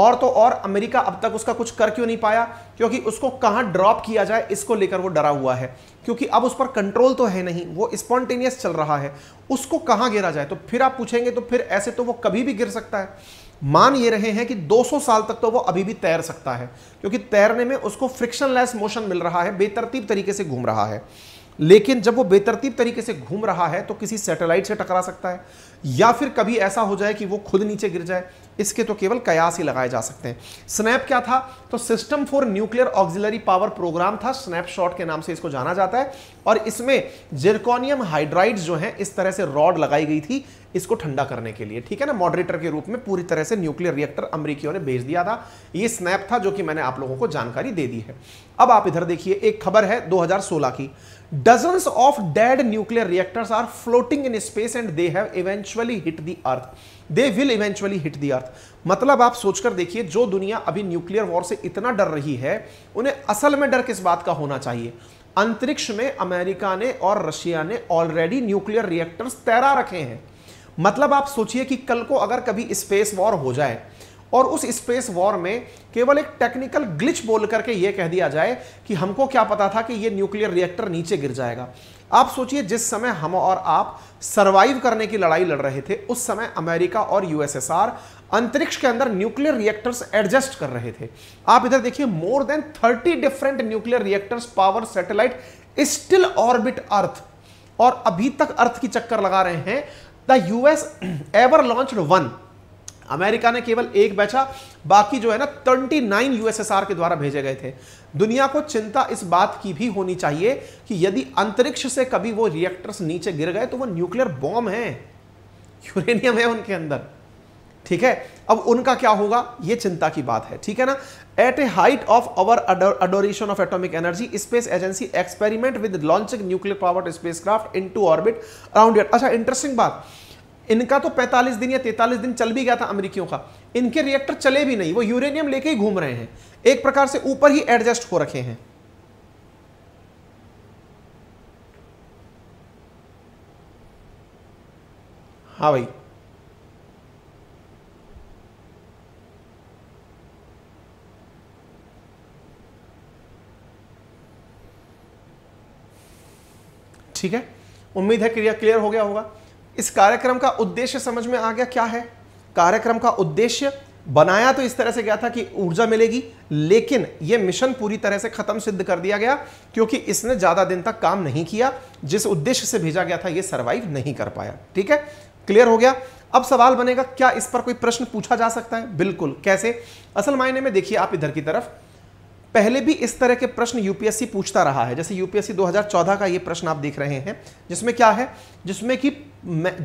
और तो और अमेरिका अब तक उसका कुछ कर क्यों नहीं पाया क्योंकि उसको कहाँ ड्रॉप किया जाए इसको लेकर वो डरा हुआ है क्योंकि अब उस पर कंट्रोल तो है नहीं वो स्पॉन्टेनियस चल रहा है उसको कहाँ गिरा जाए तो फिर आप पूछेंगे तो फिर ऐसे तो वो कभी भी गिर सकता है मान ये रहे हैं कि 200 साल तक तो वो अभी भी तैर सकता है क्योंकि तैरने में उसको फ्रिक्शनलेस मोशन मिल रहा है बेतरतीब तरीके से घूम रहा है लेकिन जब वो बेतरतीब तरीके से घूम रहा है तो किसी सैटेलाइट से टकरा सकता है या फिर कभी ऐसा हो जाए कि वो खुद नीचे गिर जाए इसके तो केवल कयास ही लगाए जा सकते हैं स्नैप क्या था तो system for nuclear auxiliary power programme था स्नैपशॉट के नाम से इसको जाना जाता है और इसमें जिरकोनियम हाइड्राइड जो है इस तरह से रॉड लगाई गई थी इसको ठंडा करने के लिए ठीक है ना मॉडरेटर के रूप में पूरी तरह से न्यूक्लियर रिएक्टर अमरीकियों ने भेज दिया था यह स्नैप था जो कि मैंने आप लोगों को जानकारी दे दी है अब आप इधर देखिए एक खबर है दो की dozens of dead nuclear reactors are floating in space and they have eventually hit the earth they will eventually hit the earth मतलब आप सोचकर देखिए जो दुनिया अभी न्यूक्लियर वॉर से इतना डर रही है उन्हें असल में डर किस बात का होना चाहिए अंतरिक्ष में अमेरिका ने और रशिया ने ऑलरेडी न्यूक्लियर रिएक्टर्स तैरा रखे हैं मतलब आप सोचिए कि कल को अगर कभी स्पेस वॉर हो जाए और उस स्पेस वॉर में केवल एक टेक्निकल ग्लिच बोल करके यह कह दिया जाए कि हमको क्या पता था कि यह न्यूक्लियर रिएक्टर नीचे गिर जाएगा आप सोचिए जिस समय हम और आप सरवाइव करने की लड़ाई लड़ रहे थे उस समय अमेरिका और यूएसएसआर अंतरिक्ष के अंदर न्यूक्लियर रिएक्टर्स एडजस्ट कर रहे थे आप इधर देखिए more than thirty different nuclear reactors power satellite still orbit earth और अभी तक अर्थ की चक्कर लगा रहे हैं the US ever launch one America ने केवल एक बेचा बाकी जो है ना 29 यूएसएसआर के द्वारा भेजे गए थे दुनिया को चिंता इस बात की भी होनी चाहिए कि यदि अंतरिक्ष से कभी वो रिएक्टर्स नीचे गिर गए तो वो न्यूक्लियर बॉम्ब है यूरेनियम है उनके अंदर ठीक है अब उनका क्या होगा ये चिंता की बात है ठीक है ना at a height of our adoration of atomic energy space agency experiment with launching nuclear powered spacecraft into orbit around अच्छा इंटरेस्टिंग बात इनका तो 45 दिन या 43 दिन चल भी गया था अमेरिकियों का इनके रिएक्टर चले भी नहीं वो यूरेनियम लेके ही घूम रहे हैं एक प्रकार से ऊपर ही एडजस्ट हो रखे हैं हाँ भाई ठीक है उम्मीद है क्रिया क्लियर हो गया होगा इस कार्यक्रम का उद्देश्य समझ में आ गया क्या है कार्यक्रम का उद्देश्य बनाया तो इस तरह से गया था कि ऊर्जा मिलेगी लेकिन यह मिशन पूरी तरह से खत्म सिद्ध कर दिया गया क्योंकि इसने ज्यादा दिन तक काम नहीं किया जिस उद्देश्य से भेजा गया था यह सर्वाइव नहीं कर पाया ठीक है क्लियर हो गया अब सवाल बनेगा क्या इस पर कोई प्रश्न पूछा जा सकता है बिल्कुल कैसे असल मायने में देखिए आप इधर की तरफ पहले भी इस तरह के प्रश्न यूपीएससी पूछता रहा है जैसे यूपीएससी 2014 का ये प्रश्न आप देख रहे हैं जिसमें क्या है जिसमें कि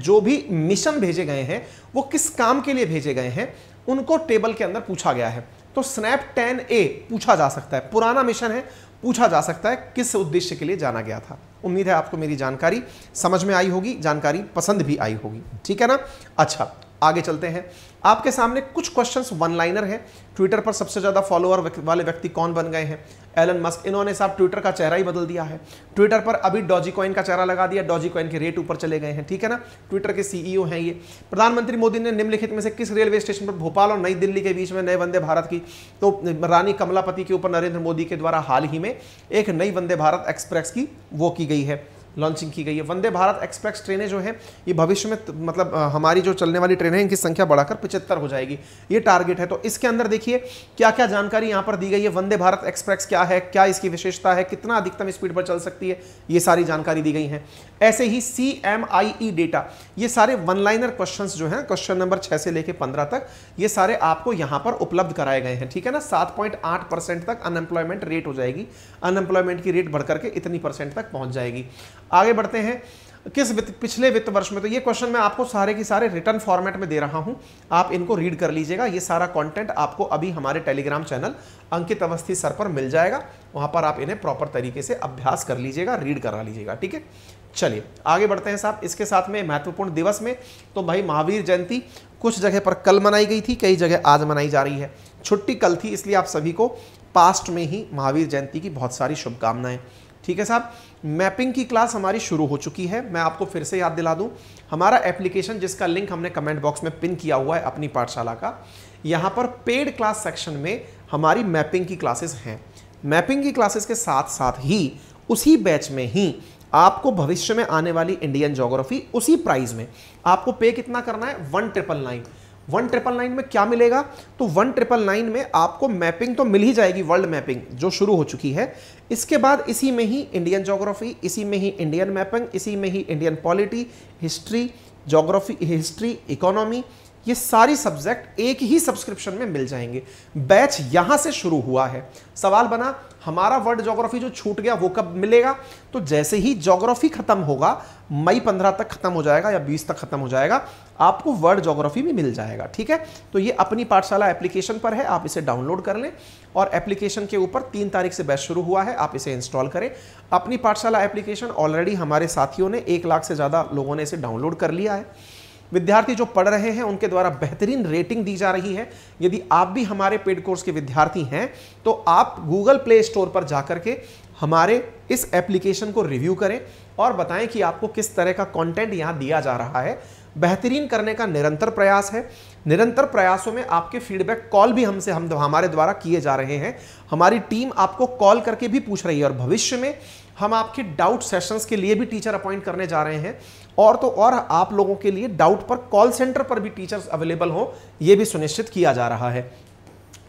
जो भी मिशन भेजे गए हैं वो किस काम के लिए भेजे गए हैं उनको टेबल के अंदर पूछा गया है तो स्नैप टेन ए पूछा जा सकता है पुराना मिशन है पूछा जा सकता है किस उद्देश्य के लिए जाना गया था उम्मीद है आपको मेरी जानकारी समझ में आई होगी जानकारी पसंद भी आई होगी ठीक है ना अच्छा आगे चलते हैं आपके सामने कुछ क्वेश्चंस वन लाइनर हैं ट्विटर पर सबसे ज़्यादा फॉलोअर वाले व्यक्ति कौन बन गए हैं एलन मस्क इन्होंने साहब ट्विटर का चेहरा ही बदल दिया है ट्विटर पर अभी डॉजी कॉइन का चेहरा लगा दिया डॉजी कॉइन के रेट ऊपर चले गए हैं ठीक है ना ट्विटर के सीईओ e हैं ये प्रधानमंत्री मोदी ने निम्नलिखित में से किस रेलवे स्टेशन पर भोपाल और नई दिल्ली के बीच में नए वंदे भारत की तो रानी कमलापति के ऊपर नरेंद्र मोदी के द्वारा हाल ही में एक नई वंदे भारत एक्सप्रेस की वो की गई है लॉन्चिंग की गई है वंदे भारत एक्सप्रेस ट्रेनें जो है ये भविष्य में मतलब हमारी जो चलने वाली ट्रेनें हैं इनकी संख्या बढ़ाकर पिचहत्तर हो जाएगी ये टारगेट है तो इसके अंदर देखिए क्या क्या जानकारी यहाँ पर दी गई है वंदे भारत एक्सप्रेस क्या है क्या इसकी विशेषता है कितना अधिकतम स्पीड पर चल सकती है ये सारी जानकारी दी गई है ऐसे ही सी एम आई ई डेटा ये सारे वन लाइनर क्वेश्चंस जो हैं क्वेश्चन नंबर छः से लेकर पंद्रह तक ये सारे आपको यहाँ पर उपलब्ध कराए गए हैं ठीक है ना सात पॉइंट आठ परसेंट तक अनएम्प्लॉयमेंट रेट हो जाएगी अनएम्प्लॉयमेंट की रेट बढ़कर के इतनी परसेंट तक पहुँच जाएगी आगे बढ़ते हैं किस वित्त पिछले वित्त वर्ष में तो ये क्वेश्चन मैं आपको सारे के सारे रिटर्न फॉर्मेट में दे रहा हूँ आप इनको रीड कर लीजिएगा ये सारा कंटेंट आपको अभी हमारे Telegram channel Ankit Awasthi sir पर मिल जाएगा वहां पर आप इन्हें प्रॉपर तरीके से अभ्यास कर लीजिएगा रीड करा लीजिएगा ठीक है चलिए आगे बढ़ते हैं साहब इसके साथ में महत्वपूर्ण दिवस में तो भाई महावीर जयंती कुछ जगह पर कल मनाई गई थी कई जगह आज मनाई जा रही है छुट्टी कल थी इसलिए आप सभी को पास्ट में ही महावीर जयंती की बहुत सारी शुभकामनाएं ठीक है साहब मैपिंग की क्लास हमारी शुरू हो चुकी है मैं आपको फिर से याद दिला दूं हमारा एप्लीकेशन जिसका लिंक हमने कमेंट बॉक्स में पिन किया हुआ है अपनी पाठशाला का यहाँ पर पेड क्लास सेक्शन में हमारी मैपिंग की क्लासेस हैं मैपिंग की क्लासेस के साथ साथ ही उसी बैच में ही आपको भविष्य में आने वाली इंडियन जोग्राफी उसी प्राइस में आपको पे कितना करना है one triple nine one triple nine में क्या मिलेगा तो वन ट्रिपल नाइन में आपको मैपिंग तो मिल ही जाएगी वर्ल्ड मैपिंग जो शुरू हो चुकी है इसके बाद इसी में ही इंडियन जोग्राफी इसी में ही इंडियन मैपिंग इसी में ही Indian polity history geography history economy ये सारी सब्जेक्ट एक ही सब्सक्रिप्शन में मिल जाएंगे बैच यहां से शुरू हुआ है सवाल बना हमारा वर्ल्ड ज्योग्राफी जो छूट गया वो कब मिलेगा तो जैसे ही ज्योग्राफी खत्म होगा मई पंद्रह तक खत्म हो जाएगा या बीस तक खत्म हो जाएगा आपको वर्ल्ड ज्योग्राफी भी मिल जाएगा ठीक है तो ये अपनी पाठशाला एप्लीकेशन पर है आप इसे डाउनलोड कर लें और एप्लीकेशन के ऊपर तीन तारीख से बैच शुरू हुआ है आप इसे इंस्टॉल करें अपनी पाठशाला एप्लीकेशन ऑलरेडी हमारे साथियों ने एक लाख से ज़्यादा लोगों ने इसे डाउनलोड कर लिया है विद्यार्थी जो पढ़ रहे हैं उनके द्वारा बेहतरीन रेटिंग दी जा रही है यदि आप भी हमारे पेड कोर्स के विद्यार्थी हैं तो आप गूगल प्ले स्टोर पर जाकर के हमारे इस एप्लीकेशन को रिव्यू करें और बताएं कि आपको किस तरह का कॉन्टेंट यहाँ दिया जा रहा है बेहतरीन करने का निरंतर प्रयास है निरंतर प्रयासों में आपके फीडबैक कॉल भी हमसे हम हमारे द्वारा किए जा रहे हैं हमारी टीम आपको कॉल करके भी पूछ रही है और भविष्य में हम आपके डाउट सेशंस के लिए भी टीचर अपॉइंट करने जा रहे हैं और तो और आप लोगों के लिए डाउट पर कॉल सेंटर पर भी टीचर्स अवेलेबल हो ये भी सुनिश्चित किया जा रहा है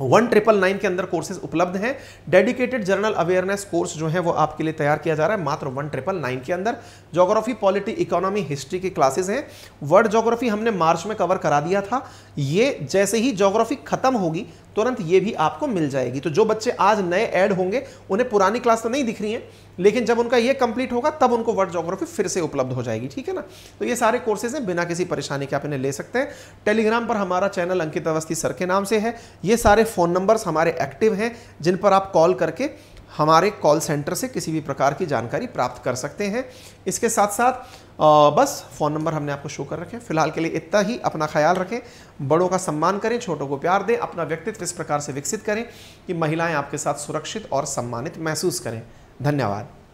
वन ट्रिपल नाइन के अंदर कोर्सेज उपलब्ध हैं डेडिकेटेड जर्नल अवेयरनेस कोर्स जो है वो आपके लिए तैयार किया जा रहा है मात्र वन ट्रिपल नाइन के अंदर जोग्राफी पॉलिटी इकोनॉमी हिस्ट्री की क्लासेज हैं वर्ल्ड जोग्राफी हमने मार्च में कवर करा दिया था ये जैसे ही जोग्राफी खत्म होगी तुरंत ये भी आपको मिल जाएगी तो जो बच्चे आज नए ऐड होंगे उन्हें पुरानी क्लास तो नहीं दिख रही है लेकिन जब उनका ये कंप्लीट होगा तब उनको वर्ड जोग्राफी फिर से उपलब्ध हो जाएगी ठीक है ना तो ये सारे कोर्सेज हैं बिना किसी परेशानी के आप इन्हें ले सकते हैं टेलीग्राम पर हमारा चैनल अंकित अवस्थी सर के नाम से है ये सारे फ़ोन नंबर्स हमारे एक्टिव हैं जिन पर आप कॉल करके हमारे कॉल सेंटर से किसी भी प्रकार की जानकारी प्राप्त कर सकते हैं इसके साथ साथ बस फ़ोन नंबर हमने आपको शो कर रखे फिलहाल के लिए इतना ही अपना ख्याल रखें बड़ों का सम्मान करें छोटों को प्यार दें अपना व्यक्तित्व इस प्रकार से विकसित करें कि महिलाएं आपके साथ सुरक्षित और सम्मानित महसूस करें धन्यवाद